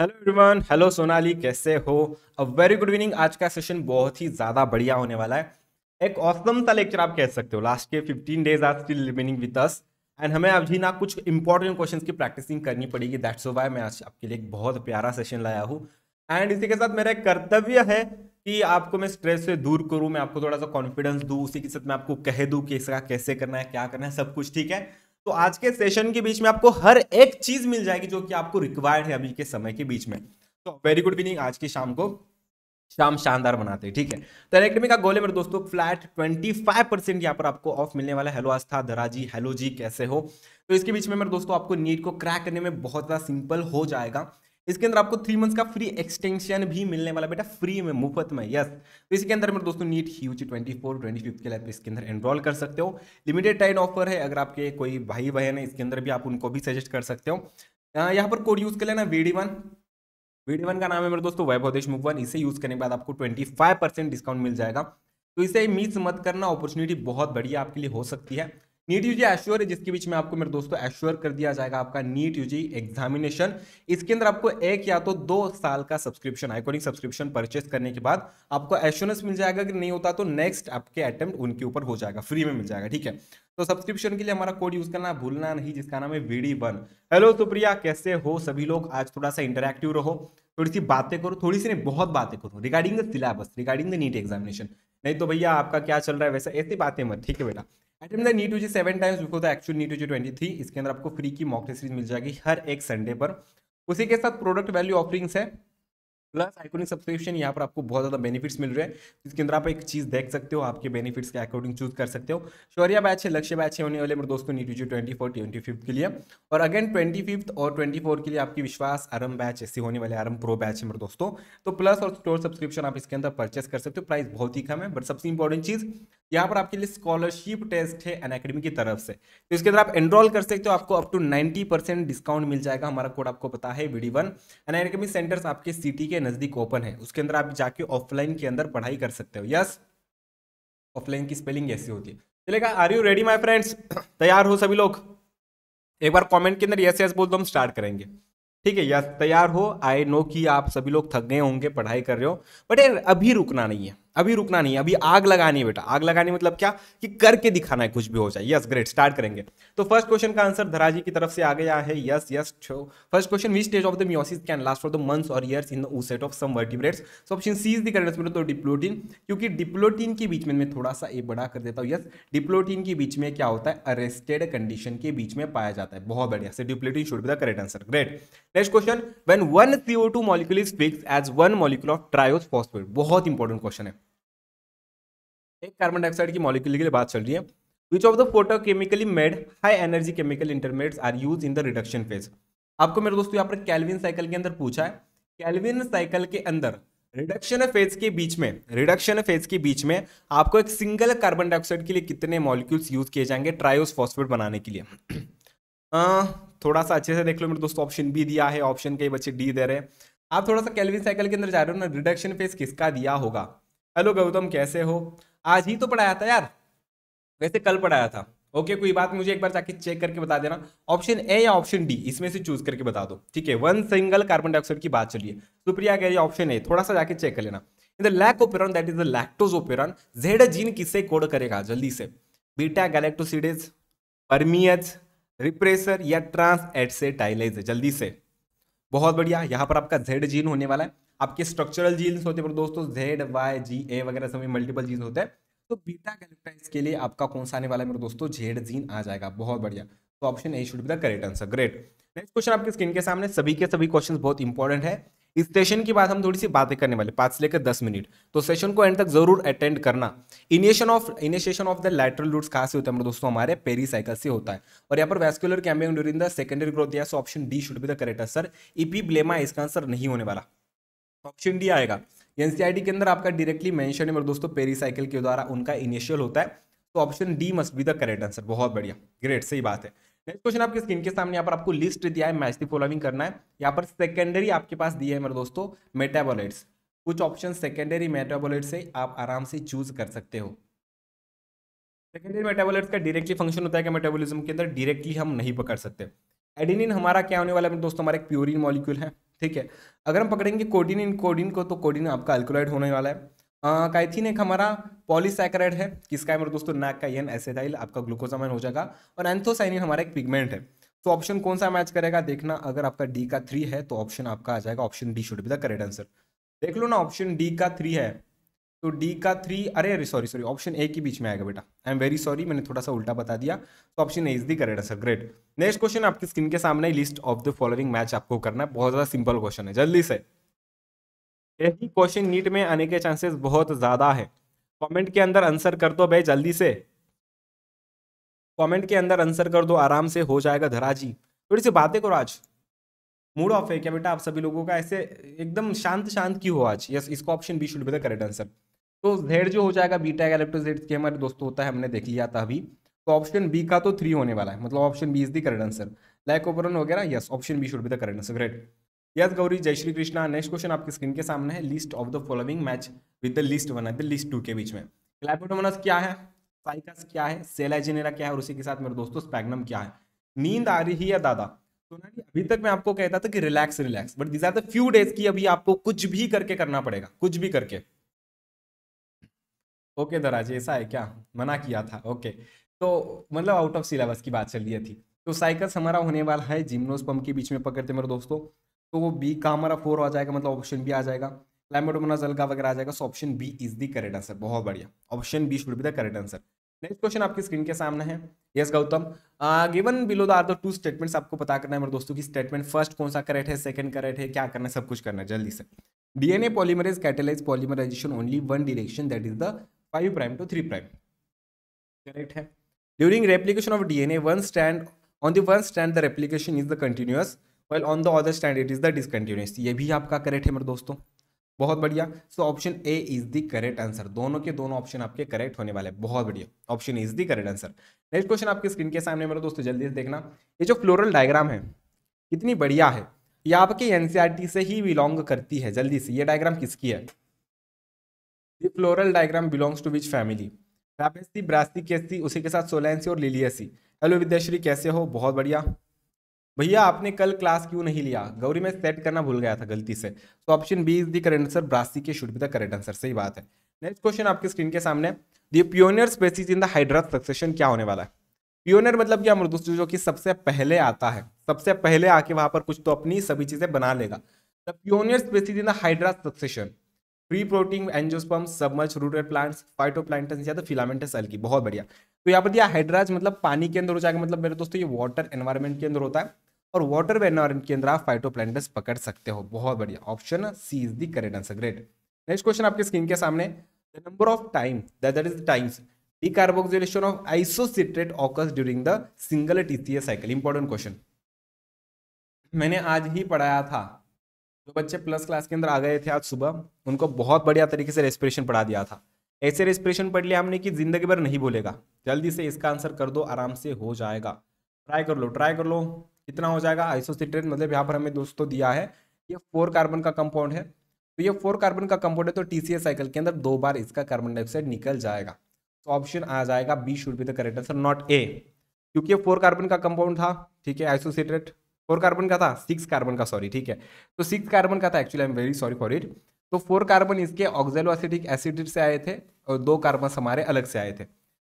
Hello everyone hello Sonali कैसे हो अ very good evening आज का सेशन बहुत ही ज़्यादा बढ़िया होने वाला है एक औसम सा लेक्चर आप कह सकते हो लास्ट के 15 days are still remaining with us and हमें अभी ना कुछ इंपॉर्टेंट क्वेश्चंस की प्रैक्टिसिंग करनी पड़ेगी दैट्स वाई मैं आज आपके लिए एक बहुत प्यारा सेशन लाया हूँ एंड इसी के साथ मेरा एक कर्तव्य है कि आपको मैं स्ट्रेस से दूर करूँ मैं आपको थोड़ा सा कॉन्फिडेंस दूँ उसी के साथ मैं आपको कह दूँ कि इसका कैसे करना है क्या करना है सब कुछ ठीक है तो हाँ। आज के सेशन के बीच में आपको हर एक चीज मिल जाएगी जो कि आपको रिक्वायर्ड है अभी के समय के बीच में तो वेरी गुड इवनिंग आज की शाम को शाम शानदार बनाते हैं ठीक है तो एकेडमी का गोल है मेरे दोस्तों फ्लैट 25 परसेंट यहाँ पर आपको ऑफ मिलने वाला है हेलो आस्था धरा जी हेलो जी कैसे हो तो इसके बीच में मेरे दोस्तों आपको नीट को क्रैक करने में बहुत ज़्यादा सिंपल हो जाएगा इसके अंदर आपको थ्री मंथ्स का फ्री एक्सटेंशन भी मिलने वाला बेटा फ्री में मुफ्त में यस तो इसके अंदर मेरे दोस्तों NEET UG twenty four twenty fifth के लिए इसके अंदर एनरोल कर सकते हो लिमिटेड टाइम ऑफर है अगर आपके कोई भाई बहन है इसके अंदर भी आप उनको भी सजेस्ट कर सकते हो यहाँ पर कोड यूज़ कर लेना V D one V D one का नाम है मेरे दोस्तों वैभव देशमुख वन इसे यूज़ करने के बाद आपको ट्वेंटी फाइव परसेंट डिस्काउंट मिल जाएगा तो इसे मिस मत करना अपॉर्चुनिटी बहुत बढ़िया आपके लिए हो सकती है नीट यूजी एश्योर है जिसके बीच में आपको मेरे दोस्तों एश्योर कर दिया जाएगा आपका नीट यूजी एग्जामिनेशन इसके अंदर आपको एक या तो दो साल का सब्सक्रिप्शन आइकोनिक सब्सक्रिप्शन परचेस करने के बाद आपको एश्योरेंस मिल जाएगा कि नहीं होता तो नेक्स्ट आपके अटेम्प्ट उनके ऊपर हो जाएगा फ्री में मिल जाएगा ठीक है तो सब्सक्रिप्शन के लिए हमारा कोड यूज करना भूलना नहीं जिसका नाम है वीडी वन हेलो सुप्रिया कैसे हो सभी लोग आज थोड़ा सा इंटरेक्टिव रहो थोड़ी सी बातें करो थोड़ी सी नहीं बहुत बातें करो regarding the syllabus regarding the NEET examination नहीं तो भैया आपका क्या चल रहा है वैसे ऐसी बातें मत ठीक है बेटा attempt the NEET UG seven times before the actual NEET UG twenty three इसके अंदर आपको फ्री की मॉक टेस्ट सीरीज मिल जाएगी हर एक संडे पर उसी के साथ प्रोडक्ट वैल्यू ऑफरिंग्स है प्लस आइकोनिक सब्सक्रिप्शन यहाँ पर आपको बहुत ज़्यादा बेनिफिट्स मिल रहे हैं जिसके अंदर आप एक चीज़ देख सकते हो आपके बेनिफिट्स के अकॉर्डिंग चूज कर सकते हो शौर्य बैच है लक्ष्य बैच है होने वाले मेरे दोस्तों NEET UG twenty four twenty fifth के लिए और अगेन ट्वेंटी फिफ्थ और ट्वेंटी फोर के लिए आपकी विश्वास आरम बैच ऐसे होने वाले आरम प्रो बैच है मेरे दोस्तों तो प्लस और स्टोर सब्सक्रिप्शन आप इसके अंदर परचेस कर सकते हो प्राइस बहुत ही कम है बट सबसे इंपॉर्टेंट चीज़ यहाँ पर आपके लिए स्कॉलरशिप टेस्ट है एन अकेडमी की तरफ से तो इसके अंदर आप एनरोल कर सकते हो आपको up to ninety percent discount मिल जाएगा हमारा कोड आपको पता है VD one Unacademy centres आपके सिटी के नज़दीक ओपन है उसके अंदर आप जाके ऑफलाइन के अंदर पढ़ाई कर सकते हो यस ऑफलाइन की स्पेलिंग ऐसी होती है चलेगा are you ready my friends तैयार हो सभी लोग एक बार कॉमेंट के अंदर यस यस बोल दो हम स्टार्ट करेंगे ठीक है यस तैयार हो आई नो कि आप सभी लोग थक गए होंगे पढ़ाई कर रहे हो बट यार अभी रुकना नहीं है अभी रुकना नहीं अभी आग लगानी है बेटा आग लगानी मतलब क्या कि करके दिखाना है कुछ भी हो जाए यस ग्रेट स्टार्ट करेंगे तो फर्स्ट क्वेश्चन का आंसर धराजी की तरफ से आ गया है yes yes first question which stage of the meiosis can last for the months or years in the set of some vertebrates so option C is the correct तो diplotene क्योंकि डिप्लोटीन के बीच में मैं थोड़ा सा ए बड़ा कर देता हूँ यस डिप्लोटीन के बीच में क्या होता है अरेस्टेड कंडीशन के बीच में पाया जाता है बहुत बढ़िया से diplotene should be the correct answer great next question one one CO two molecule is fix as one molecule of triose phosphate बहुत इंपॉर्टेंट क्वेश्चन है एक कार्बन डाइऑक्साइड की मॉलिक्यूल के लिए बात चल रही है which of the photochemically made high energy chemical intermediates are use in the reduction phase आपको मेरे दोस्तों यहाँ पर कैलविन साइकिल के अंदर पूछा है कैलविन साइकिल के अंदर रिडक्शन फेज के बीच में रिडक्शन फेज के बीच में आपको एक सिंगल कार्बन डाइऑक्साइड के लिए कितने मॉलिक्यूल्स यूज किए जाएंगे ट्रायोस फॉस्फेट बनाने के लिए आ, थोड़ा सा अच्छे से देख लो मेरे दोस्तों ऑप्शन बी दिया है ऑप्शन कई बच्चे डी दे रहे हैं आप थोड़ा सा कैलविन साइकिल के अंदर जा रहे हो ना रिडक्शन फेज किसका दिया होगा हेलो गौतम कैसे हो आज ही तो पढ़ाया था यार वैसे कल पढ़ाया था ओके कोई बात मुझे एक बार जाके चेक करके बता देना ऑप्शन ए या ऑप्शन डी इसमें से चूज करके बता दो ठीक है वन सिंगल कार्बन डाइऑक्साइड की बात चलिए सुप्रिया कह रही ऑप्शन ए थोड़ा सा जाके चेक कर लेना in the lac operon that is the lactose operon Z gene किससे कोड करेगा जल्दी से बीटा गैलेक्टोसिडेज परमियज रिप्रेसर या ट्रांस एट जल्दी से बहुत बढ़िया यहाँ पर आपका जेड जीन होने वाला है आपके स्ट्रक्चरल जीन्स होते हैं दोस्तों जेड वाई जी ए वगैरह सभी मल्टीपल जीन्स होते हैं तो बीटा गैलेक्टाइज के लिए आपका कौन सा आने वाला है मेरे दोस्तों जेड जीन आ जाएगा बहुत बढ़िया तो option A should be the correct answer great next question आपके स्क्रीन के सामने सभी के सभी क्वेश्चन बहुत इंपॉर्टेंट है इस सेशन की बात हम थोड़ी सी बातें करने वाले पांच से लेकर दस मिनट तो सेशन को एंड तक जरूर अटेंड करना initiation of initiation of the lateral roots कहाँ से होता है दोस्तों हमारे पेरीसाइकिल से होता है और यहाँ पर vascular cambium during the secondary growth दिया so option D should be the correct answer epiblema इसका आंसर नहीं होने वाला ऑप्शन डी आएगा एनसीआईटी के अंदर आपका डायरेक्टली मेंशन है दोस्तों पेरीसाइकिल के द्वारा उनका इनिशियल होता है तो option D must be the correct answer बहुत बढ़िया ग्रेट सही बात है नेक्स्ट क्वेश्चन आपके स्क्रीन के सामने यहाँ पर आपको लिस्ट दिया है मैच दी फॉलोइंग करना है यहाँ पर सेकेंडरी आपके पास दिए है मेरे दोस्तों मेटाबोलाइट्स कुछ ऑप्शन सेकेंडरी मेटाबोलाइट से आप आराम से चूज कर सकते हो सेकेंडरी मेटाबोलाइट्स का डायरेक्टली फंक्शन होता है कि मेटाबोलिज्म के अंदर डायरेक्टली हम नहीं पकड़ सकते एडिनिन हमारा क्या होने वाला है दोस्तों हमारा एक प्योरिन मॉलिक्यूल है ठीक है अगर हम पकड़ेंगे कोडिन इन कोडिन को तो कोडिन आपका अल्कोलाइड होने वाला है काइथिन एक हमारा पॉलीसैक्राइड है किसका है मेरे दोस्तों नाक का यन एसेडाइल आपका ग्लूकोजामाइन हो जाएगा और एंथोसाइनिन हमारा एक पिगमेंट है तो ऑप्शन कौन सा मैच करेगा देखना अगर आपका डी का थ्री है तो ऑप्शन आपका आ जाएगा option D should be the correct answer देख लो ना ऑप्शन डी का थ्री है तो डी का थ्री अरे अरे सॉरी सॉरी ऑप्शन ए के बीच में आएगा बेटा आई एम वेरी सॉरी मैंने थोड़ा सा उल्टा बता दिया तो option A is the correct sir great next question आपकी स्क्रीन के सामने list of the following match आपको करना है बहुत ज़्यादा सिंपल क्वेश्चन है जल्दी से यही क्वेश्चन नीट में आने के चांसेस बहुत ज़्यादा है कॉमेंट के अंदर आंसर कर दो भाई जल्दी से कॉमेंट के अंदर आंसर कर दो आराम से हो जाएगा धरा जी थोड़ी सी बातें करो आज मूड ऑफ है क्या बेटा आप सभी लोगों का ऐसे एकदम शांत शांत क्यों हो आज यस इसको option B should be the correct answer तो जेड जो हो जाएगा बीटा एलेप्टोजेड के हमारे दोस्तों होता है हमने देख लिया था अभी तो ऑप्शन बी का तो थ्री होने वाला है मतलब option B is the current answer like ओवरन वगैरह yes option B should be the current answer great yes Gauri जय श्री कृष्णा नेक्स्ट क्वेश्चन आपकी स्क्रीन के सामने है list of the following match with the list one and the list two के बीच में क्लाइपोटोमोनस क्या है साइकस क्या है सेलाइजेनेरा क्या है और उसी के साथ मेरे दोस्तों स्पैग्नम क्या है नींद आ रही है या दादा तो सोनाली अभी तक मैं आपको कहता था कि relax relax but these are the few days की अभी आपको कुछ भी करके करना पड़ेगा कुछ भी करके ओके दराज ऐसा है क्या मना किया था ओके तो मतलब आउट ऑफ सिलेबस की बात चल रही थी तो साइकिल्स हमारा होने वाला है जिम्नोस्पम के बीच में पकड़ते मेरे दोस्तों तो वो बी का हमारा फोर आ जाएगा मतलब ऑप्शन बी आ जाएगा क्लाइमेटोमोनाज अलगा वगैरह आ जाएगा so option B is the correct answer बहुत बढ़िया option B should be the correct answer next question आपकी स्क्रीन के सामने है yes Gautam given below the are the two statements आपको पता करना है मेरे दोस्तों की स्टेटमेंट फर्स्ट कौन सा करेक्ट है सेकंड करेक्ट है क्या करना है सब कुछ करना है जल्दी से DNA polymerase catalyse polymerisation only one direction that is the five prime to three prime correct है during replication of D N A one strand on the one strand the replication is the continuous well on the other strand it is the discontinuous ये भी आपका correct है मेरे दोस्तों बहुत बढ़िया so option A is the correct answer दोनों के दोनों ऑप्शन आपके करेक्ट होने वाले हैं बहुत बढ़िया option is the correct answer next question आपके स्क्रीन के सामने मेरे दोस्तों जल्दी से देखना ये जो फ्लोरल डायग्राम है कितनी बढ़िया है ये आपके एनसीईआरटी e से ही बिलोंग करती है जल्दी से ये डायग्राम किसकी है ये floral diagram belongs to which family रापेसी कैसी उसी के साथ सोलैंसी और लिलियसी हेलो विद्याश्री कैसे हो बहुत बढ़िया भैया आपने कल क्लास क्यों नहीं लिया गौरी में सेट करना भूल गया था गलती से तो option B is the current answer ब्रासी के should be the current answer सही बात है नेक्स्ट क्वेश्चन आपके स्क्रीन के सामने the pioneer species in the hydrarch succession क्या होने वाला है प्योनियर मतलब क्या मतलब जो कि सबसे पहले आता है सबसे पहले आके वहां पर कुछ तो अपनी सभी चीजें बना लेगा the pioneer species in the hydrarch succession free floating angiosperm submerged rooted plants phytoplankton या तो फिलामेंटस एल्गी बहुत बढ़िया तो यहाँ पर दिया हाइड्राज मतलब पानी के अंदर हो जाएगा मतलब मेरे दोस्तों ये वाटर एनवायरमेंट के अंदर होता है और वाटर एनवायरमेंट के अंदर आप फाइटोप्लांटस पकड़ सकते हो बहुत बढ़िया option C is the correct answer great next question आपके स्क्रीन के सामने the number of time that is times decarboxylation of isocitrate occurs during the single TCA cycle important question मैंने आज ही पढ़ाया था जो बच्चे प्लस क्लास के अंदर आ गए थे आज सुबह उनको बहुत बढ़िया तरीके से रेस्पिरेशन पढ़ा दिया था ऐसे रेस्पिरेशन पढ़ लिया हमने कि ज़िंदगी भर नहीं बोलेगा जल्दी से इसका आंसर कर दो आराम से हो जाएगा ट्राई कर लो ट्राई कर लो कितना हो जाएगा आइसोसिट्रेट मतलब यहाँ पर हमें दोस्तों तो दिया है ये फोर कार्बन का कंपाउंड है तो ये फोर कार्बन का कंपाउंड है तो टी साइकिल के अंदर दो बार इसका कार्बन डाइऑक्साइड निकल जाएगा तो ऑप्शन आ जाएगा B should be the correct answer not A क्योंकि ये फोर कार्बन का कंपाउंड था ठीक है आइसोसिट्रेट फोर कार्बन का था सिक्स कार्बन का सॉरी ठीक है तो सिक्स कार्बन का था actually I am very sorry for it तो फोर कार्बन इसके ऑक्जेलो एसिटिक एसिड से आए थे और दो कार्बन हमारे अलग से आए थे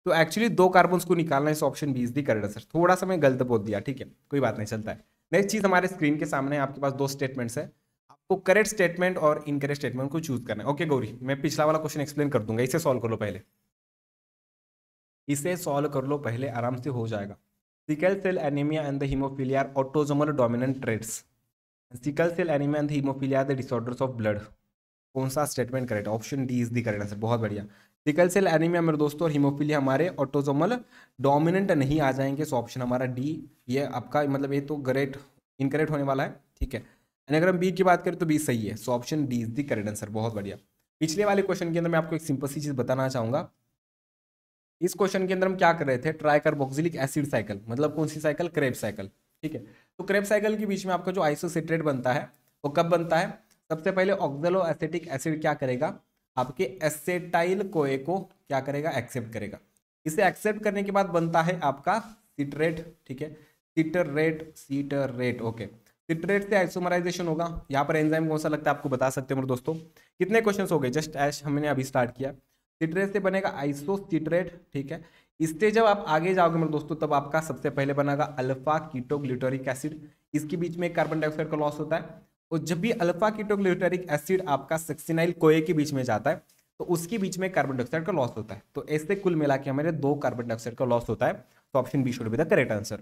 तो एक्चुअली दो कार्बन को निकालना इस ऑप्शन बीस दी कर सर थोड़ा सा मैं गलत बोल दिया ठीक है कोई बात नहीं चलता है नेक्स्ट चीज़ हमारे स्क्रीन के सामने आपके पास दो स्टेटमेंट्स है आपको करेक्ट स्टेटमेंट और इनकरेक्ट स्टेटमेंट को चूज करना है ओके गौरी मैं पिछला वाला क्वेश्चन एक्सप्लेन कर दूंगा इसे सॉल्व कर लो पहले इसे सॉल्व कर लो पहले आराम से हो जाएगा sickle cell anaemia and the haemophilia are autosomal dominant traits sickle cell anaemia and haemophilia hemophilia are the disorders कौन सा statement correct option D is the correct answer बहुत बढ़िया सिकल सेल एनीमिया मेरे दोस्तों और हीमोफीलिया हमारे autosomal dominant नहीं आ जाएंगे सो ऑप्शन हमारा डी ये आपका मतलब ये तो ग्रेट इनकरेक्ट होने वाला है ठीक है एंड अगर हम बी की बात करें तो बी सही है सो option D is the correct answer बहुत बढ़िया पिछले वाले क्वेश्चन के अंदर मैं आपको एक सिंपल सी चीज़ बताना चाहूँगा इस क्वेश्चन के अंदर हम क्या कर रहे थे ट्राई कार्बोक्सिलिक एसिड साइकिल मतलब कौन सी साइकिल क्रेप साइकिल ठीक है तो क्रेप साइकिल के बीच में आपका जो आइसोसिट्रेट बनता है वो कब बनता है सबसे पहले ऑक्जेलो एसिटिक एसिड क्या करेगा आपके एसेटाइल कोए को क्या करेगा एक्सेप्ट करेगा इसे एक्सेप्ट करने के बाद बनता है आपका सिट्रेट ठीक है सिटरेट सीटरेट ओके सिट्रेट से आइसोमराइजेशन होगा यहाँ पर एंजाइम कौन सा लगता है आपको बता सकते हैं मेरे दोस्तों कितने क्वेश्चन हो गए जस्ट एश हमने अभी स्टार्ट किया सिट्रेट से बनेगा आइसो सिट्रेट ठीक है इससे जब आप आगे जाओगे मेरे दोस्तों तब आपका सबसे पहले बनेगा अल्फा कीटोग्लिटोरिक एसिड इसके बीच में कार्बन डाइऑक्साइड का लॉस होता है और जब भी अल्फा कीटोग्लिटोरिक एसिड आपका सक्सिनाइल कोए के बीच में जाता है तो उसके बीच में कार्बन डाइऑक्साइड का लॉस होता है तो ऐसे कुल मिला के हमारे दो कार्बन डाइऑक्साइड का लॉस होता है तो option B should be the correct answer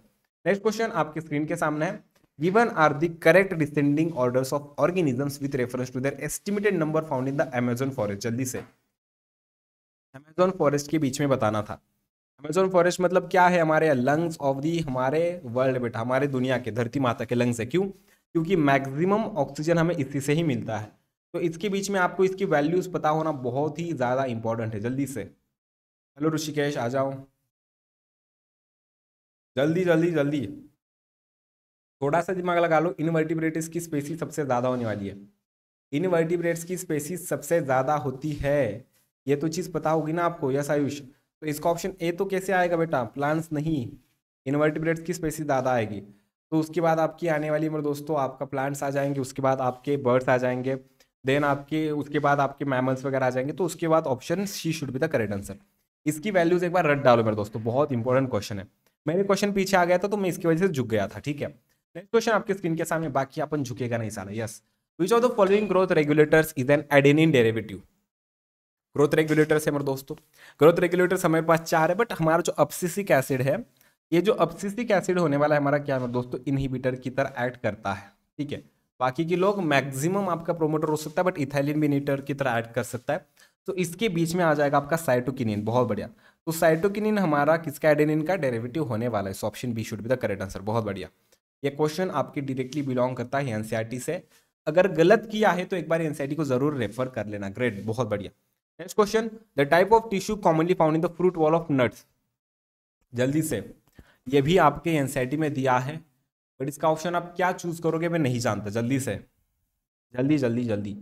next question आपके स्क्रीन के सामने है given are the correct descending orders of organisms with reference to their estimated number found in the Amazon forest जल्दी से अमेजोन फॉरेस्ट के बीच में बताना था अमेजोन फॉरेस्ट मतलब क्या है हमारे लंग्स ऑफ दी हमारे वर्ल्ड बेटा हमारे दुनिया के धरती माता के लंग्स है क्यों क्योंकि मैक्सिमम ऑक्सीजन हमें इसी से ही मिलता है तो इसके बीच में आपको इसकी वैल्यूज़ पता होना बहुत ही ज़्यादा इंपॉर्टेंट है जल्दी से हेलो ऋषिकेश आ जाओ जल्दी जल्दी जल्दी थोड़ा सा दिमाग लगा लो इनवर्टिब्रेट्स की स्पेसी सबसे ज़्यादा होने वाली है इनवर्टिब्रेट्स की स्पेसी सबसे ज़्यादा होती है ये तो चीज़ पता होगी ना आपको यस आयुष तो इसका ऑप्शन ए तो कैसे आएगा बेटा प्लांट्स नहीं इन्वर्टिब्रेट्स की स्पेसी ज़्यादा आएगी तो उसके बाद आपकी आने वाली मेरे दोस्तों आपका प्लांट्स आ जाएंगे उसके बाद आपके बर्ड्स आ जाएंगे देन आपके उसके बाद आपके मैमल्स वगैरह आ जाएंगे तो उसके बाद option C should be the correct answer इसकी वैल्यूज एक बार रट डालो मेरे दोस्तों बहुत इंपॉर्टेंट क्वेश्चन है मेरे क्वेश्चन पीछे आ गया था तो मैं इसकी वजह से झुक गया था ठीक है नेक्स्ट क्वेश्चन आपके स्क्रीन के सामने बाकी अपन झुकेगा नहीं साला yes which of the following growth regulators is an adenine derivative growth regulators है हमारे दोस्तों ग्रोथ रेगुलेटर्स हमारे पास चार है बट हमारा जो अपसिसिक एसिड है ये जो अपसिसिक एसिड होने वाला है हमारा क्या है दोस्तों इनहिबिटर की तरह एक्ट करता है ठीक है बाकी के लोग मैक्सिमम आपका प्रोमोटर हो सकता है बट इथाइलिन इनिटर की तरह ऐड कर सकता है तो इसके बीच में आ जाएगा आपका साइटोकिनिन बहुत बढ़िया तो साइटोकिनिन हमारा किसका एडेनिन का डेरिवेटिव होने वाला है सो option B should be the correct answer बहुत बढ़िया ये क्वेश्चन आपके डायरेक्टली बिलोंग करता है एनसीईआरटी से अगर गलत किया है तो एक बार एनसीईआरटी को जरूर रेफर कर लेना ग्रेट बहुत बढ़िया next question the type of tissue commonly found in the fruit wall of nuts जल्दी से ये भी आपके एनसीआईटी में दिया है बट इसका ऑप्शन आप क्या चूज करोगे मैं नहीं जानता जल्दी से जल्दी जल्दी जल्दी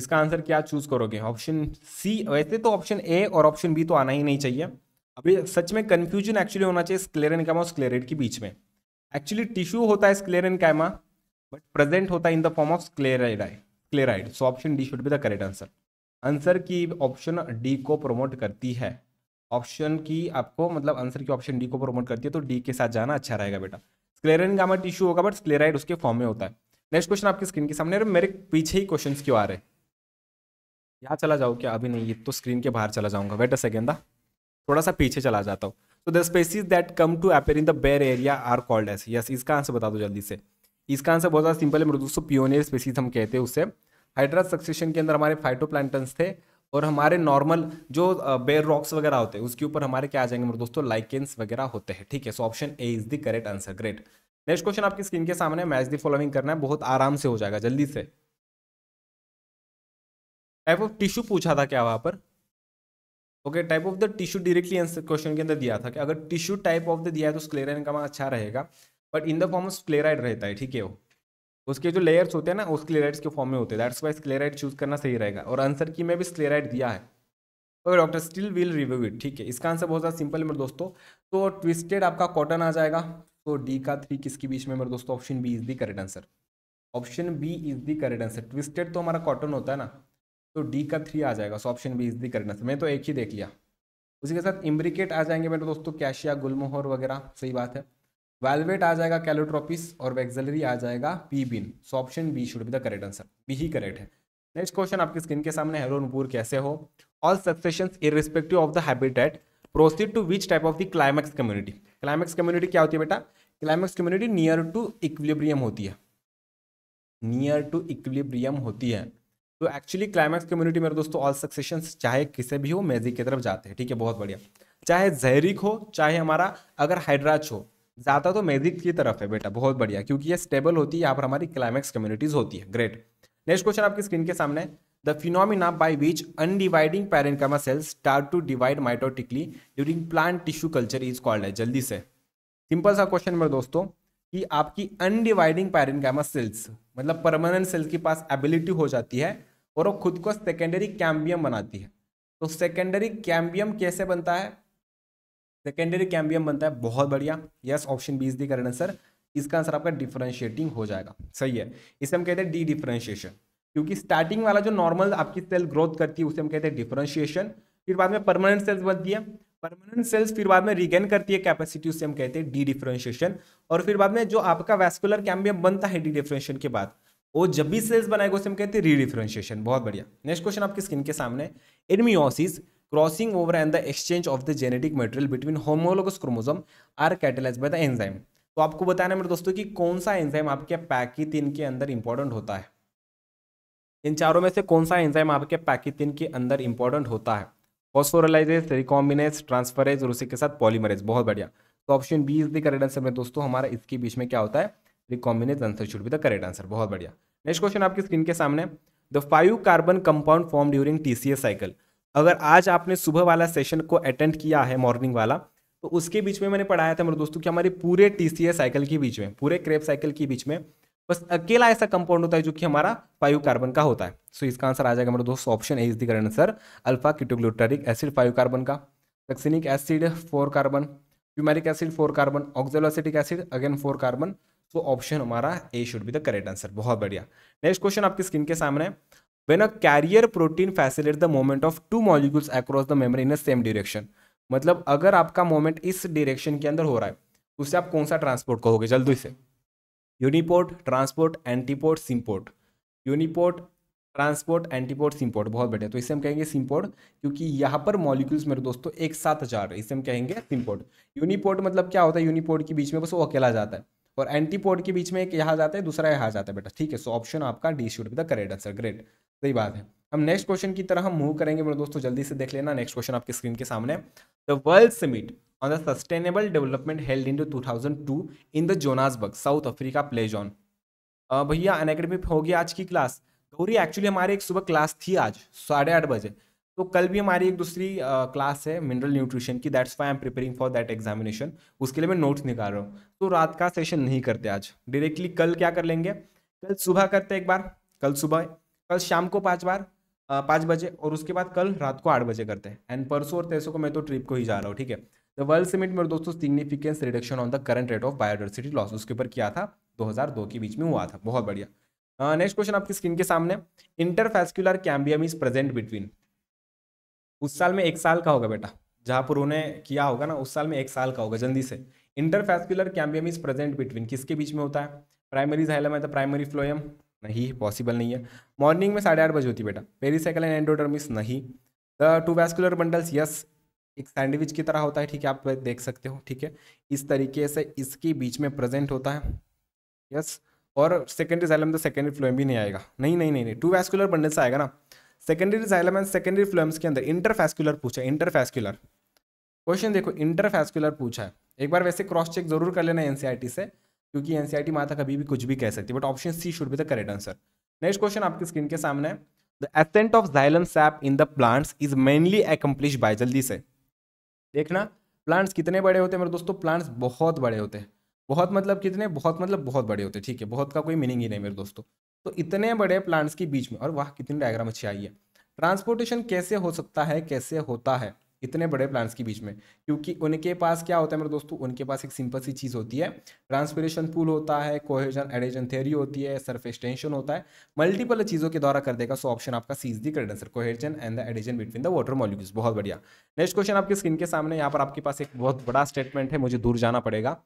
इसका आंसर क्या चूज करोगे ऑप्शन सी वैसे तो ऑप्शन ए और ऑप्शन बी तो आना ही नहीं चाहिए अभी सच में कंफ्यूजन एक्चुअली होना चाहिए स्क्लेरन कैमा और स्क्लेरेट के बीच में एक्चुअली टिश्यू होता है स्क्लेरन कैमा बट प्रेजेंट होता है in the form of sclereids sclereid so option D should be the correct answer answer की ऑप्शन डी को प्रमोट करती है ऑप्शन की आपको मतलब आंसर की ऑप्शन डी को प्रमोट करती है तो डी के साथ जाना अच्छा रहेगा बेटा स्क्लेरन गामा टिश्यू होगा बट स्क्लेराइड उसके फॉर्म में होता है नेक्स्ट क्वेश्चन आपकी स्क्रीन के सामने मेरे पीछे ही क्वेश्चन क्यों आ रहे हैं यहाँ चला जाओ क्या अभी नहीं ये तो स्क्रीन के बाहर चला जाऊंगा वेट अ सेकेंड थोड़ा सा पीछे चला जाता हूँ तो the species that come to appear in the bare area are called as yes इसका आंसर बता दो जल्दी से इसका आंसर बहुत ज़्यादा सिंपल है मेरे दोस्तों पियोनियर स्पेसीज हम कहते हैं उससे हाइड्रा सक्सेशन के अंदर हमारे फाइटो थे और हमारे नॉर्मल जो बेर रॉक्स वगैरह होते हैं उसके ऊपर हमारे क्या आ जाएंगे मेरे दोस्तों लाइकेंस वगैरह होते हैं ठीक है सो option A is the correct answer great next question आपकी स्क्रीन के सामने मैच दी फॉलोइंग करना है बहुत आराम से हो जाएगा जल्दी से टाइप ऑफ टिश्यू पूछा था क्या वहां पर okay type of the tissue directly answer question के अंदर दिया था कि अगर टिश्यू टाइप ऑफ द दिया है तो स्क्लेरन का अच्छा रहेगा but in the form of sclereid रहता है ठीक है वो उसके जो लेयर्स होते हैं ना उस क्लेराइड्स के फॉर्म में होते हैं दैट्स वाई क्लेराइड चूज करना सही रहेगा और आंसर की मैं भी स्क्लेराइड दिया है okay doctor still will review it ठीक है इसका आंसर बहुत ज़्यादा सिंपल है मेरे दोस्तों तो ट्विस्टेड आपका कॉटन आ जाएगा तो डी का थ्री किसके बीच में मेरे दोस्तों option B is the correct answer option B is the correct answer twisted तो हमारा कॉटन होता है ना तो डी का थ्री आ जाएगा so option B is the correct answer मैं तो एक ही देख लिया उसी के साथ इम्ब्रिकेट आ जाएंगे मेरे दोस्तों कैशिया गुलमोहर वगैरह सही बात है वेलवेट आ जाएगा कैलोट्रोपिस और वैक्सलरी आ जाएगा पी बिन so option B should be the correct answer B ही करेक्ट है नेक्स्ट क्वेश्चन आपकी स्किन के सामने हेरोनपुर कैसे हो all succession irrespective of the habitat proceed to which type of the climax community climax community क्या होती है बेटा climax community near to equilibrium होती है नियर टू इक्विलिब्रियम होती है तो एक्चुअली क्लाइमैक्स कम्युनिटी मेरे दोस्तों ऑल सक्सेशन चाहे किसे भी हो मैजिक की तरफ जाते हैं ठीक है बहुत बढ़िया चाहे जहरीक हो चाहे हमारा अगर हाइड्राच हो ज्यादा तो मैजिक की तरफ है बेटा बहुत बढ़िया क्योंकि ये स्टेबल होती है यहाँ पर हमारी क्लाइमैक्स कम्युनिटीज होती है ग्रेट नेक्स्ट क्वेश्चन आपकी स्क्रीन के सामने the phenomena by which undividing parenchyma cells start to divide mitotically during plant tissue culture is called है जल्दी से सिंपल सा क्वेश्चन मेरे दोस्तों कि आपकी अनडिवाइडिंग पैरेंकामा सेल्स मतलब परमानेंट सेल्स के पास एबिलिटी हो जाती है और वो खुद को सेकेंडरी कैम्बियम बनाती है तो सेकेंडरी कैम्बियम कैसे बनता है सेकेंडरी कैम्बियम बनता है बहुत बढ़िया yes option B is the current answer इसका आंसर आपका डिफरेंशिएटिंग हो जाएगा सही है इसे हम कहते हैं डी डिफरेंशिएशन क्योंकि स्टार्टिंग वाला जो नॉर्मल आपकी सेल ग्रोथ करती है उसे हम कहते हैं डिफ्रेंशिएशन फिर बाद में परमानेंट सेल्स बनती है परमानेंट सेल्स फिर बाद में रिगेन करती है कैपेसिटी उसे हम कहते हैं डी डिफरेंशिएशन और फिर बाद में जो आपका वैस्कुलर कैम्बियम बनता है डी डिफ्रेंशिएशन के बाद वो जब भी सेल्स बनाएगा उसे हम कहते हैं री बहुत बढ़िया नेक्स्ट क्वेश्चन आपकी स्किन के सामने एडमियोसिस crossing over and the exchange of the genetic material between homologous chromosome are catalyzed by the enzyme तो आपको बताना मेरे दोस्तों कि कौन सा एंजाइम आपके पैकिथिन के अंदर इंपॉर्टेंट होता है इन चारों में से कौन सा एंजाइम आपके पैकिथिन के अंदर इंपॉर्टेंट होता है फॉस्फोरलाइजेज रिकॉम्बिनेस ट्रांसफरेज और उसी के साथ पॉलीमरेज बहुत बढ़िया तो option B is the correct answer में दोस्तों हमारा इसके बीच में क्या होता है recombinase answer should be the correct answer बहुत बढ़िया नेक्स्ट क्वेश्चन आपकी स्क्रीन के सामने the five carbon compound form during T cycle अगर आज आपने सुबह वाला सेशन को अटेंड किया है मॉर्निंग वाला तो उसके बीच में मैंने पढ़ाया था मेरे दोस्तों कि हमारे पूरे टी साइकिल के बीच में पूरे क्रेप साइकिल के बीच में बस अकेला ऐसा कंपाउंड होता है जो कि हमारा फाइव कार्बन का होता है सो इसका आंसर आ जाएगा मेरे दोस्त option A is the current answer alpha ketoglutaric acid five carbon का succinic acid four carbon fumaric acid four carbon oxaloacetic acid again four carbon so option हमारा A should be the correct answer बहुत बढ़िया next question आपकी screen के सामने when a carrier protein facilitates the movement of two molecules across the membrane in the same direction मतलब अगर आपका moment इस डायरेक्शन के अंदर हो रहा है उससे आप कौन सा ट्रांसपोर्ट कहोगे जल्दी से uniport transport antiport symport uniport transport antiport symport बहुत बढ़िया तो इसे हम कहेंगे सिम्पोर्ट क्योंकि यहाँ पर मॉलिक्यूल्स मेरे दोस्तों एक साथ जा रहे हैं इसे हम कहेंगे सिम्पोर्ट यूनिपोर्ट मतलब क्या होता है यूनिपोर्ट के बीच में बस वो अकेला जाता है और एंटीपोड के बीच में एक यहाँ जाता है दूसरा यहाँ जाता है बेटा ठीक है सो ऑप्शन आपका D should be the correct answer great सही बात है हम नेक्स्ट क्वेश्चन की तरह हम मूव करेंगे मेरे दोस्तों जल्दी से देख लेना नेक्स्ट क्वेश्चन आपकी स्क्रीन के सामने the world summit on the sustainable development held in two in the Johannesburg South Africa pledge on भैया अनएकेडमी गया आज की क्लास गौरी एक्चुअली हमारी एक सुबह क्लास थी आज साढ़े आठ बजे तो कल भी हमारी एक दूसरी क्लास है मिनरल न्यूट्रिशन की that's why I am preparing for that examination उसके लिए मैं नोट्स निकाल रहा हूँ तो रात का सेशन नहीं करते आज डायरेक्टली कल क्या कर लेंगे कल सुबह करते एक बार कल सुबह कल शाम को पाँच बार पाँच बजे और उसके बाद कल रात को आठ बजे करते हैं एंड परसों और तेरसों को मैं तो ट्रिप को ही जा रहा हूँ ठीक है द वर्ल्ड समिट मेरे दोस्तों significance reduction on the current rate of biodiversity loss उसके ऊपर किया था 2002 के बीच में हुआ था बहुत बढ़िया नेक्स्ट क्वेश्चन आपकी स्क्रीन के सामने interfascicular cambium is present between उस साल में एक साल का होगा बेटा जहाँ पर उन्हें किया होगा ना उस साल में एक साल का होगा जल्दी से interfascicular cambium is present between किसके बीच में होता है प्राइमरी जाइलम है तो प्राइमरी फ्लोएम नहीं पॉसिबल नहीं है मॉर्निंग में साढ़े आठ बजे होती बेटा पेरीसाइकिल एंड एंडोडर्मिस नहीं the two vascular bundles yes एक सैंडविच की तरह होता है ठीक है आप देख सकते हो ठीक है इस तरीके से इसके बीच में प्रेजेंट होता है यस और सेकेंडरी जाइलम तो सेकेंडरी फ्लोएम भी नहीं आएगा नहीं नहीं नहीं नहीं टू वैस्कुलर बंडल्स आएगा ना secondary xylem and secondary phloems के अंदर इंटरफेस्कुलर पूछा इंटरफेस्कुलर क्वेश्चन देखो इंटरफेस्कुलर पूछा है एक बार वैसे क्रॉस चेक जरूर कर लेना एनसीआरटी e से क्योंकि एनसीआरटी e माता कभी भी कुछ भी कह सकती है but option C should be the correct answer next question आपकी स्क्रीन के सामने है the ascent of xylem sap in the plants is mainly accomplish by जल्दी से देखना प्लांट्स कितने बड़े होते हैं मेरे दोस्तों प्लांट्स बहुत बड़े होते हैं बहुत मतलब कितने बहुत मतलब बहुत बड़े होते हैं ठीक है बहुत का कोई मीनिंग ही नहीं मेरे दोस्तों तो इतने बड़े प्लांट्स के बीच में और वाह कितनी डायग्राम अच्छी आई है ट्रांसपोर्टेशन कैसे हो सकता है कैसे होता है इतने बड़े प्लांट्स के बीच में क्योंकि उनके पास क्या होता है मेरे दोस्तों उनके पास एक सिंपल सी चीज़ होती है ट्रांसपिरेशन पूल होता है कोहेजन एडेजन थेरी होती है सरफेस टेंशन होता है मल्टीपल चीज़ों के द्वारा कर देगा सो ऑप्शन आपका सीज दी कर सर cohesion and the adhesion between the water molecules बहुत बढ़िया नेक्स्ट क्वेश्चन आपके स्क्रीन के सामने यहाँ पर आपके पास एक बहुत बड़ा स्टेटमेंट है मुझे दूर जाना पड़ेगा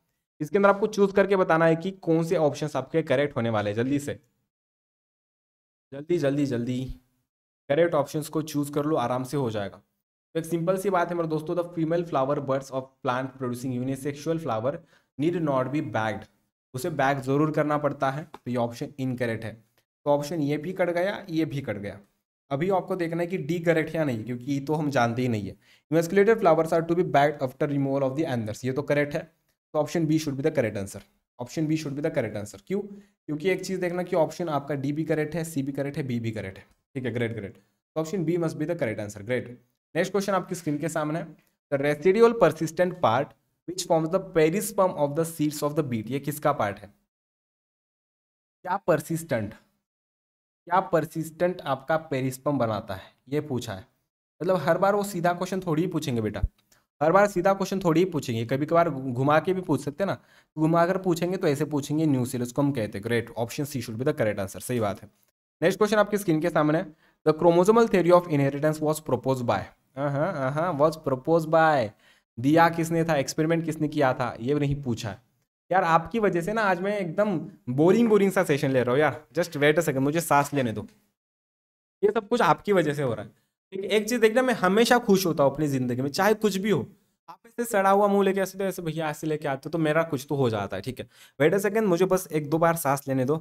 इसके अंदर आपको चूज करके बताना है कि कौन से ऑप्शन आपके करेक्ट होने वाले हैं जल्दी से जल्दी जल्दी जल्दी करेक्ट ऑप्शंस को चूज कर लो आराम से हो जाएगा तो एक सिंपल सी बात है मेरे दोस्तों the female flower buds of plant producing unisexual flower need not be bagged उसे बैग जरूर करना पड़ता है तो ये ऑप्शन इनकरेक्ट है तो ऑप्शन ये भी कट गया ये भी कट गया अभी आपको देखना है कि डी करेक्ट या नहीं क्योंकि ये तो हम जानते ही नहीं है emasculated flowers are to be bagged after removal of the anthers ये तो करेक्ट है तो option B should be the correct answer option B should be the correct answer क्यों क्योंकि एक चीज़ देखना कि ऑप्शन आपका डी भी करेक्ट है सी भी करेक्ट है बी भी करेक्ट है ठीक है ग्रेट ग्रेट तो option B must be the correct answer great next question आपकी स्क्रीन के सामने the residual persistent part which forms the perisperm of the seeds of the beet ये किसका पार्ट है क्या परसिस्टेंट क्या परसिस्टेंट आपका पेरिस्पम बनाता है ये पूछा है मतलब हर बार वो सीधा क्वेश्चन थोड़ी ही पूछेंगे बेटा हर बार सीधा क्वेश्चन थोड़ी ही पूछेंगे कभी कभार घुमा के भी पूछ सकते हैं ना तो घुमा कर पूछेंगे तो ऐसे पूछेंगे न्यू सीरीज को हम कहते हैं great option C should be the correct answer सही बात है नेक्स्ट क्वेश्चन आपकी स्क्रीन के सामने the chromosomal theory of inheritance was propose by was propose by दिया किसने था एक्सपेरिमेंट किसने किया था ये नहीं पूछा है यार आपकी वजह से ना आज मैं एकदम बोरिंग बोरिंग सा सेशन ले रहा हूँ यार जस्ट वेट अ सेकंड मुझे सांस लेने दो ये सब कुछ आपकी वजह से हो रहा है एक चीज देखना मैं हमेशा खुश होता हूँ अपनी जिंदगी में चाहे कुछ भी हो आप ऐसे सड़ा हुआ मुंह लेके ऐसे तो ऐसे भैया ऐसे लेके आते हो तो मेरा कुछ तो हो जाता है ठीक है वेट अ सेकेंड मुझे बस एक दो बार सांस लेने दो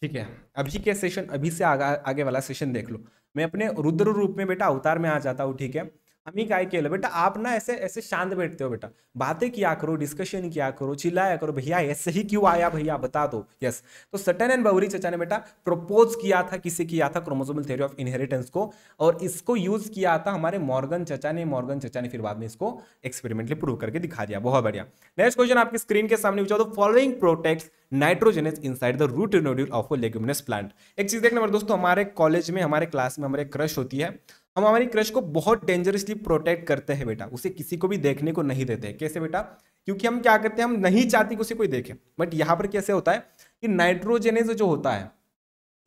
ठीक है अभी के सेशन अभी से आगा, आगे वाला सेशन देख लो मैं अपने रुद्र रूप में बेटा अवतार में आ जाता हूँ ठीक है हम ही काय बेटा आप ना ऐसे ऐसे शांत बैठते हो बेटा बातें किया करो डिस्कशन किया करो चिल्लाया करो भैया ऐसे ही क्यों आया भैया बता दो यस तो सटन एंड बवरी चचा ने बेटा प्रपोज किया था किसे किया था क्रोमोजोमल थ्योरी ऑफ इनहेरिटेंस को और इसको यूज किया था हमारे मॉर्गन चचा ने मॉर्गन चचा ने फिर बाद में इसको एक्सपेरिमेंटली प्रूव करके दिखा दिया बहुत बढ़िया नेक्स्ट क्वेश्चन आपकी स्क्रीन के सामने पूछा तो following protect nitrogenase in inside the root nodule of a leguminous plant एक चीज देखना दोस्तों हमारे कॉलेज में हमारे क्लास में हमारे क्रश होती है हम हमारी क्रश को बहुत डेंजरसली प्रोटेक्ट करते हैं बेटा उसे किसी को भी देखने को नहीं देते कैसे बेटा क्योंकि हम क्या करते हैं हम नहीं चाहते कि उसे कोई देखे बट यहाँ पर कैसे होता है कि नाइट्रोजेनेज जो होता है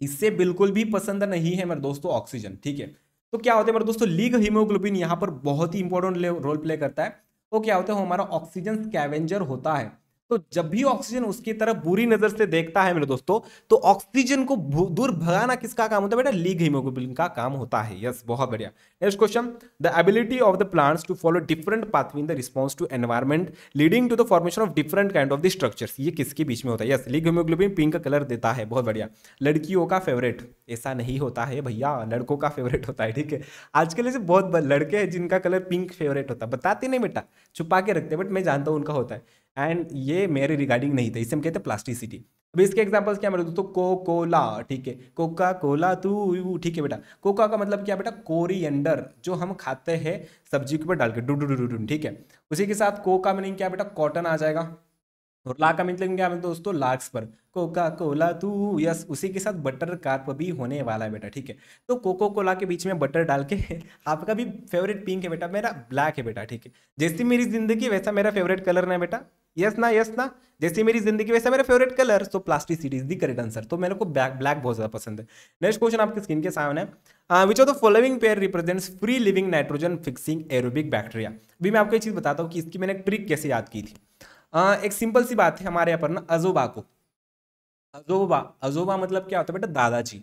इससे बिल्कुल भी पसंद नहीं है मेरे दोस्तों ऑक्सीजन ठीक है तो क्या होता है मेरे दोस्तों लीग हीमोग्लोबिन यहाँ पर बहुत ही इंपॉर्टेंट रोल प्ले करता है तो क्या होता है हमारा ऑक्सीजन स्कैवेंजर होता है तो जब भी ऑक्सीजन उसकी तरफ बुरी नजर से देखता है मेरे दोस्तों तो ऑक्सीजन को दूर भगाना किसका काम होता है बेटा लीग हीमोग्लोबिन का काम होता है यस बहुत बढ़िया next question the ability of the plants to follow different pathway in the response to environment leading to the formation of different kind of the structures ये किसके बीच में होता है yes leghaemoglobin pink colour देता है बहुत बढ़िया लड़कियों का फेवरेट ऐसा नहीं होता है भैया लड़कों का फेवरेट होता है ठीक है आजकल ऐसे बहुत लड़के हैं जिनका कलर पिंक फेवरेट होता है बताते नहीं बेटा छुपा के रखते बट मैं जानता हूँ उनका होता है एंड ये मेरे रिगार्डिंग नहीं था इसे हम कहते हैं प्लास्टिसिटी अब इसके एग्जाम्पल्स क्या मेरे दोस्तों को कोला तो ठीक है कोका कोला तू ठीक है बेटा कोका का मतलब क्या बेटा कोरिएंडर जो हम खाते हैं सब्जी के ऊपर डाल के डू डू डू डू ठीक है उसी के साथ कोका मीनिंग क्या बेटा कॉटन आ जाएगा और ला का मतलब क्या मतलब दोस्तों लाक्स पर कोका कोला तू यस उसी के साथ बटर कार्प भी होने वाला है बेटा ठीक है तो कोको कोला के बीच में बटर डाल के आपका भी फेवरेट पिंक है बेटा मेरा ब्लैक है बेटा ठीक है जैसी मेरी जिंदगी वैसा मेरा फेवरेट कलर ना है बेटा यस ना यस ना जैसे मेरी जिंदगी वैसा मेरा favourite colour so plasticity is the correct answer तो मेरे को ब्लैक ब्लैक बहुत ज्यादा पसंद है नेक्स्ट क्वेश्चन आपके स्किन के सामने which of the following pair represents free living nitrogen fixing aerobic bacteria अभी मैं आपको एक चीज बताता हूँ कि इसकी मैंने ट्रिक कैसे याद की थी आ, uh, एक सिंपल सी बात है हमारे यहाँ पर ना अजोबा को अजोबा अजोबा मतलब क्या होता है बेटा दादाजी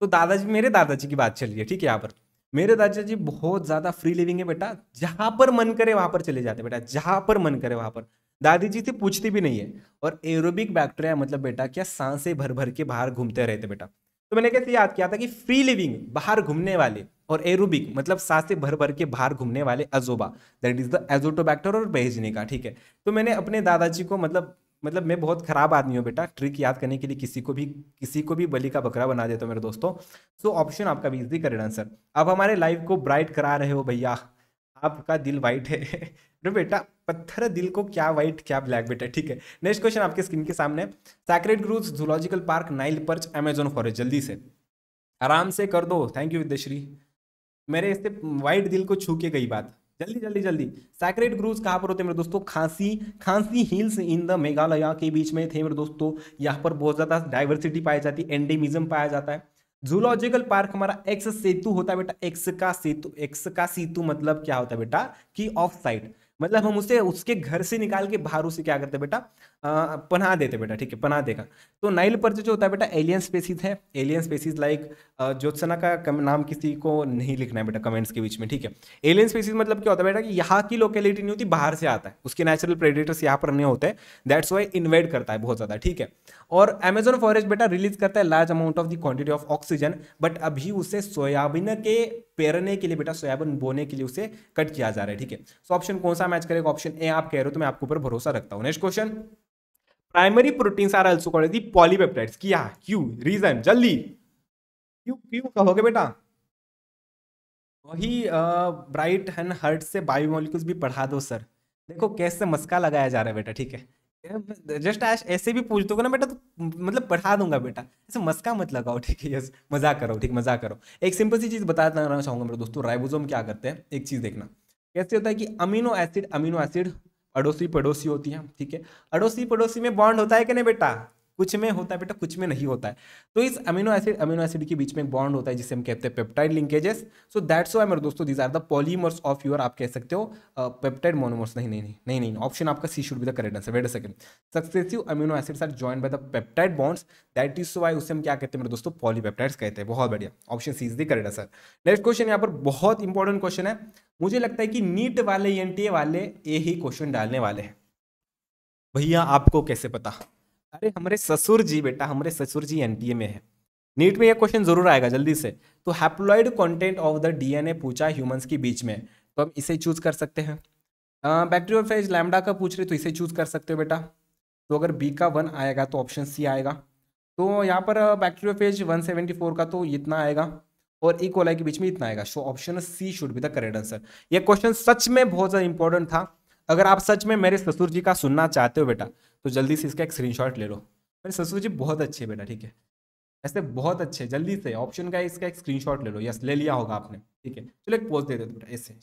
तो दादाजी मेरे दादाजी की बात चल रही है ठीक है यहाँ पर मेरे दादाजी बहुत ज्यादा फ्री लिविंग है बेटा जहां पर मन करे वहां पर चले जाते बेटा जहां पर मन करे वहां पर दादी जी थी पूछती भी नहीं है और एरोबिक बैक्टीरिया मतलब बेटा क्या सांसें भर भर के बाहर घूमते रहते बेटा तो मैंने कैसे याद किया था कि फ्री लिविंग बाहर घूमने वाले और एरोबिक मतलब सांसें भर भर के बाहर घूमने वाले अजोबा दैट इज द एजोटोबैक्टर और बेहजने का ठीक है तो मैंने अपने दादाजी को मतलब मतलब मैं बहुत खराब आदमी हूँ बेटा ट्रिक याद करने के लिए किसी को भी किसी को भी बलि का बकरा बना देता हूँ मेरे दोस्तों सो so, ऑप्शन आपका भी इजी करेड आंसर आप हमारे लाइफ को ब्राइट करा रहे हो भैया आपका दिल वाइट है रो बेटा पत्थर दिल को क्या वाइट क्या ब्लैक बेटा ठीक है नेक्स्ट क्वेश्चन आपके स्क्रीन के सामने sacred groves zoological park Nile perch Amazon forest जल्दी से आराम से कर दो थैंक यू विद्याश्री मेरे इससे वाइट दिल को छू के गई बात जल्दी जल्दी जल्दी सैक्रेट ग्रूज कहाँ पर होते हैं मेरे दोस्तों खांसी खांसी हिल्स इन द मेघालय के बीच में थे मेरे दोस्तों यहाँ पर बहुत ज़्यादा डाइवर्सिटी पाई जाती है एंडेमिज्म पाया जाता है जूलॉजिकल पार्क हमारा एक्स सेतु होता है बेटा एक्स का सेतु एक्स का सेतु मतलब क्या होता है बेटा की ऑफ साइड मतलब हम उसे उसके घर से निकाल के बाहर उसे क्या करते हैं बेटा पना देते बेटा ठीक है पना देगा तो नाइल पर जो होता है बेटा एलियन स्पेसीज है एलियन स्पेसीज लाइक ज्योत्सना का नाम किसी को नहीं लिखना है बेटा कमेंट्स के बीच में ठीक है एलियन स्पेसीज मतलब क्या होता है बेटा कि यहाँ की लोकेलिटी नहीं होती बाहर से आता है उसके नेचुरल प्रेडिटर्स यहाँ पर नहीं होते दैट्स वाई इन्वेट करता है बहुत ज़्यादा ठीक है और अमेजोन फॉरेस्ट बेटा रिलीज करता है large amount of the quantity of oxygen but अभी उसे सोयाबीन के पेरने के लिए बेटा सोयाबीन बोने के लिए उसे कट किया जा रहा है ठीक है सो ऑप्शन कौन सा मैच करेगा ऑप्शन ए आप कह रहे हो तो मैं आपके ऊपर भरोसा रखता हूँ next question primary proteins are also called the polypeptides क्या क्यू रीजन जल्दी क्यों क्यों कहोगे बेटा वही ब्राइट एंड हर्ट से बायो मॉलिक्यूल्स भी पढ़ा दो सर देखो कैसे मस्का लगाया जा रहा है बेटा ठीक है जस्ट आज ऐसे भी पूछ दोगे ना बेटा तो मतलब पढ़ा दूंगा बेटा ऐसे मस्का मत लगाओ ठीक है यस मजाक करो ठीक मजाक करो एक सिंपल सी चीज़ बताना चाहूँगा मेरे दोस्तों राइबोसोम क्या करते हैं एक चीज़ देखना कैसे होता है कि अमीनो एसिड अमीनो एसिड अड़ोसी पड़ोसी होती है ठीक है अड़ोसी पड़ोसी में बॉन्ड होता है कि नहीं बेटा कुछ में होता है बेटा कुछ में नहीं होता है तो इस अमीनो एसिड अमीनो एसिड के बीच में एक बॉन्ड होता है जिसे हम कहते हैं peptide linkages so that's why मेरे दोस्तों these are the polymers of your आप कह सकते हो पेप्टाइड मोनोमर्स नहीं नहीं नहीं नहीं नहीं ऑप्शन आपका C should be the correct answer wait a second successive amino acids are join by the peptide bonds that is why उसे हम क्या कहते हैं मेरे दोस्तों पॉलीपेप्टाइड्स कहते हैं बहुत बढ़िया option C is the correct answer next question यहाँ पर बहुत इंपॉर्टेंट क्वेश्चन है मुझे लगता है कि नीट वाले एन वाले ये ही क्वेश्चन डालने वाले हैं भैया आपको कैसे पता अरे हमारे ससुर जी बेटा हमारे ससुर जी एनपीए में है नीट में यह क्वेश्चन जरूर आएगा जल्दी से तो haploid content of the DNA पूछा ह्यूमंस के बीच में तो हम इसे चूज कर सकते हैं बैक्टीरियोफेज लैमडा का पूछ रहे तो इसे चूज कर सकते हो बेटा तो अगर बी का वन आएगा तो ऑप्शन सी आएगा तो यहाँ पर बैक्टीरियोफेज 174 का तो इतना आएगा और ई e कोलाई के बीच में इतना आएगा so option C should be the correct answer यह क्वेश्चन सच में बहुत ज़्यादा इंपॉर्टेंट था अगर आप सच में मेरे ससुर जी का सुनना चाहते हो बेटा तो जल्दी से इसका एक स्क्रीन ले लो मेरे ससुर जी बहुत अच्छे है बेटा ठीक है ऐसे बहुत अच्छे जल्दी से ऑप्शन का इसका एक स्क्रीन ले लो यस ले लिया होगा आपने ठीक है चलो एक पोज दे देते बेटा ऐसे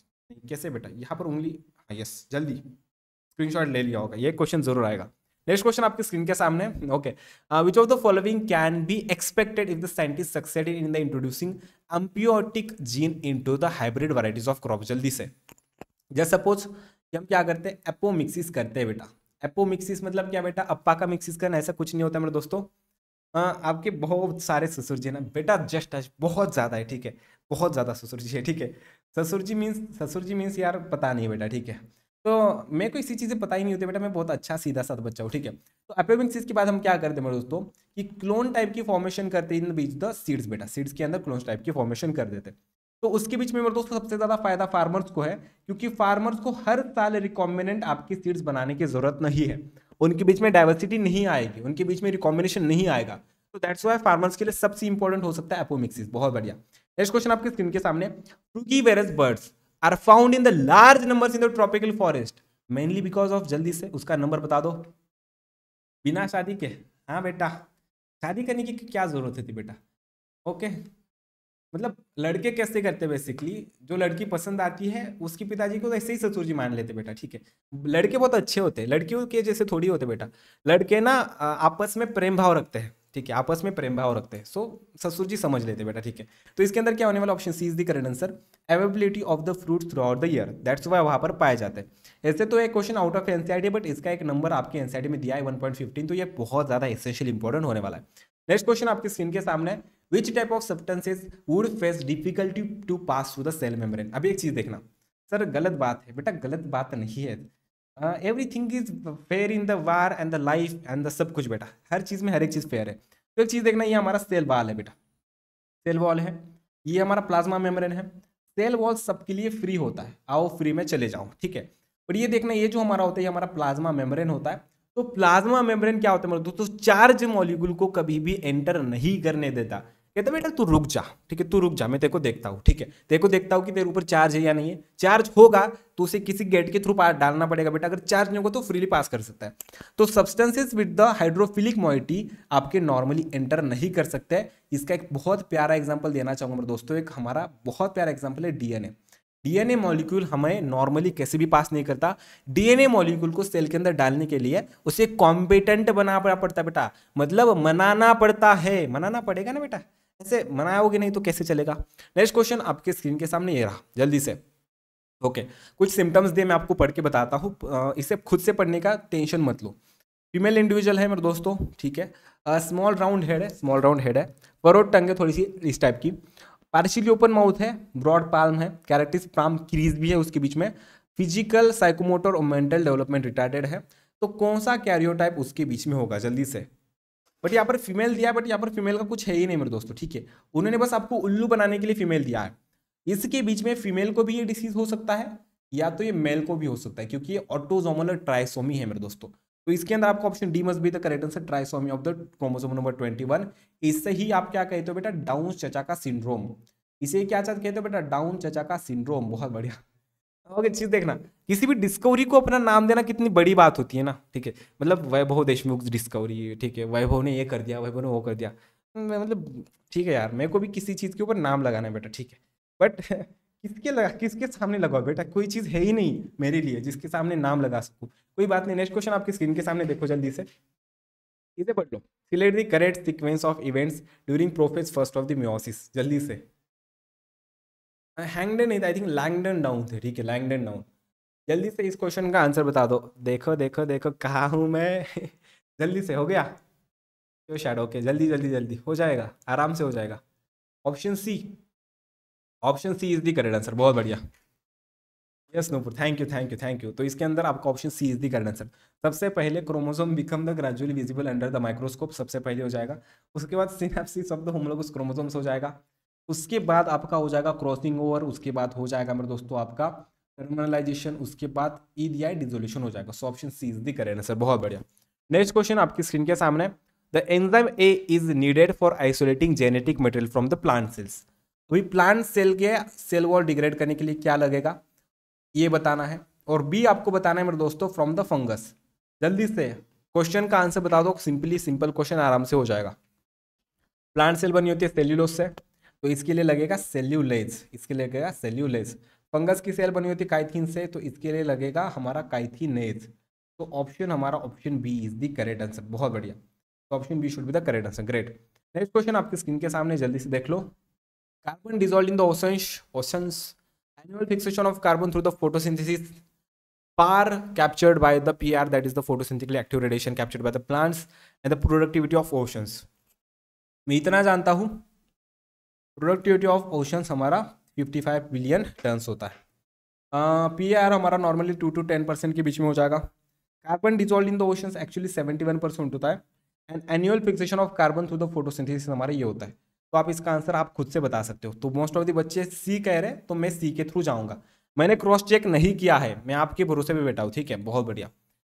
कैसे बेटा यहाँ पर उंगली हाँ यस जल्दी स्क्रीनशॉट ले लिया होगा ये क्वेश्चन जरूर आएगा नेक्स्ट क्वेश्चन आपके स्क्रीन के सामने okay which of the following can be expected if the scientist succeed in the introducing apomictic gene into the hybrid varieties of crop जल्दी से जैसे सपोज कि हम क्या करते हैं एपोमिक्सिस करते हैं बेटा एपोमिक्सिस मतलब क्या बेटा अप्पा का मिक्सिस करना ऐसा कुछ नहीं होता मेरे दोस्तों आ, आपके बहुत सारे ससुर जी ना बेटा जस्ट आज बहुत ज़्यादा है ठीक है बहुत ज़्यादा ससुर जी है ठीक है ससुर जी मीन्स ससुर जी मीन्स यार पता नहीं बेटा ठीक है तो मेरे को इसी चीज़ें पता ही नहीं होती बेटा मैं बहुत अच्छा सीधा साधा बच्चा हूँ ठीक है तो एपोमिक्सिस के बाद हम क्या करते हैं मेरे दोस्तों कि क्लोन टाइप की फॉर्मेशन करते हैं इन बीच द सीड्स बेटा सीड्स के अंदर क्लोन टाइप की फॉर्मेशन कर देते हैं तो उसके बीच में दोस्तों सबसे ज़्यादा फायदा फार्मर्स को है क्योंकि फार्मर्स को हर साल रिकॉम्बिनेंट आपकी सीड्स बनाने की ज़रूरत नहीं है उनके बीच में डाइवर्सिटी नहीं आएगी उनके बीच में रिकॉम्बिनेशन नहीं आएगा तो दैट्स वाई फार्मर्स के लिए सबसे इंपॉर्टेंट हो सकता है एपोमिक्सिस बहुत बढ़िया नेक्स्ट क्वेश्चन आपके स्क्रीन के सामने frugivorous birds are found in the large number in the tropical forest mainly because of जल्दी से उसका नंबर बता दो बिना शादी के हाँ बेटा शादी करने की क्या जरूरत थी बेटा ओके मतलब लड़के कैसे करते बेसिकली जो लड़की पसंद आती है उसके पिताजी को ऐसे ही ससुर जी मान लेते बेटा ठीक है लड़के बहुत अच्छे होते हैं लड़कियों के जैसे थोड़ी होते बेटा लड़के ना आपस में प्रेम भाव रखते हैं ठीक है आपस में प्रेम भाव रखते हैं सो ससुर जी समझ लेते बेटा ठीक है तो इसके अंदर क्या होने वाला option C is the current answer availability of the fruit throughout the year that's why वहाँ पर पाए जाते हैं ऐसे तो एक question out of NCERT but इसका एक नंबर आपके एनसीआईटी में दिया है 1.15 तो ये बहुत ज़्यादा एसेंशियल इंपॉर्टेंट होने वाला है नेक्स्ट क्वेश्चन आपके स्क्रीन के सामने है which type of substances would face difficulty to pass through the cell membrane अभी एक चीज़ देखना सर गलत बात है बेटा गलत बात नहीं है everything is fair in the war and the life and the सब कुछ बेटा हर चीज़ में हर एक चीज़ फेयर है तो एक चीज़ देखना ये हमारा सेल बाल है बेटा सेल वॉल है ये हमारा प्लाज्मा मेम्ब्रेन है सेल वॉल सबके लिए फ्री होता है आओ फ्री में चले जाओ ठीक है और ये देखना ये जो हमारा होता है ये हमारा प्लाज्मा मेम्ब्रेन होता है तो प्लाज्मा मेम्ब्रेन क्या होता है मतलब दोस्तों चार्ज मॉलिक्यूल को कभी भी एंटर नहीं करने देता कहते बेटा तू रुक जा ठीक है तू रुक जा मैं तेरे को देखता हूँ ठीक है तेरे को देखता हूँ कि तेरे ऊपर चार्ज है या नहीं है चार्ज होगा तो उसे किसी गेट के थ्रू पास डालना पड़ेगा बेटा अगर चार्ज नहीं होगा तो फ्रीली पास कर सकता है तो substances with the hydrophilic moiety आपके नॉर्मली एंटर नहीं कर सकते इसका एक बहुत प्यारा एग्जाम्पल देना चाहूंगा दोस्तों एक हमारा बहुत प्यारा एग्जाम्पल है डीएनए डीएनए मॉलिक्यूल हमें नॉर्मली कैसे भी पास नहीं करता डीएनए मॉलिक्यूल को सेल के अंदर डालने के लिए उसे कॉम्पिटेंट बनाना पड़ता बेटा मतलब मनाना पड़ता है मनाना पड़ेगा ना बेटा ऐसे मनाओगे नहीं तो कैसे चलेगा नेक्स्ट क्वेश्चन आपके स्क्रीन के सामने ये रहा जल्दी से ओके okay. कुछ सिम्टम्स दिए मैं आपको पढ़ के बताता हूँ इसे खुद से पढ़ने का टेंशन मत लो फीमेल इंडिविजुअल है मेरे दोस्तों ठीक है स्मॉल राउंड हेड है स्मॉल राउंड हेड है परोड टंग है थोड़ी सी इस टाइप की पार्शियली ओपन माउथ है ब्रॉड पाल्म है कैरेक्टिस पाम क्रीज भी है उसके बीच में फिजिकल साइकोमोटर और मेंटल डेवलपमेंट रिटार्टेड है तो कौन सा कैरियोटाइप उसके बीच में होगा जल्दी से बट यहाँ पर फीमेल दिया है बट यहाँ पर फीमेल का कुछ है ही नहीं मेरे दोस्तों ठीक है उन्होंने बस आपको उल्लू बनाने के लिए फीमेल दिया है इसके बीच में फीमेल को भी ये डिसीज हो सकता है या तो ये मेल को भी हो सकता है क्योंकि ये ऑटोजोमल ट्राइसोमी है मेरे दोस्तों तो इसके अंदर आपको option D must be the correct answer trisomy of the chromosome number twenty one इससे ही आप क्या कहते हो बेटा डाउन चचा का सिंड्रोम इसे क्या कहते हो बेटा डाउन चचा का सिंड्रोम बहुत बढ़िया एक चीज देखना किसी भी डिस्कवरी को अपना नाम देना कितनी बड़ी बात होती है ना ठीक है मतलब वैभव देशमुख डिस्कवरी ठीक है वैभव ने ये कर दिया वैभव ने वो कर दिया मैं मतलब ठीक है यार मेरे को भी किसी चीज़ के ऊपर नाम लगाना है बेटा ठीक है बट किसके लगा किसके सामने लगाओ बेटा कोई चीज़ है ही नहीं मेरे लिए जिसके सामने नाम लगा सकूँ कोई बात नहीं नेक्स्ट क्वेश्चन आपकी स्क्रीन के सामने देखो जल्दी से इसे पढ़ लो select the correct sequence of events during prophase first of the meiosis जल्दी से हैंगडन नहीं था आई थिंक लैंगडन डाउन थे ठीक है लैंगडन डाउन जल्दी से इस क्वेश्चन का आंसर बता दो देखो देखो देखो कहा हूँ मैं जल्दी से हो गया क्यों शायद ओके जल्दी जल्दी जल्दी हो जाएगा आराम से हो जाएगा option C option C is the correct answer बहुत बढ़िया yes Nupur thank you thank you thank you तो इसके अंदर आपका option C is the correct answer सबसे पहले chromosome become the gradually visible under the microscope सबसे पहले हो जाएगा उसके बाद synapsis of the homologous chromosomes हो जाएगा उसके बाद आपका हो जाएगा क्रॉसिंग ओवर उसके बाद हो जाएगा मेरे दोस्तों आपका टर्मिनलाइजेशन उसके बाद ई डी आई डिजोल्यूशन हो जाएगा सो ऑप्शन सी इज दी करें सर बहुत बढ़िया नेक्स्ट क्वेश्चन आपकी स्क्रीन के सामने the enzyme A is needed for isolating genetic material from the plant cells अभी प्लांट सेल के सेल वॉल डिग्रेड करने के लिए क्या लगेगा ये बताना है और बी आपको बताना है मेरे दोस्तों फ्रॉम द फंगस जल्दी से क्वेश्चन का आंसर बता दो सिंपली सिंपल क्वेश्चन आराम से हो जाएगा प्लांट सेल बनी होती है सेल्यूलोस से तो इसके लिए लगेगा सेल्यूलेज इसके लिए लगेगा सेल्यूलेज फंगस की सेल बनी होती काइथिन से तो इसके लिए लगेगा हमारा काइथिनेज तो ऑप्शन हमारा option B is the correct answer बहुत बढ़िया तो option B should be the correct answer great next question आपकी स्क्रीन के सामने जल्दी से देख लो carbon dissolve in the oceans oceans annual fixation of carbon through the photosynthesis power captured by the PR that is the photosynthetically active radiation captured by the plants and the productivity of oceans मैं इतना जानता हूँ productivity of oceans हमारा 55 billion tons होता है P R हमारा normally two to ten percent के बीच में हो जाएगा carbon dissolve in the oceans actually seventy one percent होता है and annual fixation of carbon through the photosynthesis हमारा ये होता है तो आप इसका आंसर आप खुद से बता सकते हो तो मोस्ट ऑफ द बच्चे सी कह रहे तो मैं सी के थ्रू जाऊंगा मैंने क्रॉस चेक नहीं किया है मैं आपके भरोसे पर बैठा हूँ ठीक है बहुत बढ़िया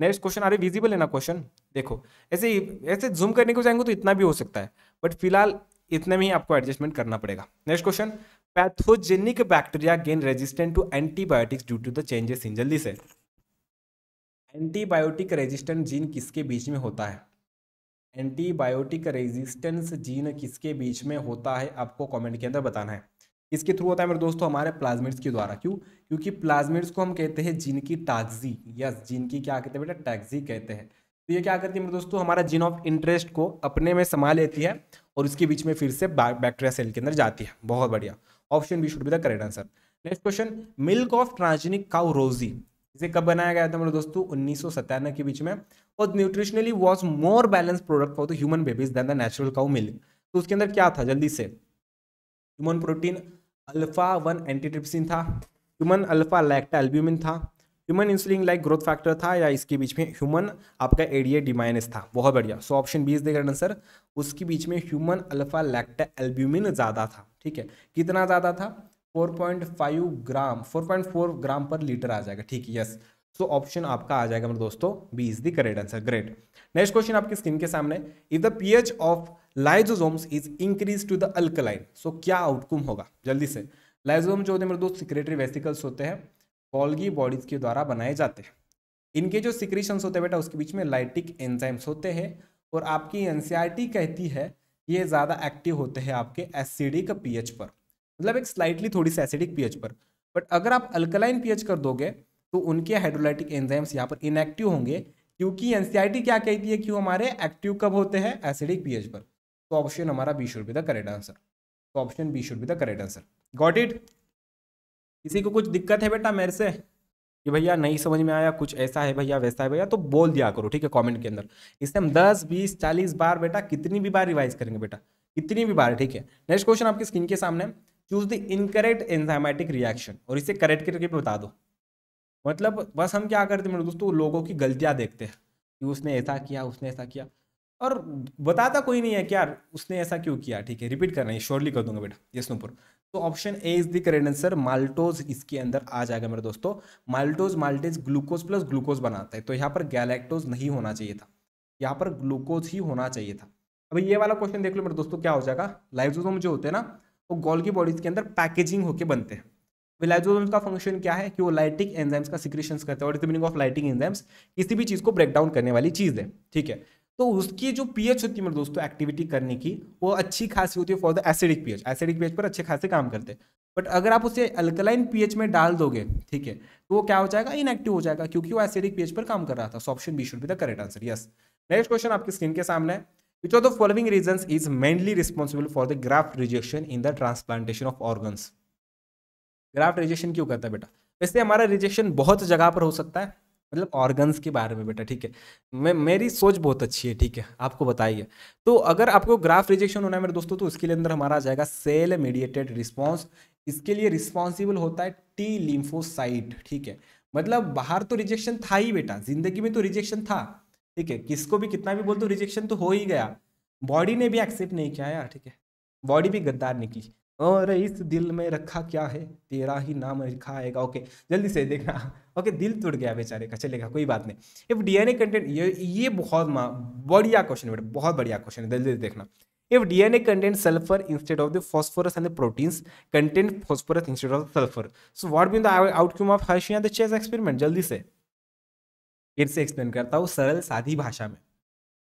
नेक्स्ट क्वेश्चन अरे विजिबल है ना क्वेश्चन देखो ऐसे ऐसे जूम करने को जाएंगे तो इतना भी हो सकता है बट फिलहाल इतने में ही आपको एडजस्टमेंट करना पड़ेगा next question pathogenic bacteria gain resistant to antibiotics due to the changes in जल्दी से एंटीबायोटिक रेजिस्टेंट जीन किसके बीच में होता है एंटीबायोटिक रेजिस्टेंस जीन किसके बीच में होता है आपको कमेंट के अंदर बताना है इसके थ्रू होता है मेरे दोस्तों हमारे प्लाज्मिड्स के द्वारा क्यों क्योंकि प्लाज्मिड्स को हम कहते हैं जीन की टैक्सी यस जीन की क्या कहते हैं बेटा टैक्सी कहते हैं तो ये क्या करती है मेरे दोस्तों हमारा जीन ऑफ इंटरेस्ट को अपने में समा लेती है और उसके बीच में फिर से बैक्टीरिया सेल के अंदर जाती है बहुत बढ़िया option B should be the correct answer next question milk of transgenic cow Rosie इसे कब बनाया गया था मेरे दोस्तों उन्नीस के बीच में और nutritionally was more balance product for the human babies than the natural cow milk तो उसके अंदर क्या था जल्दी से human protein alpha one antitrypsin था ह्यूमन अल्फा लैक्टा एल्ब्यूमिन था human insulin like growth factor था या इसके बीच में ह्यूमन आपका एडीए डिमाइनस था बहुत बढ़िया so option B is the answer उसके बीच में ह्यूमन अल्फा लैक्टा एल्ब्यूमिन ज़्यादा था ठीक है कितना ज़्यादा था 4.5 ग्राम 4.4 ग्राम पर लीटर आ जाएगा ठीक है यस सो ऑप्शन आपका आ जाएगा मेरे दोस्तों B is the correct answer great next question आपकी स्किन के सामने if the pH of lysosomes is increase to the alkaline so क्या आउटकम होगा जल्दी से लाइजोम जो होते हैं मेरे दोस्त सिक्रेटरी वेसिकल्स होते हैं गोल्गी बॉडीज के द्वारा बनाए जाते हैं इनके जो सिक्रीशंस होते हैं बेटा उसके बीच में लाइटिक एंजाइम्स होते हैं और आपकी एन कहती है ये ज़्यादा एक्टिव होते हैं आपके एसिडिक पीएच पर मतलब एक स्लाइटली थोड़ी सी एसिडिक पीएच पर बट अगर आप अल्कलाइन पीएच कर दोगे तो उनके हाइड्रोलाइटिक एंजाइम्स यहाँ पर इनएक्टिव होंगे क्योंकि एन क्या कहती है कि हमारे एक्टिव कब होते हैं एसिडिक पीएच पर तो ऑप्शन हमारा B should be the correct answer तो option B should be the correct answer got it किसी को कुछ दिक्कत है बेटा मेरे से कि भैया नहीं समझ में आया कुछ ऐसा है भैया वैसा है भैया तो बोल दिया करो ठीक है कमेंट के अंदर इससे हम 10 20 40 बार बेटा कितनी भी बार रिवाइज करेंगे बेटा कितनी भी बार ठीक है नेक्स्ट क्वेश्चन आपकी स्किन के सामने choose the incorrect enzymatic reaction और इसे करेक्ट करके बता दो मतलब बस हम क्या करते हैं मेरे दोस्तों लोगों की गलतियाँ देखते हैं कि उसने ऐसा किया उसने ऐसा किया और बताता कोई नहीं है कि यार उसने ऐसा क्यों किया ठीक है रिपीट करना है श्योरली कर दूंगा बेटा यस तो option A is the correct answer maltose इसके अंदर आ जाएगा मेरे दोस्तों maltose maltase glucose plus glucose बनाता है तो यहाँ पर गैलेक्टोज नहीं होना चाहिए था यहाँ पर ग्लूकोज ही होना चाहिए था अब ये वाला क्वेश्चन देख लो मेरे दोस्तों क्या हो जाएगा लाइजोजोम जो होते हैं ना वो गोल की बॉडीज के अंदर पैकेजिंग होकर बनते हैं लाइजोजोम तो का फंक्शन क्या है कि वो लाइटिंग एंजाइम्स का सिक्रेशन करते हैं और मीनिंग ऑफ लाइटिंग एंजाइम्स किसी भी चीज़ को ब्रेक डाउन करने वाली चीज़ है ठीक है तो उसकी जो पीएच होती है मेरे दोस्तों एक्टिविटी करने की वो अच्छी खासी होती है for the acidic pH acidic pH पर अच्छे खासे काम करते हैं बट अगर आप उसे अल्कलाइन पीएच में डाल दोगे ठीक है तो वो क्या हो जाएगा इनएक्टिव हो जाएगा क्योंकि वो एसिडिक पीएच पर काम कर रहा था so option B should be the correct answer yes next question आपकी स्क्रीन के सामने which of the following reason is mainly responsible for the graft rejection in the transplantation of of graft rejection क्यों करता है बेटा वैसे हमारा rejection बहुत जगह पर हो सकता है मतलब ऑर्गन्स के बारे में बेटा ठीक है मैं मेरी सोच बहुत अच्छी है ठीक है आपको बताइए तो अगर आपको ग्राफ रिजेक्शन होना है मेरे दोस्तों तो उसके लिए अंदर हमारा आ जाएगा सेल मीडिएटेड रिस्पॉन्स इसके लिए रिस्पॉन्सिबल होता है टी लिम्फोसाइट ठीक है मतलब बाहर तो रिजेक्शन था ही बेटा जिंदगी में तो रिजेक्शन था ठीक है किसको भी कितना भी बोल दो रिजेक्शन तो हो ही गया बॉडी ने भी एक्सेप्ट नहीं किया यार ठीक है बॉडी भी गद्दार निकली और इस दिल में रखा क्या है तेरा ही नाम लिखा आएगा ओके जल्दी से देखना ओके दिल टूट गया बेचारे का चलेगा कोई बात नहीं इफ डीएनए कंटेंट ये ये बहुत बढ़िया क्वेश्चन है बहुत बढ़िया क्वेश्चन है जल्दी से देखना if DNA content sulphur instead of the phosphorus and the proteins content phosphorus instead of sulphur so what been the outcome of Hershey the Chase experiment जल्दी से फिर से एक्सप्लेन करता हूँ सरल साधी भाषा में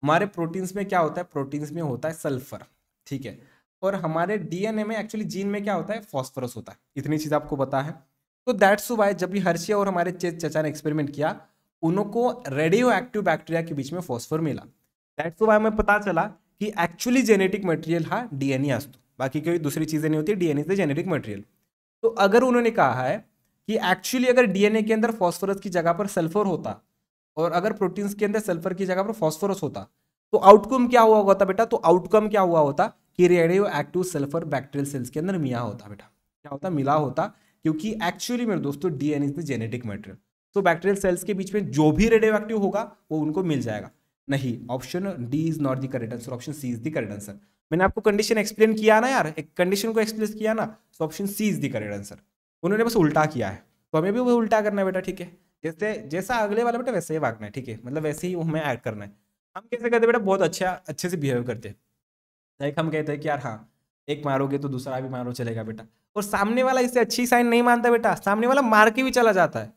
हमारे प्रोटीन्स में क्या होता है प्रोटीन्स में होता है सल्फर ठीक है और हमारे डीएनए में एक्चुअली जीन में क्या होता है फॉस्फोरस होता है इतनी चीज़ आपको पता है तो दैट्स वाई जब भी हर्षिया और हमारे चेत चचा ने एक्सपेरिमेंट किया उनको रेडियो एक्टिव बैक्टीरिया के बीच में फॉस्फोर मिला दैट्स वाई हमें पता चला कि एक्चुअली जेनेटिक मटेरियल हा डीएनए अस्तु बाकी कोई दूसरी चीज़ें नहीं होती डीएनए से जेनेटिक मटेरियल तो अगर उन्होंने कहा है कि एक्चुअली अगर डीएनए के अंदर फॉस्फोरस की जगह पर सल्फर होता और अगर प्रोटीन्स के अंदर सल्फर की जगह पर फॉस्फोरस होता तो आउटकम क्या हुआ होता बेटा तो आउटकम क्या हुआ होता कि radioactive sulphur bacterial cells के अंदर मिला होता बेटा क्या होता मिला होता क्योंकि एक्चुअली मेरे दोस्तों D N is the genetic material तो बैक्टीरियल सेल्स के बीच में जो भी रेडियो एक्टिव होगा वो उनको मिल जाएगा नहीं option D is not the correct answer option C is the correct answer मैंने आपको कंडीशन एक्सप्लेन किया ना यार एक कंडीशन को एक्सप्लेन किया ना so option C is the correct answer उन्होंने बस उल्टा किया है तो हमें भी वो उल्टा करना है बेटा ठीक है जैसे जैसा अगले वाला बेटा वैसे ही भागना है ठीक है मतलब वैसे ही हमें ऐड करना है हम कैसे करते बेटा बहुत अच्छा अच्छे से बिहेव करते हैं लाइक तो हम कहते हैं कि यार हाँ एक मारोगे तो दूसरा भी मारो चलेगा बेटा और सामने वाला इसे अच्छी साइन नहीं मानता बेटा सामने वाला मार के भी चला जाता है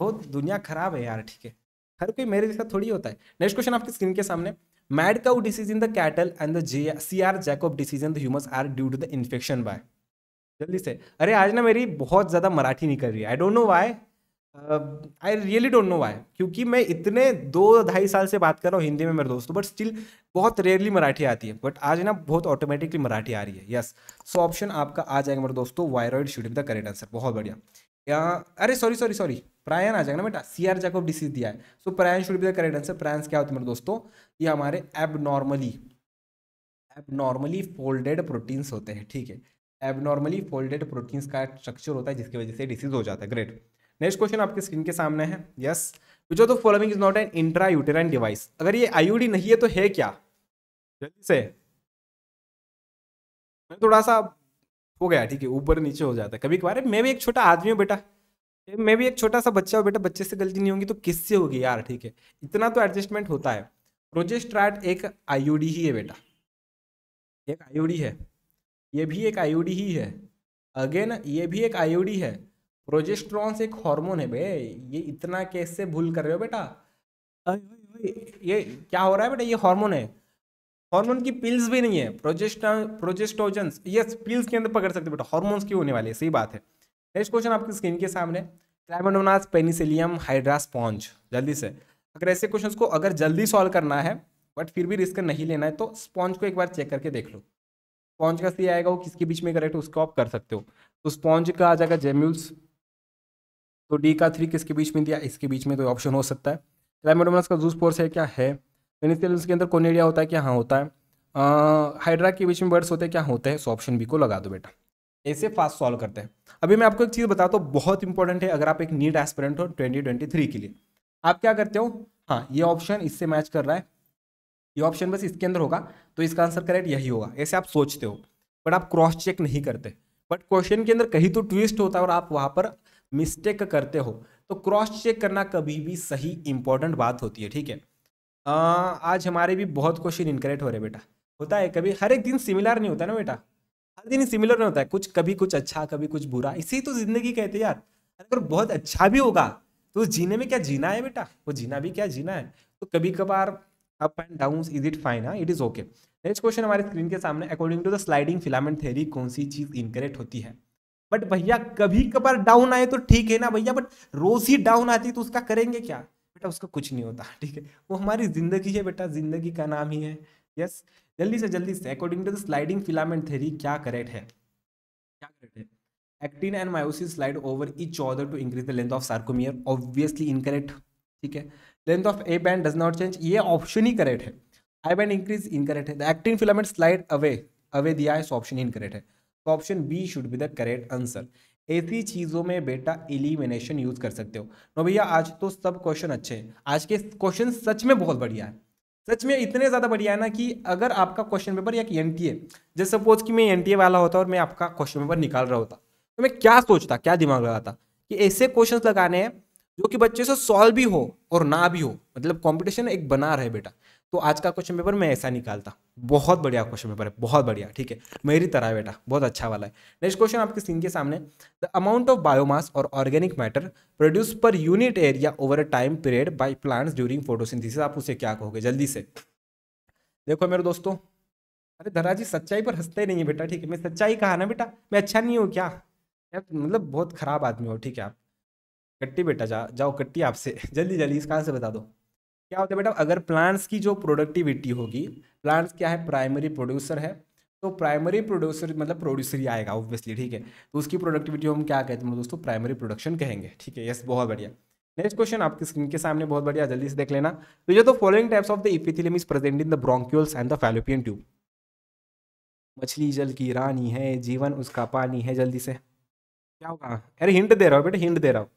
बहुत दुनिया खराब है यार ठीक है हर कोई मेरे जैसा थोड़ी होता है नेक्स्ट क्वेश्चन आपकी स्क्रीन के सामने mad cow disease in the cattle and the C R Jakob disease in the humans are due to the infection by जल्दी से अरे आज ना मेरी बहुत ज़्यादा मराठी निकल रही है I don't know why I really don't know why क्योंकि मैं इतने दो ढाई साल से बात कर रहा हूँ हिंदी में मेरे दोस्तों बट स्टिल बहुत रेयरली मराठी आती है बट आज ना बहुत ऑटोमेटिकली मराठी आ रही है यस सो ऑप्शन आपका आ जाएगा मेरे दोस्तों viroid should be the correct answer बहुत बढ़िया या अरे सॉरी सॉरी सॉरी प्रायन आ जाएगा ना बेटा सी आर जैकब डिसीज दिया है so prion should be the correct answer prions क्या होते हैं मेरे दोस्तों ये हमारे एबनॉर्मली एबनॉर्मली फोल्डेड प्रोटीन्स होते हैं ठीक है एबनॉर्मली फोल्डेड प्रोटीन्स का स्ट्रक्चर होता है जिसकी वजह से डिसीज हो जाता है ग्रेट नेक्स्ट क्वेश्चन आपके स्क्रीन के सामने है yes which of the following is not an intrauterine device अगर ये आईयूडी नहीं है तो है क्या जल्दी से मैं थोड़ा सा हो गया ठीक है ऊपर नीचे हो जाता है कभी कभार मैं भी एक छोटा आदमी हूँ बेटा मैं भी एक छोटा सा बच्चा हूँ बेटा बच्चे से गलती नहीं होगी तो किससे होगी यार ठीक है इतना तो एडजस्टमेंट होता है प्रोजेस्ट्राट एक आईयूडी ही है बेटा एक आईयूडी है ये भी एक आईयूडी ही है अगेन ये भी एक आईयूडी है प्रोजेस्ट्रॉन्स एक हार्मोन है बे ये इतना कैसे भूल कर रहे हो बेटा ये क्या हो रहा है बेटा ये हार्मोन है हार्मोन की पिल्स भी नहीं है प्रोजेस्टा यस पिल्स के अंदर पकड़ सकते बेटा हार्मोन्स की होने वाले सही बात है नेक्स्ट क्वेश्चन आपकी स्क्रीन के सामने क्लाइमेडोनास पेनिसिलियम स्पॉन्ज जल्दी से अगर ऐसे क्वेश्चन को अगर जल्दी सॉल्व करना है बट फिर भी रिस्क नहीं लेना है तो स्पॉन्ज को एक बार चेक करके देख लो स्पॉन्ज का सी आएगा वो किसके बीच में करेक्ट उसको आप कर सकते हो तो स्पॉन्ज का आ जाएगा जेम्यूल्स तो डी का थ्री किसके बीच में दिया इसके बीच में तो ऑप्शन हो सकता है क्लाइमेटोमस का जूस फोर्स है क्या है पेनिसिलिन के अंदर कोनेडिया होता है क्या हाँ होता है हाइड्रा के बीच में बर्ड्स होते हैं क्या होते हैं सो ऑप्शन बी को लगा दो बेटा ऐसे फास्ट सॉल्व करते हैं अभी मैं आपको एक चीज़ बताता हूँ बहुत इंपॉर्टेंट है अगर आप एक नीट एस्पिरेंट हो 2023 के लिए आप क्या करते हो हाँ ये ऑप्शन इससे मैच कर रहा है ये ऑप्शन बस इसके अंदर होगा तो इसका आंसर करेक्ट यही होगा ऐसे आप सोचते हो बट आप क्रॉस चेक नहीं करते बट क्वेश्चन के अंदर कहीं तो ट्विस्ट होता है और आप वहाँ पर मिस्टेक करते हो तो क्रॉस चेक करना कभी भी सही इंपॉर्टेंट बात होती है ठीक है आ, आज हमारे भी बहुत क्वेश्चन इनकरेक्ट हो रहे बेटा होता है कभी हर एक दिन सिमिलर नहीं होता ना बेटा हर दिन सिमिलर नहीं होता है कुछ कभी कुछ अच्छा कभी कुछ बुरा इसी तो जिंदगी कहते यार अगर बहुत अच्छा भी होगा तो जीने में क्या जीना है बेटा वो जीना भी क्या जीना है तो कभी कभार up and down is it fine हाँ it is okay next question हमारे स्क्रीन के सामने according to the sliding filament theory कौन सी चीज इनकरेक्ट होती है बट भैया कभी कभार डाउन आए तो ठीक है ना भैया बट रोज ही डाउन आती तो उसका करेंगे क्या बेटा उसका कुछ नहीं होता ठीक है वो हमारी जिंदगी है बेटा जिंदगी का नाम ही है यस जल्दी से जल्दी से according to the sliding filament थे क्या करेक्ट है क्या करेक्ट है actin and myosin slide over each other to increase the length of sarcomere obviously incorrect ठीक है length of A band does not change ये ऑप्शन ही करेक्ट है आई बैंड इंक्रीज इनकरेक्ट है the actin filament slide away away दिया है सो option incorrect है तो option B should be the correct answer ऐसी चीज़ों में बेटा एलिमिनेशन यूज़ कर सकते हो नो तो भैया आज तो सब क्वेश्चन अच्छे हैं आज के क्वेश्चन सच में बहुत बढ़िया है सच में इतने ज़्यादा बढ़िया है ना कि अगर आपका क्वेश्चन पेपर या एन टी ए जैसे सपोज कि मैं एन टी ए वाला होता और मैं आपका क्वेश्चन पेपर निकाल रहा होता तो मैं क्या सोचता क्या दिमाग लगाता कि ऐसे क्वेश्चन लगाने हैं जो कि बच्चे से सॉल्व भी हो और ना भी हो मतलब कॉम्पिटिशन एक बना रहे बेटा तो आज का क्वेश्चन पेपर मैं ऐसा निकालता बहुत बढ़िया क्वेश्चन पेपर है बहुत बढ़िया ठीक है मेरी तरह बेटा बहुत अच्छा वाला है नेक्स्ट क्वेश्चन आपके सीन के सामने द अमाउंट ऑफ बायोमास और organic matter produce per unit area over a time period by plants during photosynthesis आप उसे क्या कहोगे जल्दी से देखो मेरे दोस्तों अरे धरा जी सच्चाई पर हंसते नहीं है बेटा ठीक है मैं सच्चाई कहा ना बेटा मैं अच्छा नहीं हूँ क्या मतलब बहुत खराब आदमी हो ठीक है आप कट्टी बेटा जा जाओ कट्टी आपसे जल्दी जल्दी कहा से बता दो क्या होता है बेटा अगर प्लांट्स की जो प्रोडक्टिविटी होगी प्लांट्स क्या है प्राइमरी प्रोड्यूसर है तो प्राइमरी प्रोड्यूसर मतलब प्रोड्यूसर ही आएगा ऑब्वियसली ठीक है तो उसकी प्रोडक्टिविटी हम क्या कहते हैं मतलब दोस्तों प्राइमरी प्रोडक्शन कहेंगे ठीक है यस बहुत बढ़िया नेक्स्ट क्वेश्चन आपकी स्क्रीन के सामने बहुत बढ़िया जल्दी से देख लेना which the following types of the epithelium is present in the bronchioles and the fallopian tube मछली जल की रानी है जीवन उसका पानी है जल्दी से क्या होगा अरे हिंट दे रहा हूँ बेटा हिंट दे रहा हूँ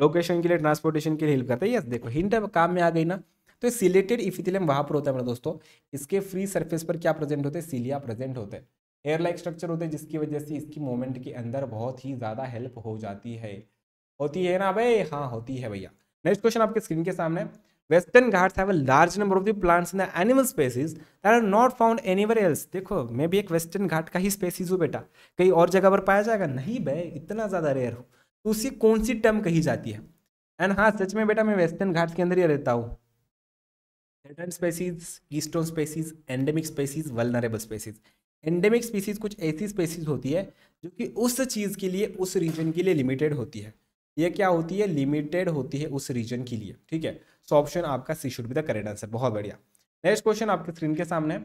लोकेशन के लिए ट्रांसपोर्टेशन के लिए हेल्प करता है यस देखो हिंट काम में आ गई ना तो सिलेटेड इफिथिलियम वहाँ पर होता है मेरा दोस्तों इसके फ्री सर्फेस पर क्या प्रेजेंट होते हैं सीलिया प्रेजेंट होते हैं एयरलाइक स्ट्रक्चर होते हैं जिसकी वजह से इसकी मोमेंट के अंदर बहुत ही ज़्यादा हेल्प हो जाती है होती है ना भाई हाँ होती है भैया नेक्स्ट क्वेश्चन आपके स्क्रीन के सामने Western Ghats have a large number of the plants in the animal species that are not found anywhere else देखो मैं भी एक वेस्टर्न घाट का ही स्पेसीज हूँ बेटा कहीं और जगह पर पाया जाएगा नहीं भाई इतना ज़्यादा रेयर हूँ तो उसी कौन सी टर्म कही जाती है एंड हाँ सच में बेटा मैं वेस्टर्न घाट्स के अंदर ही रहता हूँ species keystone species endemic species vulnerable species endemic species कुछ ऐसी स्पेसीज होती है जो कि उस चीज़ के लिए उस रीजन के लिए लिमिटेड होती है ये क्या होती है लिमिटेड होती है उस रीजन के लिए ठीक है सो ऑप्शन आपका C should be the correct answer बहुत बढ़िया नेक्स्ट क्वेश्चन आपके स्क्रीन के सामने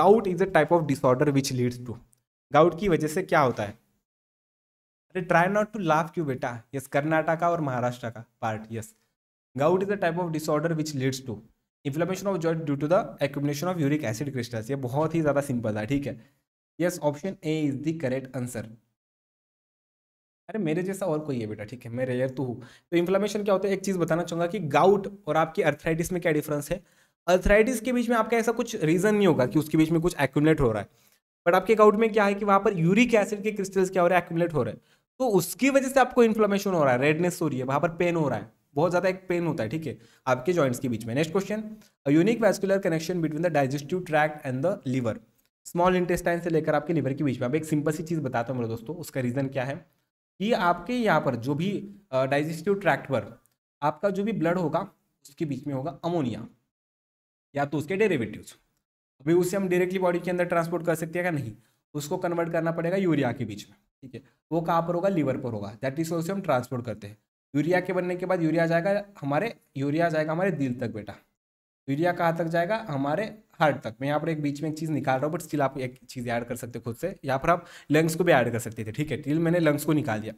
gout is a type of disorder which leads to gout की वजह से क्या होता है अरे ट्राई नॉट टू लाफ क्यू बेटा यस कर्नाटका और महाराष्ट्र का part yes gout is the type of disorder which leads to inflammation of joint due to the accumulation of uric acid crystals ये बहुत ही ज़्यादा सिंपल था ठीक है yes option A is the correct answer अरे मेरे जैसा और कोई है बेटा ठीक है मैं रेयर तो हूँ तो इन्फ्लामेशन क्या होता है एक चीज़ बताना चाहूँगा कि गाउट और आपकी अर्थराइटिस में क्या डिफरेंस है अर्थराइटिस के बीच में आपका ऐसा कुछ रीज़न नहीं होगा कि उसके बीच में कुछ एक्यूमलेट हो रहा है बट आपके गाउट में क्या है कि वहाँ पर यूरिक एसिड के क्रिस्टल्स क्या हो रहे हैं एक्यूमलेट हो रहे हैं तो उसकी वजह से आपको इन्फ्लामेशन हो रहा है रेडनेस हो रही है वहाँ पर पेन हो रहा है बहुत ज़्यादा एक पेन होता है ठीक है आपके जॉइंट्स के बीच में next question unique vascular connection between the digestive tract and the liver small intestine से लेकर आपके लीवर के बीच में आप एक सिंपल सी चीज़ बताता हूँ मेरे दोस्तों उसका रीज़न क्या है कि आपके यहाँ पर जो भी डाइजेस्टिव ट्रैक्ट पर आपका जो भी ब्लड होगा उसके बीच में होगा अमोनिया या तो उसके डेरेवेटिव अभी उसे हम डायरेक्टली बॉडी के अंदर ट्रांसपोर्ट कर सकते हैं क्या नहीं उसको कन्वर्ट करना पड़ेगा यूरिया के बीच में ठीक है वो कहाँ पर होगा लीवर पर होगा दैट इज हम ट्रांसपोर्ट करते हैं यूरिया के बनने के बाद यूरिया जाएगा हमारे यूरिया जाएगा हमारे दिल तक बेटा यूरिया कहाँ तक जाएगा हमारे हार्ट तक मैं यहाँ पर एक बीच में एक चीज़ निकाल रहा हूँ बट स्टिल आप एक चीज़ ऐड कर सकते खुद से यहाँ पर आप लंग्स को भी ऐड कर सकते थे ठीक है टिल मैंने लंग्स को निकाल दिया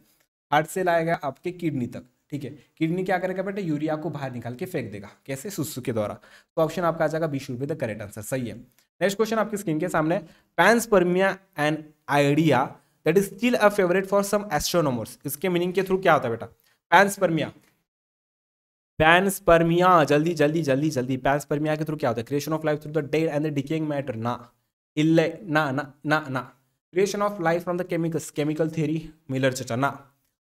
हार्ट से लाएगा आपके किडनी तक ठीक है किडनी क्या करेगा बेटा यूरिया को बाहर निकाल के फेंक देगा कैसे सुसु के द्वारा तो ऑप्शन आपका आ जाएगा बीस रुपये द करेक्ट आंसर सही है नेक्स्ट क्वेश्चन आपकी स्क्रीन के सामने panspermia and idea that is still a favourite for some astronomers इसके मीनिंग के थ्रू क्या होता है बेटा पैंसपर्मिया पैंसपर्मिया जल्दी जल्दी जल्दी जल्दी पैंसपर्मिया के थ्रू क्या होता है creation of life through the dead and the decaying matter ना इल्ले ना ना ना creation of life from the chemicals chemical theory Miller चचा ना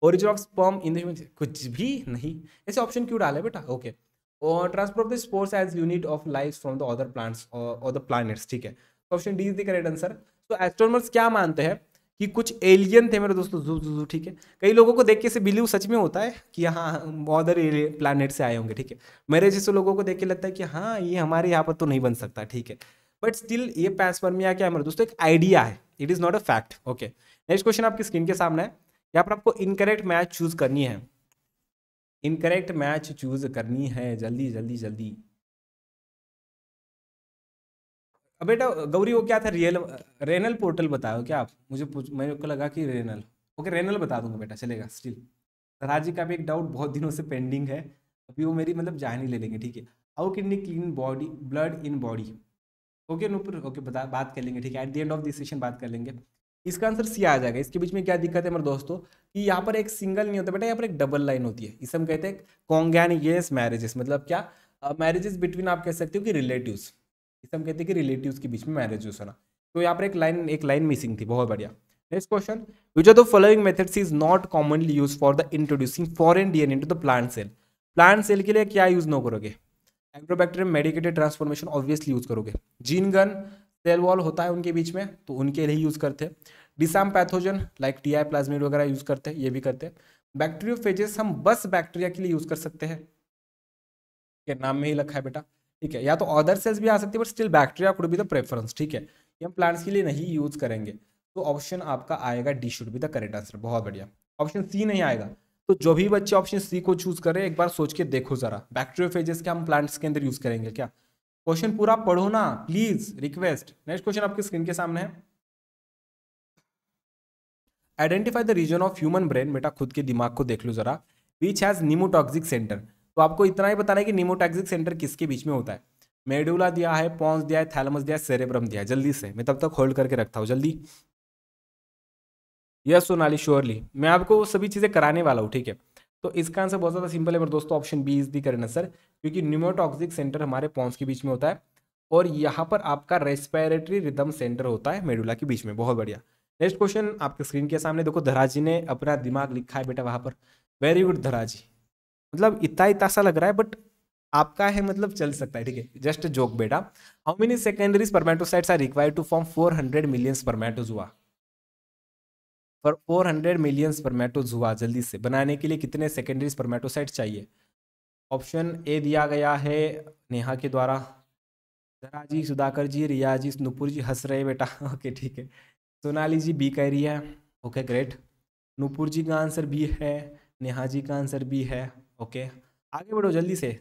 origin of sperm in human कुछ भी नहीं ऐसे ऑप्शन क्यों डाले बेटा ओके और transfer of the spores as unit of life from the other plants और द प्लानट्स ठीक है option D is the correct answer तो एस्ट्रोनर्स क्या मानते हैं कि कुछ एलियन थे मेरे दोस्तों जू जू जू ठीक है कई लोगों को देख के से बिलीव सच में होता है कि हाँ अदर प्लानट से आए होंगे ठीक है मेरे जैसे लोगों को देख के लगता है कि हाँ ये हमारे यहाँ पर तो नहीं बन सकता ठीक है बट स्टिल ये पैंसपर्मिया क्या है मेरे दोस्तों एक आइडिया है it is not a fact okay next question आपकी स्क्रीन के सामने है यहाँ पर आपको इनकरेक्ट मैच चूज करनी है इनकरेक्ट मैच चूज करनी है जल्दी जल्दी जल्दी बेटा गौरी वो क्या था रियल रेनल पोर्टल बताओ क्या आप मुझे मैं को लगा कि रेनल ओके रेनल बता दूंगा बेटा चलेगा स्टिल सराज जी का भी एक डाउट बहुत दिनों से पेंडिंग है अभी वो मेरी मतलब जान ही ले लेंगे ठीक है how knee clean body blood in body okay Nupur okay बता बात कर लेंगे ठीक है at the end of this session बात कर लेंगे इसका आंसर सी आ जाएगा इसके बीच में क्या दिक्कत है मेरे दोस्तों कि यहाँ पर एक सिंगल नहीं होता बेटा यहाँ पर एक डबल लाइन होती है इसे हम कहते हैं कॉन्गैन येस मैरिजेस मतलब क्या मैरिजेस बिटवीन आप कह सकते हो कि रिलेटिव्स इसे हम कहते हैं कि रिलेटिव के बीच में मैरिज मैरिजेस होना तो यहाँ पर एक लाइन एक लाइन मिसिंग थी बहुत बढ़िया next question which are the following methods is not commonly use for the introducing foreign D N into the plant cell plant cell के लिए क्या यूज नो करोगे Agrobacterium mediated transformation obviously use करोगे gene gun cell wall होता है उनके बीच में तो उनके लिए यूज करते हैं disarmed pathogen like T I plasmid वगैरह यूज करते हैं ये भी करते हैं बैक्टीरियोफेजेस हम बस बैक्टीरिया के लिए यूज कर सकते हैं के नाम में ही लिखा है बेटा ठीक है या तो अदर सेल्स भी आ सकती है but still bacteria could be the preference ठीक है ये हम प्लांट्स के लिए नहीं यूज करेंगे तो ऑप्शन आपका आएगा D should be the correct answer बहुत बढ़िया ऑप्शन सी नहीं आएगा तो जो भी बच्चे ऑप्शन सी को चूज करें एक बार सोच के देखो जरा बैक्टीरियोफेजेस के हम प्लांट्स के अंदर यूज करेंगे क्या क्वेश्चन पूरा पढ़ो ना प्लीज रिक्वेस्ट नेक्स्ट क्वेश्चन आपके स्क्रीन के सामने है identify the region of human brain बेटा खुद के दिमाग को देख लो जरा विच हैज निमोटॉक्सिक सेंटर तो आपको इतना ही बताना है कि निमोटैक्सिक सेंटर किसके बीच में होता है मेडुला दिया है पॉन्स दिया है थैलमस दिया है सेरेब्रम दिया है जल्दी से मैं तब तक होल्ड करके रखता हूँ जल्दी यस सोनाली श्योरली मैं आपको सभी चीज़ें कराने वाला हूँ ठीक है तो इसका आंसर बहुत ज़्यादा सिंपल है मेरे दोस्तों ऑप्शन बी इज दी करें सर क्योंकि न्यूमोटॉक्सिक सेंटर हमारे पॉन्स के बीच में होता है और यहाँ पर आपका रेस्पायरेटरी रिदम सेंटर होता है मेडुला के बीच में बहुत बढ़िया नेक्स्ट क्वेश्चन आपके स्क्रीन के सामने देखो धराजी ने अपना दिमाग लिखा है बेटा वहाँ पर वेरी गुड धराजी मतलब इतना इतना सा लग रहा है बट आपका है मतलब चल सकता है ठीक है जस्ट जोक बेटा how many secondary spermatocytes are require to form 400 million spermatozoa for 400 million spermatozoa जल्दी से बनाने के लिए कितने सेकेंडरी स्पर्मेटोसाइट चाहिए ऑप्शन ए दिया गया है नेहा के द्वारा धरा जी सुधाकर जी रिया जी नूपुर जी हंस रहे बेटा ओके ठीक है सोनाली जी बी कह रही है ओके ग्रेट नूपुर जी का आंसर बी है नेहा जी का आंसर बी है ओके आगे बढ़ो जल्दी से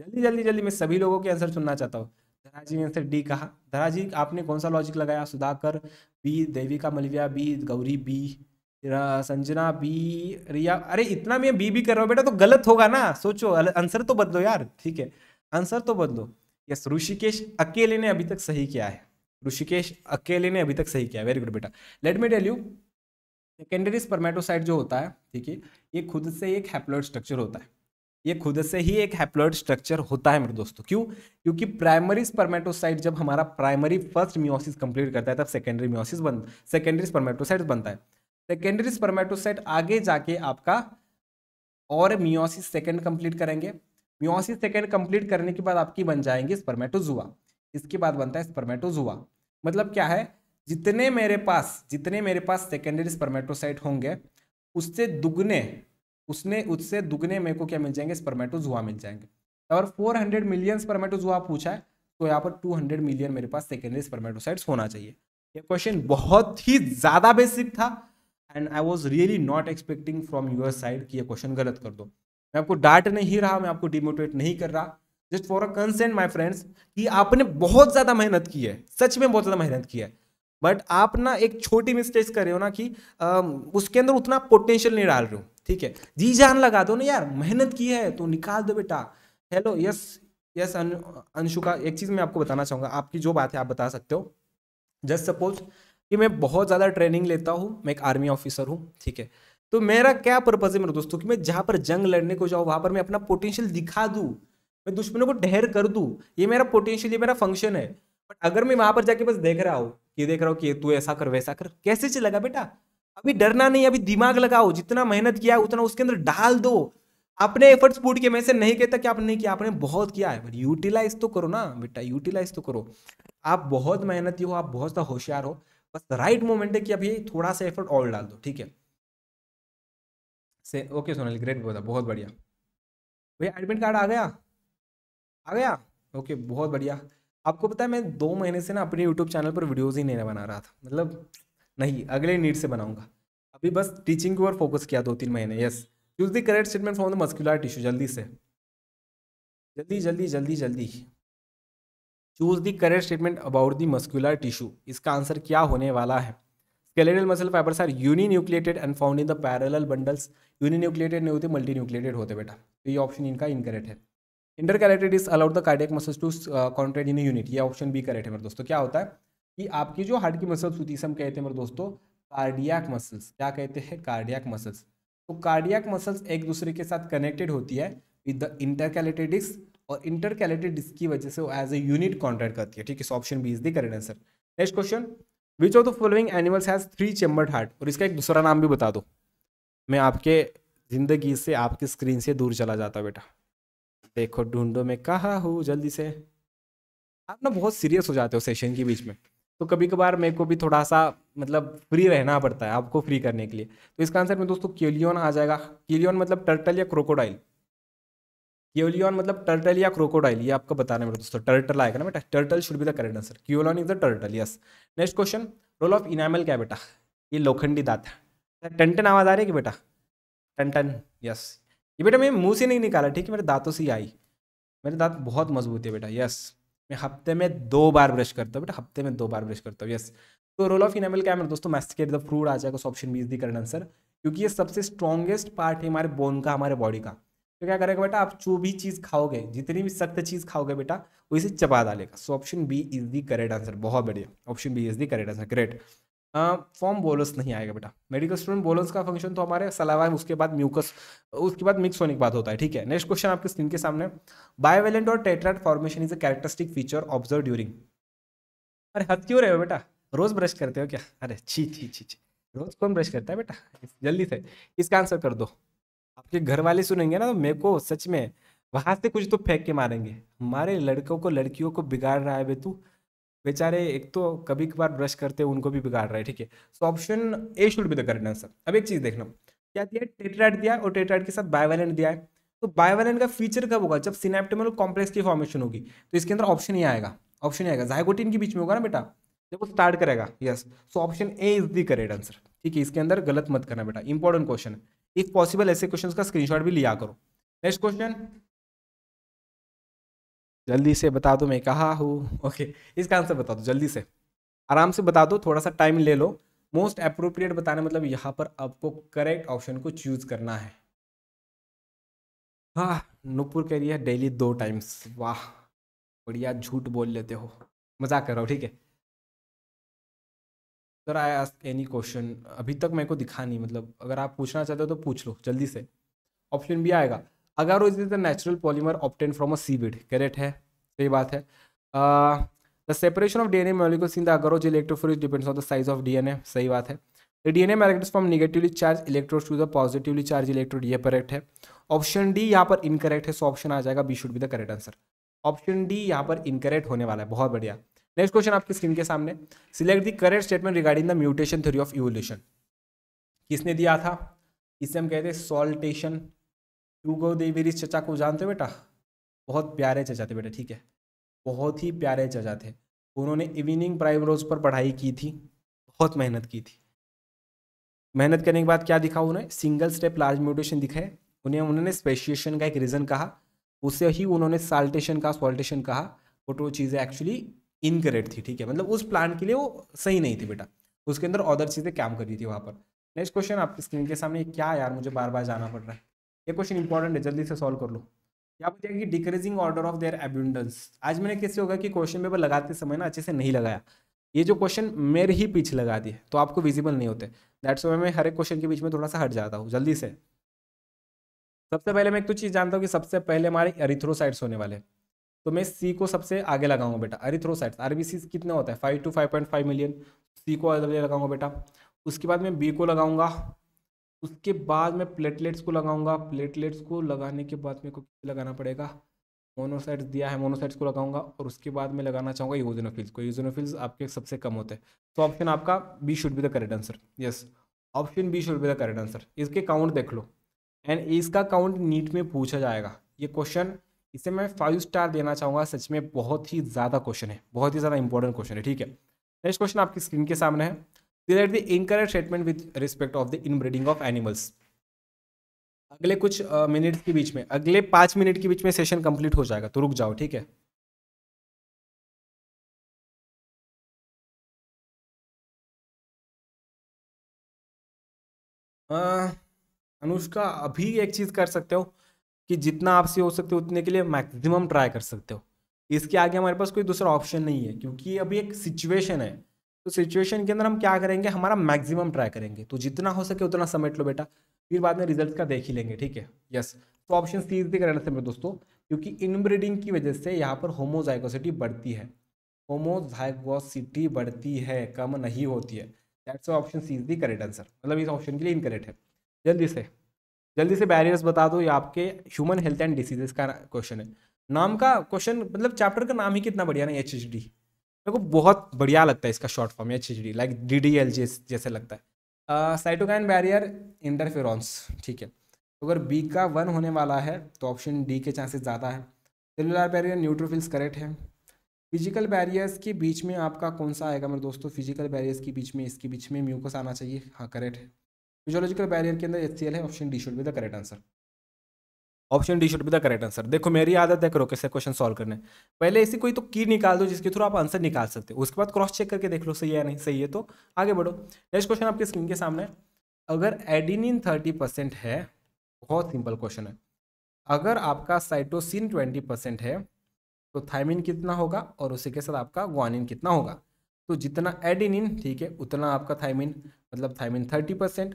जल्दी जल्दी जल्दी मैं सभी लोगों के आंसर सुनना चाहता हूँ धराजी जी ने आंसर डी कहा धराजी जी आपने कौन सा लॉजिक लगाया Sudhakar B Devika Malviya B Gauri B Sanjana B Riya अरे इतना मैं बी भी कर रहा हूँ बेटा तो गलत होगा ना सोचो आंसर तो बदलो यार ठीक है आंसर तो बदलो यस ऋषिकेश अकेले ने अभी तक सही किया है ऋषिकेश अकेले ने अभी तक सही किया वेरी गुड बेटा let me tell you secondary spermatocyte जो होता है ठीक है ये खुद से एक हैप्लॉइड स्ट्रक्चर होता है ये खुद से ही एक हैप्लॉइड स्ट्रक्चर होता है मेरे दोस्तों क्यों क्योंकि प्राइमरी स्पर्मेटोसाइट जब हमारा प्राइमरी फर्स्ट मियोसिस कंप्लीट करता है तब सेकेंडरी मियोसिस बन सेकेंडरी स्पर्मेटोसाइट बनता है सेकेंडरी स्पर्मेटोसाइट आगे जाके आपका और मियोसिस सेकेंड कंप्लीट करेंगे मियोसिस सेकेंड कंप्लीट करने के बाद आपकी बन जाएंगी स्पर्मेटोजुआ इसके बाद बनता है स्पर्मेटोजुआ मतलब क्या है जितने मेरे पास जितने मेरे पास सेकेंडरी स्पर्मेटोसाइट होंगे उससे दुगने उसने उससे दुगने मेरे को क्या मिल जाएंगे स्पर्मेटोजुआ मिल जाएंगे और 400 मिलियन स्पर्मेटोजुआ पूछा है तो यहाँ पर 200 मिलियन मेरे पास सेकेंडरी स्पर्मेटोसाइट्स होना चाहिए ये क्वेश्चन बहुत ही ज़्यादा बेसिक था and I was really not expecting from your side कि ये क्वेश्चन गलत कर दो मैं आपको डांट नहीं रहा मैं आपको डिमोटिवेट नहीं कर रहा just for a consent my friends कि आपने बहुत ज़्यादा मेहनत की है सच में बहुत ज़्यादा मेहनत की है बट आप ना एक छोटी मिस्टेक्स कर रहे हो ना कि आ, उसके अंदर उतना पोटेंशियल नहीं डाल रहे हो ठीक है जी जान लगा दो ना यार मेहनत की है तो निकाल दो बेटा हेलो यस यस अंशुका एक चीज़ मैं आपको बताना चाहूंगा आपकी जो बात है आप बता सकते हो जस्ट सपोज कि मैं बहुत ज़्यादा ट्रेनिंग लेता हूँ मैं एक आर्मी ऑफिसर हूँ ठीक है तो मेरा क्या पर्पज़ है मेरे दोस्तों कि मैं जहाँ पर जंग लड़ने को जाऊँ वहां पर मैं अपना पोटेंशियल दिखा दू मैं दुश्मनों को ढेर कर दू ये मेरा पोटेंशियल ये मेरा फंक्शन है बट अगर मैं वहां पर जाके बस देख रहा हूँ ये देख रहा हूँ कि तू ऐसा कर वैसा कर कैसे चलेगा बेटा अभी डरना नहीं अभी दिमाग लगाओ जितना मेहनत किया उतना उसके अंदर डाल दो अपने एफर्ट्स पुट के मैं से नहीं कहता कि आपने किया आपने बहुत किया है बट यूटिलाइज तो करो ना बेटा यूटिलाइज तो करो आप बहुत मेहनती हो आप बहुत होशियार हो बस राइट मोमेंट है कि अभी थोड़ा सा एफर्ट और डाल दो ठीक है से ओके सोनाली ग्रेट बोला बहुत बढ़िया भैया एडमिट कार्ड आ गया आ गया ओके बहुत बढ़िया आपको पता है मैं दो महीने से ना अपने यूट्यूब चैनल पर वीडियोज़ ही नहीं बना रहा था मतलब नहीं अगले नीड से बनाऊंगा अभी बस टीचिंग के ऊपर फोकस किया दो तीन महीने yes choose the correct statement from the muscular tissue जल्दी से जल्दी जल्दी जल्दी जल्दी choose the correct statement about the muscular tissue इसका आंसर क्या होने वाला है skeletal muscle fibres are uninucleated and found in the parallel bundles uninucleated नहीं होते मल्टी न्यूक्लिएटेड होते बेटा तो ये ऑप्शन इनका इनकरेक्ट है intercalated is allowed the cardiac muscles to contract in unit ये ऑप्शन बी करेक्ट है मेरे दोस्तों क्या होता है कि आपकी जो हार्ट की मसल्स होती है हम कहते हैं मेरे दोस्तों कार्डियक मसल्स क्या कहते हैं कार्डियक मसल्स तो कार्डियक मसल्स एक दूसरे के साथ कनेक्टेड होती है विद द इंटरकैलेटेड डिस्क और इंटरकैलेटेड डिस्क की वजह से वो एज ए यूनिट कॉन्ट्रैक्ट करती है ठीक है option B is the correct answer next question which of the following animals has three chambered heart और इसका एक दूसरा नाम भी बता दो मैं आपके ज़िंदगी से आपकी स्क्रीन से दूर चला जाता बेटा देखो ढूंढो मैं कहा हूँ जल्दी से आप ना बहुत सीरियस हो जाते हो सेशन के बीच में तो कभी कभार मेरे को भी थोड़ा सा मतलब फ्री रहना पड़ता है आपको फ्री करने के लिए तो इसका आंसर में दोस्तों क्योलियन आ जाएगा क्योलियन मतलब टर्टल या क्रोकोडाइल क्योलियन मतलब टर्टल या क्रोकोडाइल ये आपको बताना मेरे दोस्तों टर्टल आएगा ना बेटा turtle should be the correct answer caecilian is the turtle yes next question role of enamel क्या बेटा ये लोखंडी दांत है टन टन आवाज आ रही है कि बेटा टन टन यस ये बेटा मैं मुंह से नहीं निकाला ठीक है मेरे दांतों से ही आई मेरे दांत बहुत मजबूत है बेटा यस मैं हफ्ते में दो बार ब्रश करता हूँ बेटा हफ्ते में दो बार ब्रश करता हूँ यस तो रोल ऑफ इनेमल क्या मेरे दोस्तों मैस्टिकेट द फ्रूट आ जाएगा ऑप्शन बी दी करना आंसर क्योंकि ये सबसे स्ट्रॉन्गेस्ट पार्ट है हमारे बोन का हमारे बॉडी का तो क्या करेगा बेटा आप जो भी चीज़ खाओगे जितनी भी सख्त चीज़ खाओगे बेटा वो इसे चबा डालेगा so option B is the correct answer बहुत बढ़िया option B is the correct answer great form bolus नहीं आएगा बेटा मेडिकल स्टूडेंट बोलस का फंक्शन तो हमारे सलावा उसके बाद म्यूकस उसके बाद मिक्स होने के बाद होता है ठीक है नेक्स्ट क्वेश्चन आपके स्क्रीन के सामने बायोवेलेंट और tetrad formation is a characteristic feature observe during अरे हद क्यों रहे हो बेटा रोज ब्रश करते हो क्या अरे छी छी छी छी रोज कौन ब्रश करता है बेटा जल्दी से इसका आंसर कर दो आपके घर वाले सुनेंगे ना तो मेरे को सच में वहां से कुछ तो फेंक के मारेंगे हमारे लड़कों को लड़कियों को बिगाड़ रहा है बे तू बेचारे एक तो कभी कभार ब्रश करते हैं उनको भी बिगाड़ रहा है ठीक है सो option A should be the correct answer अब एक चीज़ देखना क्या दिया है टेट्राइड दिया और टेट्राइड के साथ बायोवेलेंट दिया है तो बायोवेलेंट का फीचर कब होगा जब सिनेप्टेमल कॉम्प्लेक्स की फॉर्मेशन होगी तो इसके अंदर ऑप्शन ही आएगा ऑप्शन ही आएगा जायगोटिन के बीच में होगा ना बेटा जब वो स्टार्ट करेगा yes so option A is the correct answer ठीक है इसके अंदर गलत मत करना बेटा इंपॉर्टेंट क्वेश्चन है इफ पॉसिबल ऐसे क्वेश्चन का स्क्रीनशॉट भी लिया करो नेक्स्ट क्वेश्चन जल्दी से बता दो मैं कहा हूँ ओके इसका आंसर बता दो जल्दी से आराम से बता दो थोड़ा सा टाइम ले लो मोस्ट अप्रोप्रिएट बताने मतलब यहाँ पर आपको करेक्ट ऑप्शन को चूज करना है हाँ नूपुर कह रही है डेली दो टाइम्स वाह बढ़िया झूठ बोल लेते हो मजाक कर रहा हूँ ठीक है sir I ask any question अभी तक मेरे को दिखा नहीं मतलब अगर आप पूछना चाहते हो तो पूछ लो जल्दी से ऑप्शन भी आएगा agarose is the natural polymer obtained from a seaweed correct है सही बात है the separation of DNA molecules in the agarose electrophoresis depends on the size of DNA सही बात है the DNA migrates from negatively charge electrode to the positively charge electrode ये correct है option D यहाँ पर इनकरेक्ट है सो option आ जाएगा B should be the correct answer option D यहाँ पर इनकरेक्ट होने वाला है बहुत बढ़िया नेक्स्ट क्वेश्चन आपकी स्क्रीन के सामने select the correct statement regarding the mutation theory of evolution किसने दिया था इसे हम कहते हैं सॉल्टेशन टू दे मेरी चचा को जानते हो बेटा बहुत प्यारे चचा थे बेटा ठीक है बहुत ही प्यारे चचा थे उन्होंने इवनिंग प्राइम रोज पर पढ़ाई की थी बहुत मेहनत की थी मेहनत करने के बाद क्या दिखा उन्हें सिंगल स्टेप लार्ज म्यूटेशन दिखाए उन्हें उन्होंने स्पेशिएशन का एक रीज़न कहा उससे ही उन्होंने साल्टेशन का सॉल्टेशन कहा बट वो चीज़ें एक्चुअली इनकरेक्ट थी ठीक है मतलब उस प्लान के लिए वो सही नहीं थी बेटा उसके अंदर अदर चीज़ें काम कर रही थी वहाँ पर नेक्स्ट क्वेश्चन आपकी स्क्रीन के सामने क्या यार मुझे बार बार जाना पड़ रहा है ये क्वेश्चन इंपॉर्टेंट है जल्दी से सॉल्व कर लो यहाँ पर जाएगी decreasing order of their abundance आज मैंने कैसे होगा कि क्वेश्चन पेपर लगाते समय ना अच्छे से नहीं लगाया ये जो क्वेश्चन मेरे ही पीछे लगा दिए तो आपको विजिबल नहीं होते दैट्स वाई मैं हर एक क्वेश्चन के बीच में थोड़ा सा हट जाता हूँ जल्दी से सबसे पहले मैं एक तो चीज़ जानता हूँ कि सबसे पहले हमारे एरिथ्रोसाइड्स होने वाले तो मैं सी को सबसे आगे लगाऊंगा बेटा एरिथ्रोसाइड्स आरबीसी कितने होता है five two five point five million सी को आगे लगाऊंगा बेटा उसके बाद मैं बी को लगाऊंगा उसके बाद मैं प्लेटलेट्स को लगाऊंगा प्लेटलेट्स को लगाने के बाद मेरे को लगाना पड़ेगा मोनोसाइट्स दिया है मोनोसाइट्स को लगाऊंगा और उसके बाद मैं लगाना चाहूँगा यूजोनोफिल्स को यूजोनोफिल्स आपके सबसे कम होते हैं तो ऑप्शन आपका B should be the correct answer yes option B should be the correct answer इसके काउंट देख लो एंड इसका काउंट नीट में पूछा जाएगा ये क्वेश्चन इसे मैं फाइव स्टार देना चाहूँगा सच में बहुत ही ज़्यादा क्वेश्चन है बहुत ही ज़्यादा इंपॉर्टेंट क्वेश्चन है ठीक है नेक्स्ट क्वेश्चन आपकी स्क्रीन के सामने है these are the incorrect statement with respect of the inbreeding of animals अगले कुछ मिनट के बीच में अगले पांच मिनट के बीच में सेशन कंप्लीट हो जाएगा तो रुक जाओ ठीक है अनुष्का अभी एक चीज़ कर सकते हो कि जितना आपसे हो सकते हो उतने के लिए मैक्सिमम ट्राई कर सकते हो इसके आगे हमारे पास कोई दूसरा ऑप्शन नहीं है क्योंकि अभी एक सिचुएशन है तो सिचुएशन के अंदर हम क्या करेंगे हमारा मैक्सिमम ट्राई करेंगे तो जितना हो सके उतना समेट लो बेटा फिर बाद में रिजल्ट का देख ही लेंगे ठीक है यस तो option C is correct answer दोस्तों क्योंकि इनब्रीडिंग की वजह से यहाँ पर होमोजाइकोसिटी बढ़ती है होमोजाइकोसिटी बढ़ती है कम नहीं होती है that's option C is the correct answer मतलब इस ऑप्शन के लिए इनकरेक्ट है जल्दी से जल्दी से बैरियर्स बता दो ये आपके ह्यूमन हेल्थ एंड डिसीजेस का क्वेश्चन है नाम का क्वेश्चन मतलब चैप्टर का नाम ही कितना बढ़िया ना एच एच डी मेरे को बहुत बढ़िया लगता है इसका short form H D like D D L जैसे लगता है साइटोकाइन बैरियर इंटरफेरॉन्स ठीक है अगर बी का वन होने वाला है तो ऑप्शन डी के चांसेस ज़्यादा है सेलुलर बैरियर न्यूट्रोफिल्स करेक्ट है फिजिकल बैरियर्स के बीच में आपका कौन सा आएगा मेरे दोस्तों फिजिकल बैरियर्स के बीच में इसके बीच में म्यूकस आना चाहिए हाँ करेक्ट है फिजोलॉजिकल बैरियर के अंदर एच है option D should be the correct answer option D should be the correct answer देखो मेरी आदत है करो कैसे क्वेश्चन सॉल्व करने पहले ऐसी कोई तो की निकाल दो जिसके थ्रू आप आंसर निकाल सकते हो उसके बाद क्रॉस चेक करके देख लो सही है नहीं सही है तो आगे बढ़ो नेक्स्ट क्वेश्चन आपके स्क्रीन के सामने अगर एडिनिन थर्टी परसेंट है बहुत सिंपल क्वेश्चन है अगर आपका साइटोसिन ट्वेंटी परसेंट है तो थाइमिन कितना होगा और उसी के साथ आपका ग्वानिन कितना होगा तो जितना एडिनिन ठीक है उतना आपका थाइमिन मतलब थाइमिन थर्टी परसेंट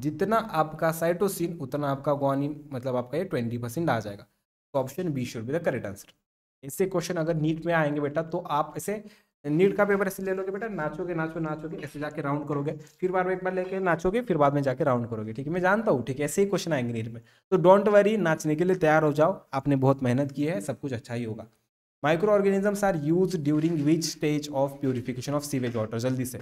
जितना आपका साइटोसिन उतना आपका ग्वानिन मतलब आपका ये ट्वेंटी परसेंट आ जाएगा तो option B should be the correct answer ऐसे क्वेश्चन अगर नीट में आएंगे बेटा तो आप ऐसे नीट का पेपर ऐसे ले लोगे बेटा नाचोगे नाचो नाचोगे ऐसे जाके राउंड करोगे फिर बार में एक बार लेके नाचोगे फिर बाद में जाके राउंड करोगे ठीक है मैं जानता हूँ ठीक है ऐसे ही क्वेश्चन आएंगे नीट में तो डोंट वरी नाचने के लिए तैयार हो जाओ आपने बहुत मेहनत की है सब कुछ अच्छा ही होगा micro organisms are use during which stage of purification of sewage water जल्दी से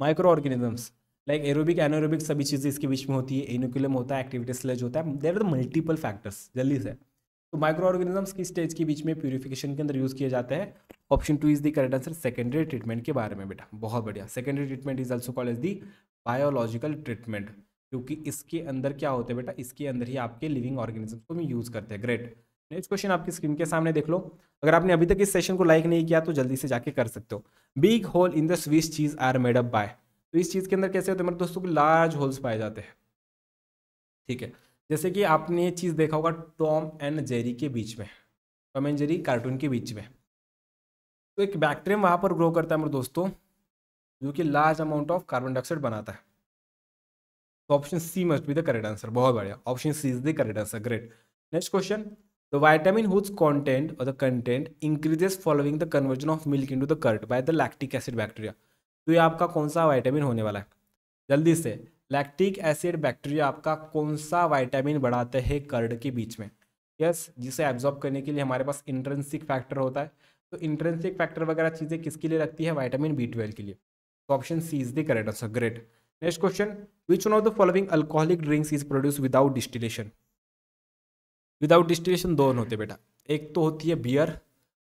micro organisms like aerobic anaerobic सभी चीज़ें इसके बीच में होती है एनोकुलम होता है एक्टिविटी स्लेज होता है there are the multiple factors जल्दी से तो माइक्रो ऑर्गेनिजम्स की स्टेज के बीच में प्योरीफिकेशन के अंदर यूज़ किया जाता है option two is the correct answer secondary treatment के बारे में बेटा बहुत बढ़िया secondary treatment is also call is the biological treatment क्योंकि इसके अंदर क्या होता है बेटा इसके अंदर ही आपके लिविंग ऑर्गेनिजम्स को भी यूज़ करते हैं ग्रेट नेक्स्ट क्वेश्चन आपकी स्क्रीन के सामने देख लो अगर आपने अभी तक इस सेशन को लाइक नहीं किया तो जल्दी से जाके कर सकते हो big hole in the Swiss cheese are made up by तो इस चीज़ के अंदर कैसे होते हैं मेरे दोस्तों को लार्ज होल्स पाए जाते हैं ठीक है जैसे कि आपने ये चीज़ देखा होगा टॉम एंड जेरी के बीच में टॉम एंड जेरी कार्टून के बीच में तो एक बैक्टेरियम वहाँ पर ग्रो करता है मेरे दोस्तों जो कि large amount of carbon dioxide बनाता है तो option C must be the correct answer बहुत बढ़िया option C is the correct answer great next question the vitamin whose content और the content increases following the conversion of milk into the curd by the lactic acid bacteria तो ये आपका कौन सा vitamin होने वाला है जल्दी से लैक्टिक एसिड बैक्टीरिया आपका कौन सा वाइटामिन बढ़ाते हैं कर्ड के बीच में यस yes, जिसे एब्जॉर्ब करने के लिए हमारे पास इंट्रेंसिक फैक्टर होता है तो इंट्रेंसिक फैक्टर वगैरह चीज़ें किसके लिए रखती है वाइटामिन बी ट्वेल्व के लिए तो option C is the correct answer great next question which one of the following alcoholic drinks is produce without distillation without distillation दोनों होते बेटा एक तो होती है बियर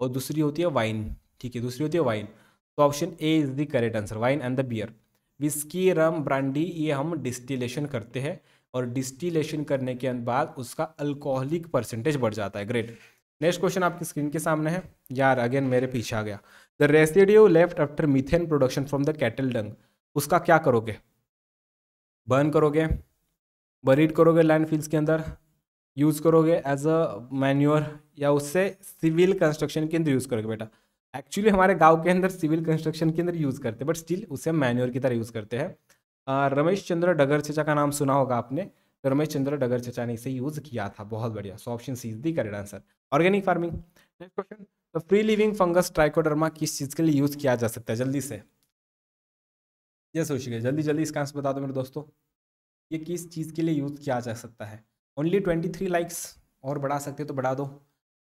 और दूसरी होती है वाइन ठीक है दूसरी होती है वाइन तो option A is the correct answer wine and the beer whisky rum brandy ये हम डिस्टिलेशन करते हैं और डिस्टिलेशन करने के बाद उसका अल्कोहलिक परसेंटेज बढ़ जाता है ग्रेट नेक्स्ट क्वेश्चन आपकी स्क्रीन के सामने है यार अगेन मेरे पीछे आ गया the residue left after methane production from the cattle dung उसका क्या करोगे बर्न करोगे बरीड करोगे लैंड फील्ड के अंदर यूज़ करोगे एज अ मैन्यूर या उससे सिविल कंस्ट्रक्शन के अंदर यूज़ करोगे बेटा एक्चुअली हमारे गांव के अंदर सिविल कंस्ट्रक्शन के अंदर यूज़ करते हैं बट स्टिल उसे हम मैन्योर की तरह यूज़ करते हैं रमेश चंद्र डगर चचा का नाम सुना होगा आपने तो रमेश चंद्र डगर चचा ने इसे यूज़ किया था बहुत बढ़िया so option C the correct answer organic farming next question तो फ्री लिविंग फंगस ट्राइकोडर्मा किस चीज़ के लिए यूज़ किया जा सकता है जल्दी से ये सोचिए जल्दी जल्दी इसका आंसर बता दो मेरे दोस्तों ये किस चीज़ के लिए यूज़ किया जा सकता है ओनली ट्वेंटी थ्री लाइक्स और बढ़ा सकते तो बढ़ा दो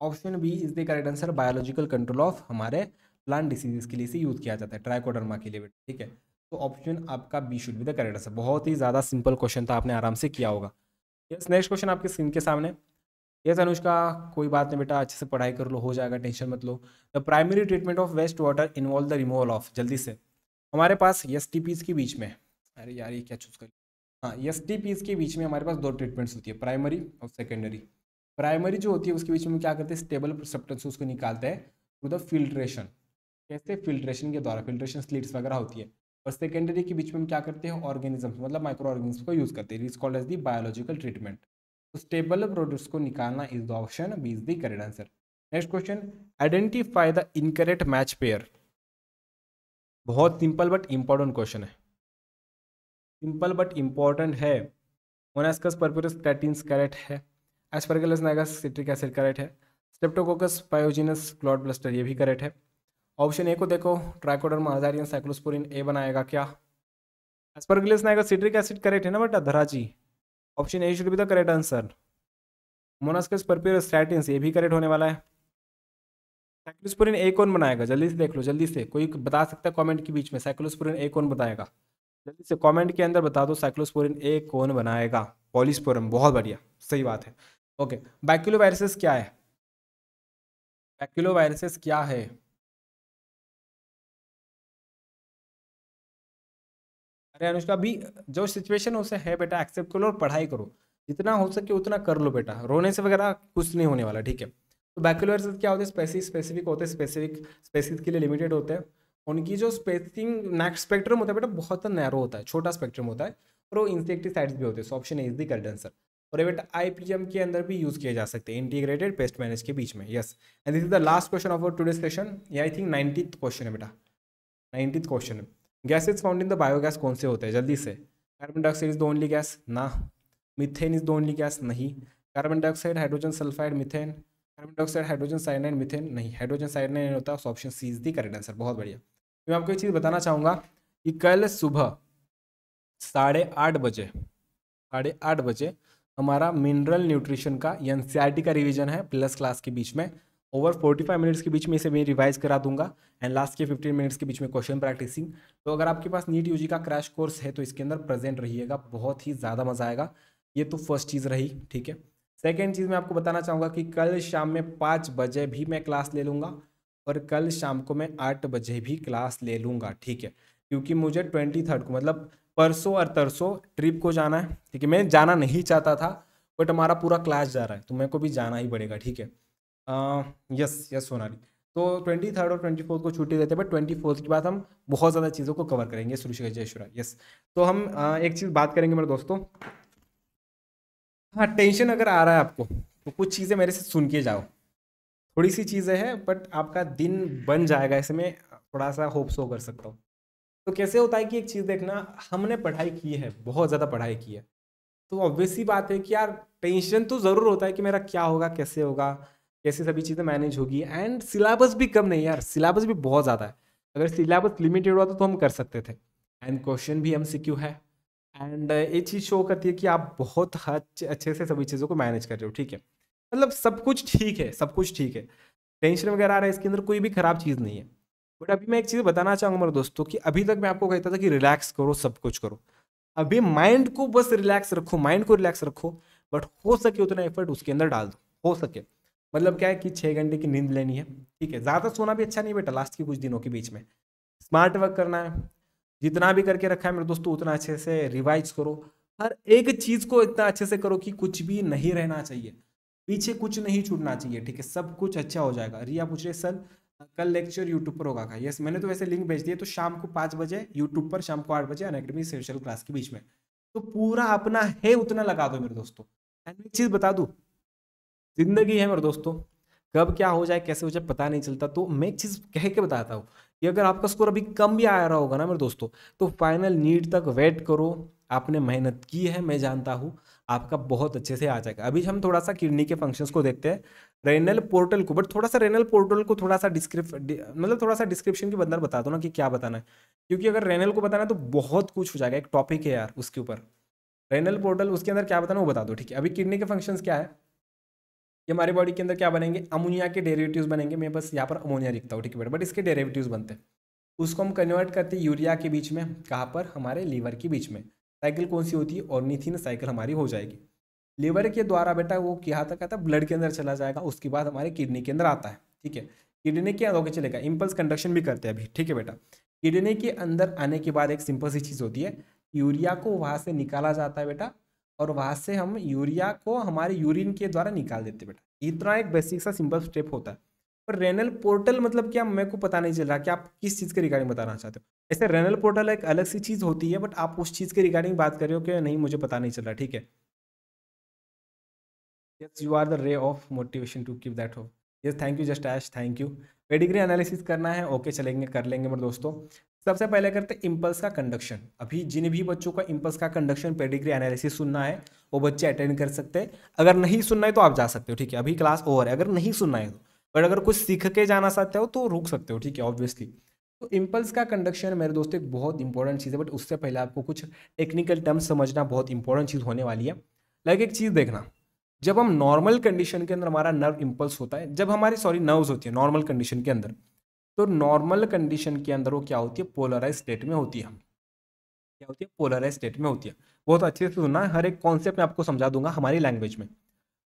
option B is the correct answer biological control of हमारे प्लांट डिसीजेस के लिए इसे यूज किया जाता है ट्राइकोडर्मा के लिए बेटा ठीक है तो ऑप्शन आपका B should be the correct answer बहुत ही ज़्यादा सिंपल क्वेश्चन था आपने आराम से किया होगा यस नेक्स्ट क्वेश्चन आपके स्क्रीन के सामने यस अनुष्का कोई बात नहीं बेटा अच्छे से पढ़ाई कर लो हो जाएगा टेंशन मत लो the primary treatment of waste water involve the removal of जल्दी से हमारे पास एस टी पीज के बीच में अरे यार ये क्या चूज कर हाँ एस टी पीज के बीच में हमारे पास दो ट्रीटमेंट्स होती है प्राइमरी और सेकेंडरी प्राइमरी जो होती है उसके बीच में क्या करते हैं स्टेबल सब्सटेंस उसको निकालते हैं थ्रू द फिल्ट्रेशन कैसे फिल्ट्रेशन के द्वारा फिल्ट्रेशन स्लीट्स वगैरह होती है और सेकेंडरी के बीच में क्या करते हैं ऑर्गेनिजम्स मतलब माइक्रो ऑर्गेनिज्म को यूज़ करते हैं is called as the biological treatment तो स्टेबल प्रोडक्ट्स को निकालना is the option B is the correct answer next question identify the incorrect match pair बहुत सिंपल बट इम्पॉर्टेंट क्वेश्चन है simple but important है Monascus purpureus statins correct है Aspergillus नागा citric acid correct है Streptococcus pyogenes clot buster ये भी crate है option A को देखो ट्राइकोडर्मा आजारियन साइक्लोस्पोरिन ए बनाएगा क्या एस्परगलस नागा सिट्रिक एसिड करेट है ना बट अधराजी option A should be the correct answer Monascus purpureus statin ये भी करेट होने वाला है साइक्लोस्पोरिन ए कौन बनाएगा जल्दी से देख लो जल्दी से कोई बता सकता है कॉमेंट के बीच में साइक्लोस्पोरिन ए कौन बताएगा जल्दी से कमेंट के अंदर बता दो साइक्लोस्पोरिन ए कौन बनाएगा पॉलीस्पोरम बहुत बढ़िया सही बात है ओके बैक्यूलो वायरसेस क्या है बैक्यूलो वायरसेस क्या है अरे अनुष्का भी जो सिचुएशन उसे है बेटा एक्सेप्ट कर लो और पढ़ाई करो जितना हो सके उतना कर लो बेटा रोने से वगैरह कुछ नहीं होने वाला ठीक है तो बैक्यूलो वायरसेस क्या होते हैं स्पेसिफिक स्पेसिफिक होते हैं स्पेसिफिक स्पेसिस के लिए लिमिटेड होते हैं उनकी जो स्पेसिंग नेक्स्ट स्पेक्ट्रम होता है बेटा बहुत नैरो होता है छोटा स्पेक्ट्रम होता है और वो इंसेक्टिसाइड्स भी होते हैं so option A is the correct answer private IPM के अंदर भी यूज किए जा सकते हैं इंटीग्रेटेड पेस्ट मैनेज के बीच में yes and this is the last question of our today's session ये आई थिंक नाइनटी क्वेश्चन है बेटा ninetieth question gas is found in the biogas कौन से होते हैं जल्दी से carbon dioxide is the only gas ना methane is the only gas नहीं carbon dioxide hydrogen sulphide methane carbon dioxide hydrogen cyanide methane नहीं हाइड्रोजन साइनाइड होता है option C is the correct answer बहुत बढ़िया तो मैं आपको एक चीज़ बताना चाहूँगा कि कल सुबह साढ़े आठ बजे साढ़े आठ बजे हमारा मिनरल न्यूट्रिशन का एन का रिविजन है प्लस क्लास के बीच में ओवर 45 मिनट्स के बीच में इसे मैं रिवाइज करा दूंगा एंड लास्ट के 15 मिनट्स के बीच में क्वेश्चन प्रैक्टिसिंग तो अगर आपके पास नीट यूजी का क्रैश कोर्स है तो इसके अंदर प्रेजेंट रहिएगा बहुत ही ज़्यादा मज़ा आएगा ये तो फर्स्ट चीज़ रही ठीक है सेकेंड चीज़ मैं आपको बताना चाहूँगा कि कल शाम में पाँच बजे भी मैं क्लास ले लूँगा और कल शाम को मैं आठ बजे भी क्लास ले लूँगा ठीक है क्योंकि मुझे ट्वेंटी थर्ड को मतलब परसों और तरसों ट्रिप को जाना है ठीक है मैं जाना नहीं चाहता था बट हमारा पूरा क्लास जा रहा है तो मेरे को भी जाना ही पड़ेगा ठीक है यस यस सोनाली तो ट्वेंटी थर्ड और ट्वेंटी फोर्थ को छुट्टी देते हैं बट ट्वेंटी फोर्थ के बाद हम बहुत ज़्यादा चीज़ों को कवर करेंगे सुरुषिका जयशुरा यस तो हम आ, एक चीज़ बात करेंगे मेरे दोस्तों हाँ टेंशन अगर आ रहा है आपको तो कुछ चीज़ें मेरे से सुन के जाओ थोड़ी सी चीज़ें हैं बट आपका दिन बन जाएगा इसमें थोड़ा सा होप्स हो कर सकता हूँ तो कैसे होता है कि एक चीज़ देखना हमने पढ़ाई की है बहुत ज़्यादा पढ़ाई की है तो ऑब्वियस ही बात है कि यार टेंशन तो ज़रूर होता है कि मेरा क्या होगा कैसे होगा कैसे सभी चीज़ें मैनेज होगी एंड सिलेबस भी कम नहीं यार सिलेबस भी बहुत ज़्यादा है अगर सिलेबस लिमिटेड हुआ तो, तो हम कर सकते थे एंड क्वेश्चन भी हम सिक्यू है एंड ये चीज़ शो करती है कि आप बहुत अच्छे से सभी चीज़ों को मैनेज कर रहे हो ठीक है मतलब सब कुछ ठीक है सब कुछ ठीक है टेंशन वगैरह आ रहा है इसके अंदर कोई भी खराब चीज़ नहीं है बट अभी मैं एक चीज़ बताना चाहूँगा मेरे दोस्तों कि अभी तक मैं आपको कहता था कि रिलैक्स करो सब कुछ करो अभी माइंड को बस रिलैक्स रखो माइंड को रिलैक्स रखो बट हो सके उतना एफर्ट उसके अंदर डाल दो हो सके मतलब क्या है कि छः घंटे की नींद लेनी है ठीक है ज़्यादा सोना भी अच्छा नहीं बेटा लास्ट के कुछ दिनों के बीच में स्मार्ट वर्क करना है जितना भी करके रखा है मेरे दोस्तों उतना अच्छे से रिवाइज करो हर एक चीज़ को इतना अच्छे से करो कि कुछ भी नहीं रहना चाहिए पीछे कुछ नहीं छूटना चाहिए ठीक है सब कुछ अच्छा हो जाएगा रिया पूछ रहे सर कल लेक्चर यूट्यूब पर होगा का यस मैंने तो वैसे लिंक भेज दिया तो शाम को पाँच बजे यूट्यूब पर शाम को आठ बजे अनएकेडमी सोशल क्लास के बीच में तो पूरा अपना है उतना लगा दो मेरे दोस्तों एंड एक चीज़ बता दूँ जिंदगी है मेरे दोस्तों कब क्या हो जाए कैसे हो जाए पता नहीं चलता तो मैं एक चीज़ कह के बताता हूँ कि अगर आपका स्कोर अभी कम भी आ रहा होगा ना मेरे दोस्तों तो फाइनल नीट तक वेट करो आपने मेहनत की है मैं जानता हूँ आपका बहुत अच्छे से आ जाएगा अभी हम थोड़ा सा किडनी के फंक्शंस को देखते हैं रेनल पोर्टल को बट थोड़ा सा रेनल पोर्टल को थोड़ा सा डिस्क्रिप मतलब थोड़ा सा डिस्क्रिप्शन के बंदर बता दो ना कि क्या बताना है क्योंकि अगर रेनल को बताना है तो बहुत कुछ हो जाएगा एक टॉपिक है यार उसके ऊपर रेनल पोर्टल उसके अंदर क्या बताना वो बता दो ठीक है अभी किडनी के फंक्शंस क्या है ये हमारी बॉडी के अंदर क्या बनेंगे अमोनिया के डेरेवेटिव बनेंगे मैं बस यहाँ पर अमोनिया लिखता हूँ ठीक है बेटा बट इसके डेरेवेटिव बनते हैं उसको हम कन्वर्ट करते हैं यूरिया के बीच में कहाँ पर हमारे लीवर के बीच में साइकिल कौन सी होती है ऑर्निथिन साइकिल हमारी हो जाएगी लीवर हम्म। के द्वारा बेटा वो क्या तक आता है ब्लड के अंदर चला जाएगा उसके बाद हमारे किडनी के अंदर आता है ठीक है किडनी के अंदर होकर चलेगा इम्पल्स कंडक्शन भी करते हैं अभी ठीक है बेटा किडनी के अंदर आने के बाद एक सिंपल सी चीज़ होती है यूरिया को वहाँ से निकाला जाता है बेटा और वहाँ से हम यूरिया को हमारे यूरिन के द्वारा निकाल देते बेटा इतना एक बेसिक सा सिंपल स्टेप होता है पर रेनल पोर्टल मतलब क्या मेरे को पता नहीं चल रहा कि आप किस चीज़ के रिगार्डिंग बताना चाहते हो ऐसे रेनल पोर्टल एक अलग सी चीज़ होती है बट आप उस चीज़ के रिगार्डिंग बात कर रहे हो कि नहीं मुझे पता नहीं चल रहा ठीक है yes you are the ray of motivation to keep that हो yes thank you just ash thank you pedigree analysis करना है ओके okay, चलेंगे कर लेंगे मेरे दोस्तों सबसे पहले करते हैं इम्पल्स का कंडक्शन अभी जिन भी बच्चों का इम्पल्स का कंडक्शन पेडिग्री एनालिसिस सुनना है वो बच्चे अटेंड कर सकते हैं अगर नहीं सुनना है तो आप जा सकते हो ठीक है अभी क्लास ओवर है अगर नहीं सुनना है तो बट अगर कुछ सीख के जाना चाहते हो तो रुक सकते हो ठीक है ऑब्वियसली तो इम्पल्स का कंडक्शन मेरे दोस्तों एक बहुत इंपॉर्टेंट चीज़ है बट उससे पहले आपको कुछ टेक्निकल टर्म्स समझना बहुत इंपॉर्टेंट चीज़ होने वाली है लाइक एक चीज़ देखना जब हम नॉर्मल कंडीशन के अंदर हमारा नर्व इम्पल्स होता है जब हमारी सॉरी नर्व्स होती है नॉर्मल कंडीशन के अंदर तो नॉर्मल कंडीशन के अंदर वो क्या होती है पोलराइज स्टेट में होती है क्या होती है पोलराइज स्टेट में होती है बहुत अच्छे से सुनना है हर एक कॉन्सेप्ट मैं आपको समझा दूंगा हमारी लैंग्वेज में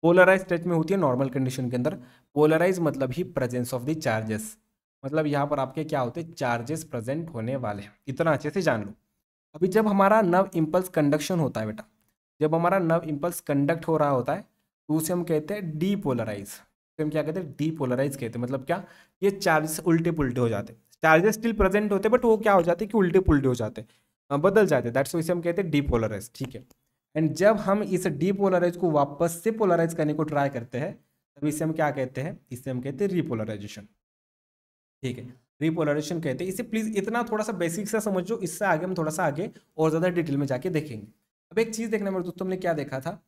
पोलराइज स्टेट में होती है नॉर्मल कंडीशन के अंदर पोलराइज मतलब ही प्रेजेंस ऑफ द चार्जेस मतलब यहाँ पर आपके क्या होते हैं चार्जेस प्रेजेंट होने वाले हैं इतना अच्छे से जान लो अभी जब हमारा नव इम्पल्स कंडक्शन होता है बेटा जब हमारा नव इम्पल्स कंडक्ट हो रहा होता है तो उसे हम कहते हैं डीपोलराइज तो हम क्या कहते हैं डीपोलराइज कहते हैं मतलब क्या ये चार्जेस उल्टे पुलटे हो जाते चार्जेस स्टिल प्रेजेंट होते बट वो क्या हो जाते कि उल्टे पुलटे हो जाते हाँ, बदल जाते दैट्स इसे हम कहते हैं डीपोलराइज ठीक है एंड जब हम इस डीपोलराइज को वापस से पोलराइज करने को ट्राई करते हैं तब इसे हम क्या कहते हैं इसे हम कहते हैं रिपोलराइजेशन ठीक है रिपोलराइजेशन कहते हैं इसे प्लीज़ इतना थोड़ा सा बेसिक सा समझो इससे आगे हम थोड़ा सा आगे और ज़्यादा डिटेल में जाके देखेंगे अब एक चीज़ देखना मेरे दोस्तों हमने क्या देखा था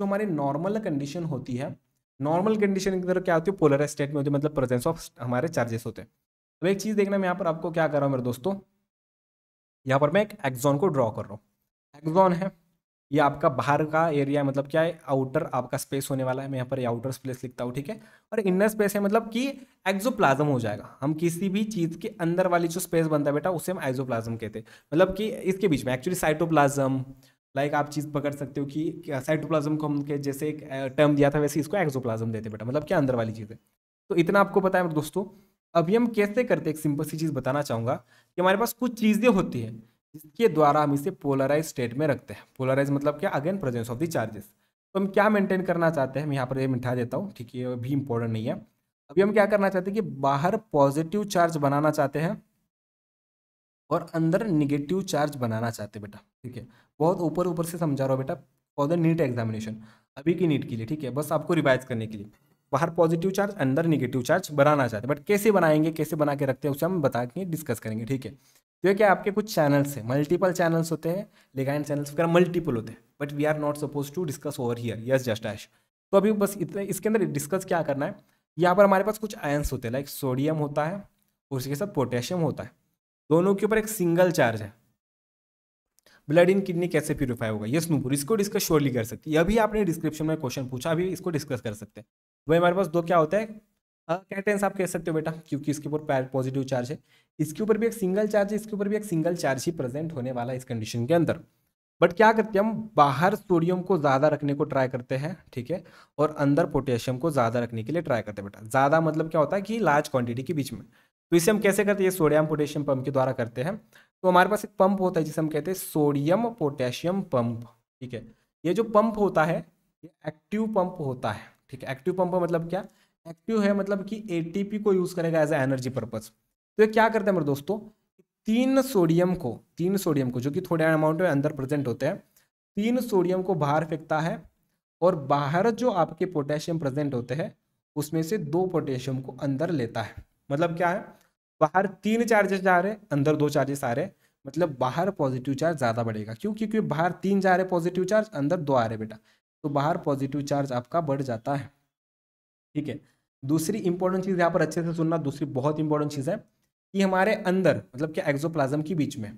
जो हमारी नॉर्मल कंडीशन होती है नॉर्मल कंडीशन की तरह क्या होती है पोलर स्टेट में होती है मतलब प्रेजेंस ऑफ हमारे चार्जेस होते हैं तो एक चीज़ देखना मैं यहाँ पर आपको क्या कर रहा हूँ मेरे दोस्तों यहाँ पर मैं एक एक्जोन को ड्रॉ कर रहा हूँ एक्जोन है ये आपका बाहर का एरिया है मतलब क्या है आउटर आपका स्पेस होने वाला है मैं यहाँ पर ये आउटर स्पेस लिखता हूँ ठीक है और इनर स्पेस है मतलब कि एक्जोप्लाज्म हो जाएगा हम किसी भी चीज़ के अंदर वाली जो स्पेस बनता है बेटा उसे हम एक्जोप्लाज्म कहते हैं मतलब कि इसके बीच में एक्चुअली साइटोप्लाज्म लाइक like आप चीज़ पकड़ सकते हो कि साइटोप्लाज्म को हम जैसे एक टर्म दिया था वैसे इसको एक्सोप्लाज्म देते बेटा मतलब क्या अंदर वाली चीज़ है तो इतना आपको पता है दोस्तों अभी हम कैसे करते एक सिंपल सी चीज़ बताना चाहूँगा कि हमारे पास कुछ चीज़ें होती हैं जिसके द्वारा हम इसे पोलराइज स्टेट में रखते हैं पोलराइज मतलब क्या again presence of the charges तो हम क्या मेंटेन करना चाहते हैं मैं यहाँ पर ये मिठा देता हूँ ठीक है भी इंपॉर्टेंट नहीं है अभी हम क्या करना चाहते हैं कि बाहर पॉजिटिव चार्ज बनाना चाहते हैं और अंदर निगेटिव चार्ज बनाना चाहते बेटा ठीक है बहुत ऊपर ऊपर से समझा रहा हूँ बेटा फॉर द नीट एग्जामिनेशन अभी की नीट के लिए ठीक है बस आपको रिवाइज करने के लिए बाहर पॉजिटिव चार्ज अंदर निगेटिव चार्ज बनाना चाहते हैं बट कैसे बनाएंगे कैसे बना के रखते हैं उसे हम बता के डिस्कस करेंगे ठीक है तो क्या आपके कुछ चैनल्स हैं मल्टीपल चैनल्स होते हैं लेगाइन चैनल्स वगैरह मल्टीपल होते हैं but we are not suppose to discuss over here yes just Ash तो अभी बस इतने इसके अंदर डिस्कस क्या करना है यहाँ पर हमारे पास कुछ आयंस होते हैं लाइक सोडियम होता है उसके साथ पोटेशियम होता है दोनों के ऊपर एक सिंगल चार्ज है ब्लड इन किडनी कैसे प्योरीफाई होगा यस नूपुर इसको डिस्कस श्योरली कर सकती है अभी आपने डिस्क्रिप्शन में क्वेश्चन पूछा अभी इसको डिस्कस कर सकते हैं वही हमारे पास दो क्या होता है कैटेंस आप कह सकते हो बेटा क्योंकि इसके ऊपर पॉजिटिव चार्ज है इसके ऊपर भी एक सिंगल चार्ज है इसके ऊपर भी एक सिंगल चार्ज ही प्रेजेंट होने वाला है इस कंडीशन के अंदर बट क्या करते हैं हम बाहर सोडियम को ज़्यादा रखने को ट्राई करते हैं ठीक है और अंदर पोटेशियम को ज़्यादा रखने के लिए ट्राई करते हैं बेटा ज़्यादा मतलब क्या होता है कि लार्ज क्वांटिटी के बीच में तो इसे हम कैसे करते हैं ये सोडियम पोटेशियम पंप के द्वारा करते हैं तो हमारे पास एक पंप होता है जिसे हम कहते हैं सोडियम पोटेशियम पंप ठीक है ये जो पंप होता है ये एक्टिव पंप होता है ठीक है एक्टिव पंप मतलब क्या एक्टिव है मतलब कि ए को यूज़ करेगा एज ए एनर्जी पर्पज तो ये क्या करते हैं मेरे दोस्तों तीन सोडियम को तीन सोडियम को जो कि थोड़े अमाउंट में अंदर प्रेजेंट होते हैं तीन सोडियम को बाहर फेंकता है और बाहर जो आपके पोटेशियम प्रेजेंट होते हैं उसमें से दो पोटेशियम को अंदर लेता है मतलब क्या है बाहर तीन चार्जेस जा रहे हैं अंदर दो चार्जेस आ रहे हैं मतलब बाहर पॉजिटिव चार्ज ज़्यादा बढ़ेगा क्यों क्योंकि बाहर तीन जा रहे पॉजिटिव चार्ज अंदर दो आ रहे बेटा तो बाहर पॉजिटिव चार्ज आपका बढ़ जाता है ठीक है दूसरी इंपॉर्टेंट चीज़ यहाँ पर अच्छे से सुनना दूसरी बहुत इंपॉर्टेंट चीज़ है कि हमारे अंदर मतलब क्या एक्जोप्लाज्म के बीच में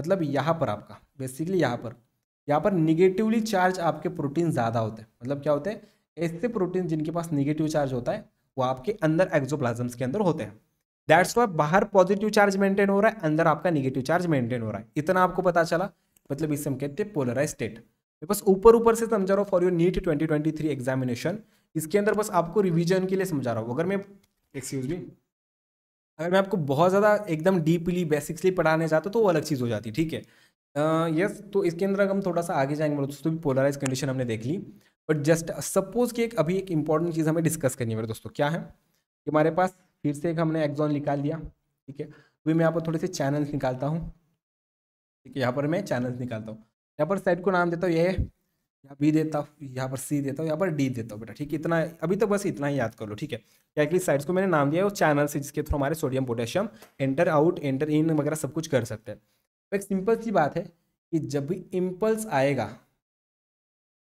मतलब यहाँ पर आपका बेसिकली यहाँ पर यहाँ पर निगेटिवली चार्ज आपके प्रोटीन ज़्यादा होते हैं मतलब क्या होते हैं ऐसे प्रोटीन जिनके पास निगेटिव चार्ज होता है वो आपके अंदर एक्जोप्लाजम्स के अंदर होते हैं दैट्स वाई बाहर पॉजिटिव चार्ज मेंटेन हो रहा है अंदर आपका निगेटिव चार्ज मेंटेन हो रहा है इतना आपको पता चला मतलब इसे हम कहते हैं पोलराइज स्टेट बस ऊपर ऊपर से समझा रहा हूँ for your NEET twenty twenty three examination इसके अंदर बस आपको रिविजन के लिए समझा रहा हूँ अगर मैं एक्सक्यूज भी अगर मैं आपको बहुत ज़्यादा एकदम डीपली बेसिक्सली पढ़ाने जाता तो वो अलग चीज़ हो जाती ठीक है यस uh, yes, तो इसके अंदर अगर हम थोड़ा सा आगे जाएंगे मतलब दोस्तों भी पोलराइज कंडीशन हमने देख ली बट जस्ट सपोज कि एक अभी एक इंपॉर्टेंट चीज़ हमें डिस्कस करनी है मेरे दोस्तों क्या है कि हमारे पास फिर से एक हमने एक्जॉन निकाल लिया ठीक है अभी मैं यहाँ पर थोड़े से चैनल्स निकालता हूँ ठीक है यहाँ पर मैं चैनल्स निकालता हूँ यहाँ पर साइड को नाम देता हूँ ये यहाँ बी देता हूँ यहाँ पर सी देता हूँ यहाँ पर डी देता हूँ बेटा ठीक है इतना अभी तो बस इतना ही याद कर लो ठीक है क्या कि साइड्स को मैंने नाम दिया है वो चैनल से जिसके थ्रू हमारे sodium potassium enter out enter in वगैरह सब कुछ कर सकते हैं तो एक सिंपल सी बात है कि जब भी इम्पल्स आएगा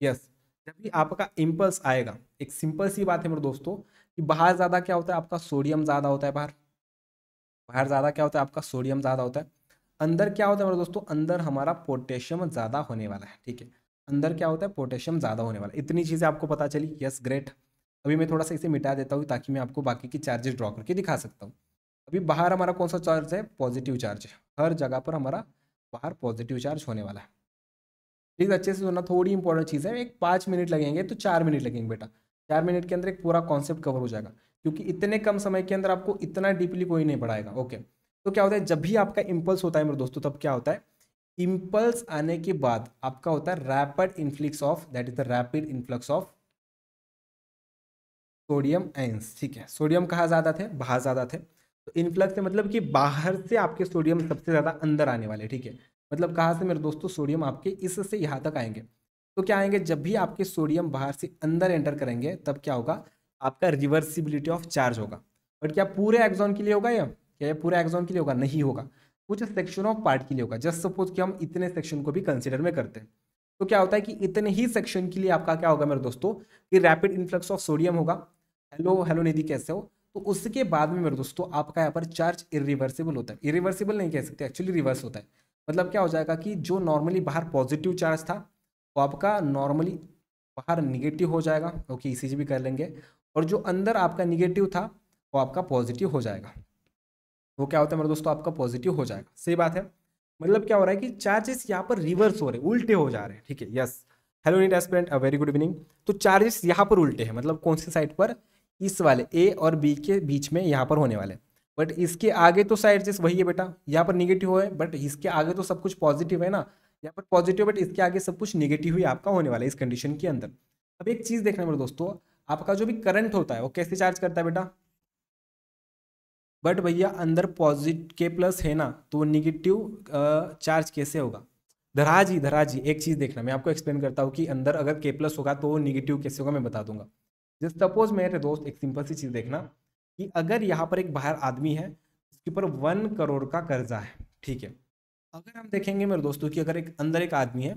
यस जब भी आपका इम्पल्स आएगा एक सिंपल सी बात है मेरे दोस्तों कि बाहर ज़्यादा क्या होता है आपका सोडियम ज़्यादा होता है बाहर बाहर ज़्यादा क्या होता है आपका सोडियम ज़्यादा होता है अंदर क्या होता है मेरे दोस्तों अंदर हमारा पोटेशियम ज़्यादा होने वाला है ठीक है अंदर क्या होता है पोटेशियम ज़्यादा होने वाला है इतनी चीज़ें आपको पता चली यस ग्रेट अभी मैं थोड़ा सा इसे मिटा देता हूँ ताकि मैं आपको बाकी की चार्जेस ड्रॉ करके दिखा सकता हूँ अभी बाहर हमारा कौन सा चार्ज है पॉजिटिव चार्ज हर जगह पर हमारा बाहर पॉजिटिव चार्ज होने वाला है प्लीज़ अच्छे से सुनना थोड़ी इंपॉर्टेंट चीज़ है एक पाँच मिनट लगेंगे तो चार मिनट लगेंगे बेटा चार मिनट के अंदर एक पूरा कॉन्सेप्ट कवर हो जाएगा क्योंकि इतने कम समय के अंदर आपको इतना डीपली कोई नहीं पढ़ाएगा ओके तो क्या होता है जब भी आपका इम्पल्स होता है मेरे दोस्तों तब क्या होता है इम्पल्स आने के बाद आपका होता है rapid influx of that is the rapid influx of sodium ions ठीक है सोडियम कहाँ ज़्यादा थे बाहर ज़्यादा थे तो इनफ्लक्स से मतलब कि बाहर से आपके सोडियम सबसे ज़्यादा अंदर आने वाले ठीक है मतलब कहाँ से मेरे दोस्तों सोडियम आपके इससे यहाँ तक आएंगे तो क्या आएंगे जब भी आपके सोडियम बाहर से अंदर एंटर करेंगे तब क्या होगा आपका रिवर्सिबिलिटी ऑफ चार्ज होगा बट क्या पूरे एग्जॉन के लिए होगा या क्या ये पूरे एग्जॉन के लिए होगा नहीं होगा कुछ सेक्शन ऑफ पार्ट के लिए होगा जस्ट सपोज कि हम इतने सेक्शन को भी कंसिडर में करते हैं तो क्या होता है कि इतने ही सेक्शन के लिए आपका क्या होगा मेरे दोस्तों कि रैपिड इन्फ्लक्स ऑफ सोडियम होगा हेलो हेलो निधि कैसे हो तो उसके बाद में मेरे दोस्तों आपका यहाँ पर चार्ज इरिवर्सिबल होता है इरिवर्सिबल नहीं कह सकते एक्चुअली रिवर्स होता है मतलब क्या हो जाएगा कि जो नॉर्मली बाहर पॉजिटिव चार्ज था वो आपका नॉर्मली बाहर निगेटिव हो जाएगा ओके इसी जी भी कर लेंगे और जो अंदर आपका निगेटिव था वो आपका पॉजिटिव हो जाएगा वो क्या होता है मेरे दोस्तों आपका पॉजिटिव हो जाएगा सही बात है मतलब क्या हो रहा है कि चार्जेस यहाँ पर रिवर्स हो रहे उल्टे हो जा रहे हैं ठीक है yes hello NEET aspirant a very good evening तो चार्जेस यहाँ पर उल्टे हैं मतलब कौन सी साइड पर इस वाले ए और बी के बीच में यहाँ पर होने वाले बट इसके आगे तो साइड जिस वही है बेटा यहाँ पर निगेटिव है बट इसके आगे तो सब कुछ पॉजिटिव है ना यहाँ पर पॉजिटिव बट इसके आगे सब कुछ निगेटिव ही आपका होने वाला है इस कंडीशन के अंदर अब एक चीज़ देखना मेरे दोस्तों आपका जो भी करंट होता है वो कैसे चार्ज करता है बेटा बट भैया अंदर पॉजिट के प्लस है ना तो निगेटिव चार्ज कैसे होगा धराजी धराजी एक चीज़ देखना मैं आपको एक्सप्लेन करता हूँ कि अंदर अगर के प्लस होगा तो निगेटिव कैसे होगा मैं बता दूंगा जैसे सपोज मेरे दोस्त एक सिंपल सी चीज़ देखना कि अगर यहाँ पर एक बाहर आदमी है उसके ऊपर वन करोड़ का कर्जा है ठीक है अगर हम देखेंगे मेरे दोस्तों कि अगर एक अंदर एक आदमी है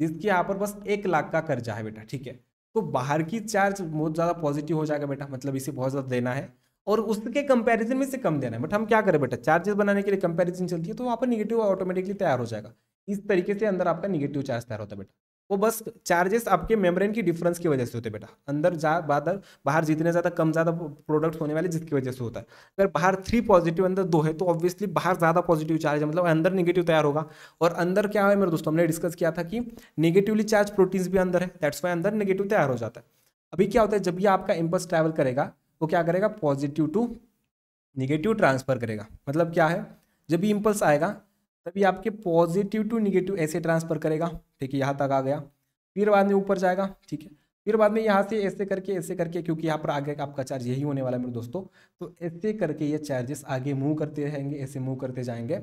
जिसके यहाँ पर बस एक लाख का कर्जा है बेटा ठीक है तो बाहर की चार्ज बहुत ज़्यादा पॉजिटिव हो जाएगा बेटा मतलब इसे बहुत ज़्यादा देना है और उसके कंपैरिजन में से कम देना है बट हम क्या करें बेटा चार्जेस बनाने के लिए कंपैरिजन चलती है तो वहाँ पर निगेटिव ऑटोमेटिकली तैयार हो जाएगा इस तरीके से अंदर आपका निगेटिव चार्ज तैयार होता है बेटा वो बस चार्जेस आपके मेम्ब्रेन की डिफरेंस की वजह से होते हैं बेटा अंदर जा बाहर बाहर जितने ज़्यादा कम ज़्यादा प्रोडक्ट होने वाले जिसकी वजह से होता है अगर बाहर थ्री पॉजिटिव अंदर दो है तो ऑब्वियसली बाहर ज़्यादा पॉजिटिव चार्ज है मतलब अंदर निगेटिव तैयार होगा और अंदर क्या है मेरे दोस्तों हमने डिस्कस किया था कि निगेटिवली चार्ज प्रोटीन्स भी अंदर है दैट्स वाई अंदर निगेटिव तैयार हो जाता है अभी क्या होता है जब भी आपका इम्पल्स ट्रैवल करेगा वो क्या करेगा पॉजिटिव टू निगेटिव ट्रांसफर करेगा मतलब क्या है जब भी इम्पल्स आएगा तभी आपके पॉजिटिव टू निगेटिव ऐसे ट्रांसफर करेगा ठीक है यहाँ तक आ गया फिर बाद में ऊपर जाएगा ठीक है फिर बाद में यहाँ से ऐसे करके ऐसे करके क्योंकि यहाँ पर आगे आपका चार्ज यही होने वाला है मेरे दोस्तों तो ऐसे करके ये चार्जेस आगे मूव करते रहेंगे ऐसे मूव करते जाएंगे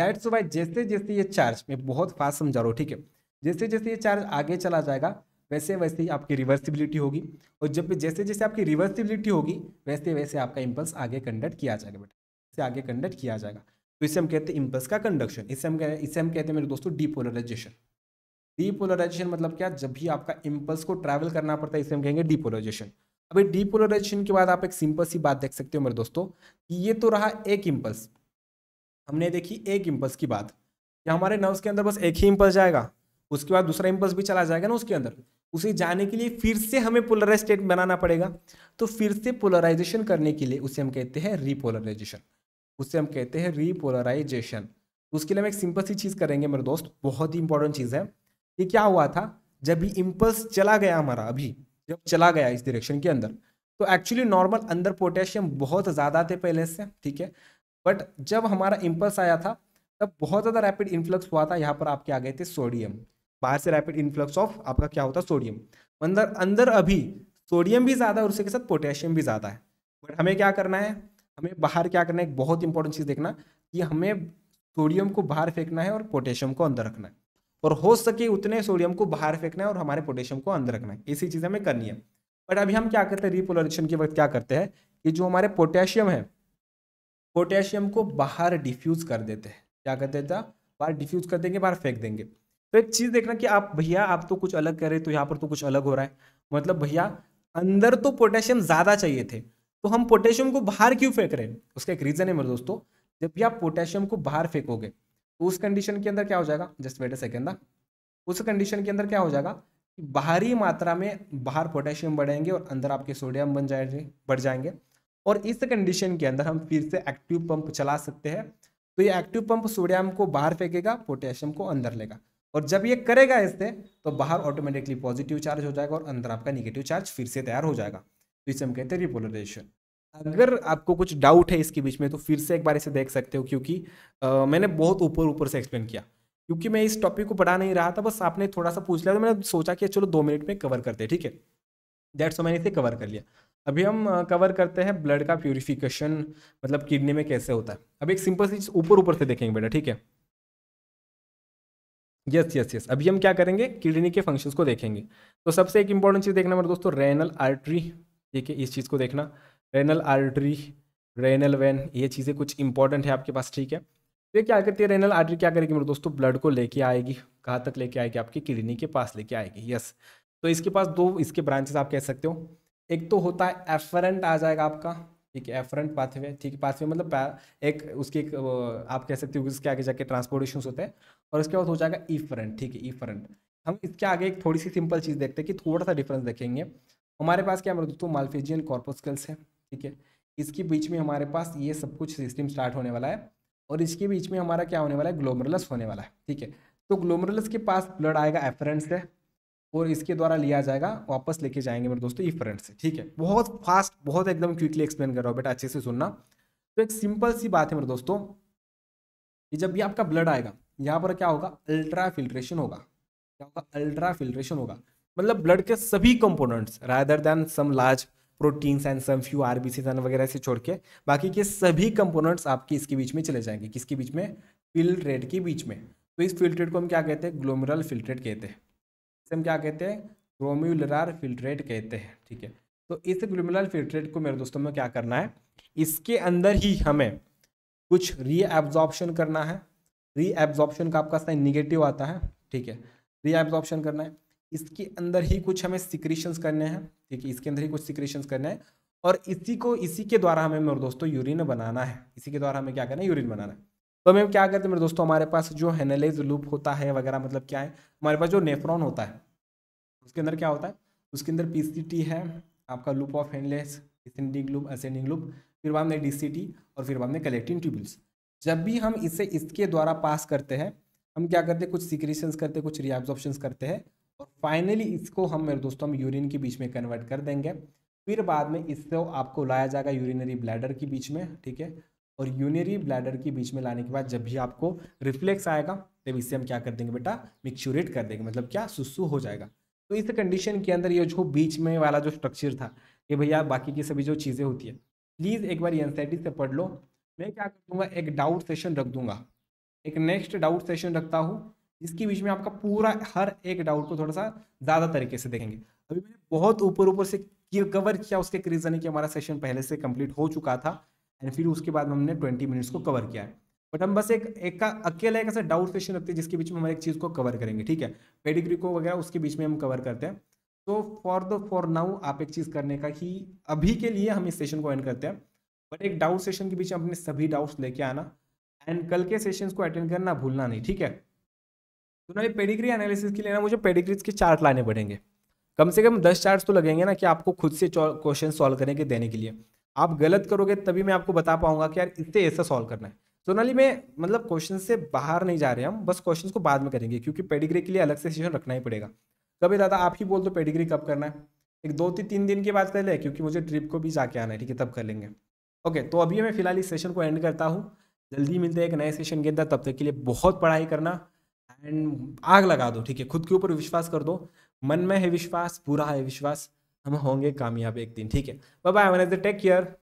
दैट्स वाई जैसे जैसे ये चार्ज मैं बहुत फास्ट समझा रहा हूँ ठीक है जैसे जैसे ये चार्ज आगे चला जाएगा वैसे वैसे ही आपकी रिवर्सिबिलिटी होगी और जब जैसे जैसे आपकी रिवर्सिबिलिटी होगी वैसे वैसे आपका इम्पल्स आगे कंडक्ट किया जाएगा बेटा आगे कंडक्ट किया जाएगा तो इसे हम कहते हैं इम्पल्स का कंडक्शन इसे हम कहते इसे हम कहते हैं मेरे दोस्तों डीपोलराइजेशन डीपोलराइजेशन मतलब क्या जब भी आपका इम्पल्स को ट्रैवल करना पड़ता है इसे हम कहेंगे डीपोलराइजेशन अभी डीपोलराइजेशन के बाद आप एक सिंपल सी बात देख सकते हो मेरे दोस्तों कि ये तो रहा एक इम्पल्स हमने देखी एक इम्पल्स की बात कि हमारे नर्व्स के अंदर बस एक ही इम्पल्स जाएगा उसके बाद दूसरा इम्पल्स भी चला जाएगा ना उसके अंदर उसे जाने के लिए फिर से हमें पोलराइज स्टेट बनाना पड़ेगा तो फिर से पोलराइजेशन करने के लिए उसे हम कहते हैं रीपोलराइजेशन उससे हम कहते हैं रीपोलराइजेशन तो उसके लिए हम एक सिंपल सी चीज़ करेंगे मेरे दोस्त बहुत ही इंपॉर्टेंट चीज़ है कि क्या हुआ था जब भी इम्पल्स चला गया हमारा अभी जब चला गया इस डिरेक्शन के अंदर तो एक्चुअली नॉर्मल अंदर पोटेशियम बहुत ज़्यादा थे पहले से ठीक है बट जब हमारा इम्पल्स आया था तब बहुत ज़्यादा रैपिड इन्फ्लक्स हुआ था यहाँ पर आपके आ गए थे सोडियम बाहर से रैपिड इन्फ्लक्स ऑफ आपका क्या होता है सोडियम अंदर अंदर अभी सोडियम भी ज़्यादा और उसके साथ पोटेशियम भी ज़्यादा है बट हमें क्या करना है हमें बाहर क्या करना है एक बहुत इंपॉर्टेंट चीज़ देखना कि हमें सोडियम को बाहर फेंकना है और पोटेशियम को अंदर रखना है और हो सके उतने सोडियम को बाहर फेंकना है और हमारे पोटेशियम को अंदर रखना है ऐसी चीज़ हमें करनी है बट अभी हम क्या करते हैं रिपोलराइजेशन के वक्त क्या करते हैं कि जो हमारे पोटेशियम है पोटेशियम को बाहर डिफ्यूज़ कर देते हैं क्या कर देते हैं बाहर डिफ्यूज़ कर देंगे बाहर फेंक देंगे तो एक चीज़ देखना कि आप भैया आप तो कुछ अलग कर रहे तो यहाँ पर तो कुछ अलग हो रहा है मतलब भैया अंदर तो पोटेशियम ज़्यादा चाहिए थे तो हम पोटेशियम को बाहर क्यों फेंक रहे हैं उसका एक रीज़न है मेरे दोस्तों जब भी आप पोटेशियम को बाहर फेंकोगे तो उस कंडीशन के अंदर क्या हो जाएगा जस्ट वेट अ सेकेंड ना उस कंडीशन के अंदर क्या हो जाएगा कि बाहरी मात्रा में बाहर पोटेशियम बढ़ेंगे और अंदर आपके सोडियम बन जाएंगे बढ़ जाएंगे और इस कंडीशन के अंदर हम फिर से एक्टिव पंप चला सकते हैं तो ये एक्टिव पंप सोडियम को बाहर फेंकेगा पोटेशियम को अंदर लेगा और जब ये करेगा इससे तो बाहर ऑटोमेटिकली पॉजिटिव चार्ज हो जाएगा और अंदर आपका निगेटिव चार्ज फिर से तैयार हो जाएगा तो इसे हम कहते हैं रिपोलराइजेशन अगर आपको कुछ डाउट है इसके बीच में तो फिर से एक बार इसे देख सकते हो क्योंकि आ, मैंने बहुत ऊपर ऊपर से एक्सप्लेन किया क्योंकि मैं इस टॉपिक को पढ़ा नहीं रहा था बस आपने थोड़ा सा पूछ लिया तो मैंने सोचा कि चलो दो मिनट में कवर करते हैं ठीक है डेट्स मैंने इसे कवर कर लिया अभी हम कवर करते हैं ब्लड का प्योरिफिकेशन मतलब किडनी में कैसे होता है अब एक सिंपल सी ऊपर ऊपर से देखेंगे बेटा ठीक है यस यस यस अभी हम क्या करेंगे किडनी के फंक्शंस को देखेंगे तो सबसे एक इंपॉर्टेंट चीज़ देखना मेरे दोस्तों रेनल आर्टरी ठीक है इस चीज़ को देखना रेनल आर्टरी रेनल वैन ये चीज़ें कुछ इंपॉर्टेंट है आपके पास ठीक है तो ये क्या करती है रेनल आर्टरी क्या करेगी मेरे दोस्तों ब्लड को लेके आएगी कहाँ तक लेके आएगी आपकी किडनी के पास लेके आएगी यस तो इसके पास दो इसके ब्रांचेस आप कह सकते हो एक तो होता है एफरेंट आ जाएगा आपका ठीक है एफरेंट पाथवे ठीक है पाथवे मतलब एक उसके एक आप कह सकते हो उसके आगे जाके ट्रांसपोर्टेशन होते हैं और उसके बाद हो जाएगा ईफरेंट ठीक है ईफरेंट हम इसके आगे एक थोड़ी सी सिंपल चीज़ देखते हैं कि थोड़ा सा डिफरेंस देखेंगे हमारे पास क्या दोस्तों मालफेजियन कॉर्पोस्कल्स है ठीक है इसके बीच में हमारे पास ये सब कुछ सिस्टम स्टार्ट होने वाला है और इसके बीच में हमारा क्या होने वाला है ग्लोमरलस होने वाला है ठीक है तो ग्लोमरलस के पास ब्लड आएगा एफरेंट से और इसके द्वारा लिया जाएगा वापस लेके जाएंगे मेरे दोस्तों इफरेंट से ठीक है बहुत फास्ट बहुत एकदम क्विकली एक्सप्लेन कर रहा हूँ बेटा अच्छे से सुनना तो एक सिंपल सी बात है मेरे दोस्तों कि जब भी आपका ब्लड आएगा यहाँ पर क्या होगा अल्ट्रा फिल्ट्रेशन होगा क्या होगा अल्ट्रा फिल्ट्रेशन होगा मतलब ब्लड के सभी components rather than some large proteins and some few are B वगैरह से छोड़ के बाकी के सभी कंपोनेंट्स आपके इसके बीच में चले जाएंगे किसके बीच में फिल्ट्रेट के बीच में तो इस फिल्ट्रेट को हम क्या कहते हैं ग्लोमरल फिल्ट्रेट कहते हैं इसे हम क्या कहते हैं ग्रोम्यूलरार फिल्ट्रेट कहते हैं ठीक है तो इस ग्लोमरल फिल्ट्रेट को मेरे दोस्तों में क्या करना है इसके अंदर ही हमें कुछ रीएब्जॉर्प्शन करना है रीएब्जॉर्प्शन का आपका साइन निगेटिव आता है ठीक है एब्जॉर्प्शन करना है इसके अंदर ही कुछ हमें सिक्रेशंस करने हैं ठीक है इसके अंदर ही कुछ सिक्रेशंस करने हैं और इसी को इसी के द्वारा हमें मेरे दोस्तों यूरिन बनाना है इसी के द्वारा हमें क्या करना है यूरिन बनाना है तो हमें क्या करते हैं मेरे दोस्तों हमारे पास जो हेनलेज लूप होता है वगैरह मतलब क्या है हमारे पास जो नेफ्रॉन होता है उसके अंदर क्या होता है उसके अंदर पी है आपका loop of Henle's descending loop ascending loop फिर बाद में डी और फिर बाद में कलेक्टिंग ट्यूबल्स जब भी हम इसे इसके द्वारा पास करते हैं हम क्या करते हैं कुछ सिक्रेशन करते हैं कुछ रिएब्जॉर्प्शन करते हैं और फाइनली इसको हम मेरे दोस्तों हम यूरिन के बीच में कन्वर्ट कर देंगे फिर बाद में इसको आपको लाया जाएगा यूरिनरी ब्लैडर के बीच में ठीक है और यूनरी ब्लैडर के बीच में लाने के बाद जब भी आपको रिफ्लेक्स आएगा तब इससे हम क्या कर देंगे बेटा मिक्सूरेट कर देंगे मतलब क्या सुसू हो जाएगा तो इस कंडीशन के अंदर ये जो बीच में वाला जो स्ट्रक्चर था ये भैया बाकी की सभी जो चीज़ें होती है प्लीज़ एक बार एन से पढ़ लो मैं क्या कर दूंगा एक डाउट सेशन रख दूंगा एक नेक्स्ट डाउट सेशन रखता हूँ इसके बीच में आपका पूरा हर एक डाउट को थोड़ा सा ज़्यादा तरीके से देखेंगे अभी मैंने बहुत ऊपर ऊपर से कवर किया उसके रीजन है कि हमारा सेशन पहले से कंप्लीट हो चुका था एंड फिर उसके बाद हमने ट्वेंटी मिनट्स को कवर किया है बट हम बस एक एक का अकेला एक ऐसा डाउट सेशन रखते हैं जिसके बीच में हम एक चीज़ को कवर करेंगे ठीक है पेडिग्री को वगैरह उसके बीच में हम कवर करते हैं तो फॉर द फॉर नाउ आप एक चीज़ करने का ही अभी के लिए हम इस सेशन को एंड करते हैं बट एक डाउट सेशन के बीच में अपने सभी डाउट्स लेके आना एंड कल के सेशन को अटेंड करना भूलना नहीं ठीक है सुना ये पेडिग्री एनालिसिस के लिए ना मुझे पेडिग्रीज के चार्ट लाने पड़ेंगे कम से कम दस चार्ट तो लगेंगे ना कि आपको खुद से क्वेश्चन सॉल्व करने के देने के लिए आप गलत करोगे तभी मैं आपको बता पाऊंगा कि यार इससे ऐसा सॉल्व करना है सोनाली में मतलब क्वेश्चन से बाहर नहीं जा रहे हम बस क्वेश्चन को बाद में करेंगे क्योंकि पेडिग्री के लिए अलग से सेशन रखना ही पड़ेगा कभी दादा आप ही बोल दो पेडिग्री कब करना है एक दो तीन तीन दिन की बात कर ले क्योंकि मुझे ट्रिप को भी जाके आना है ठीक है तब कर लेंगे ओके तो अभी मैं फिलहाल इस सेशन को एंड करता हूँ जल्दी मिलते हैं एक नए सेशन के अंदर तब तक के लिए बहुत पढ़ाई करना एंड आग लगा दो ठीक है खुद के ऊपर विश्वास कर दो मन में है विश्वास पूरा है विश्वास हम होंगे कामयाब एक दिन ठीक है बाय बाय टेक केयर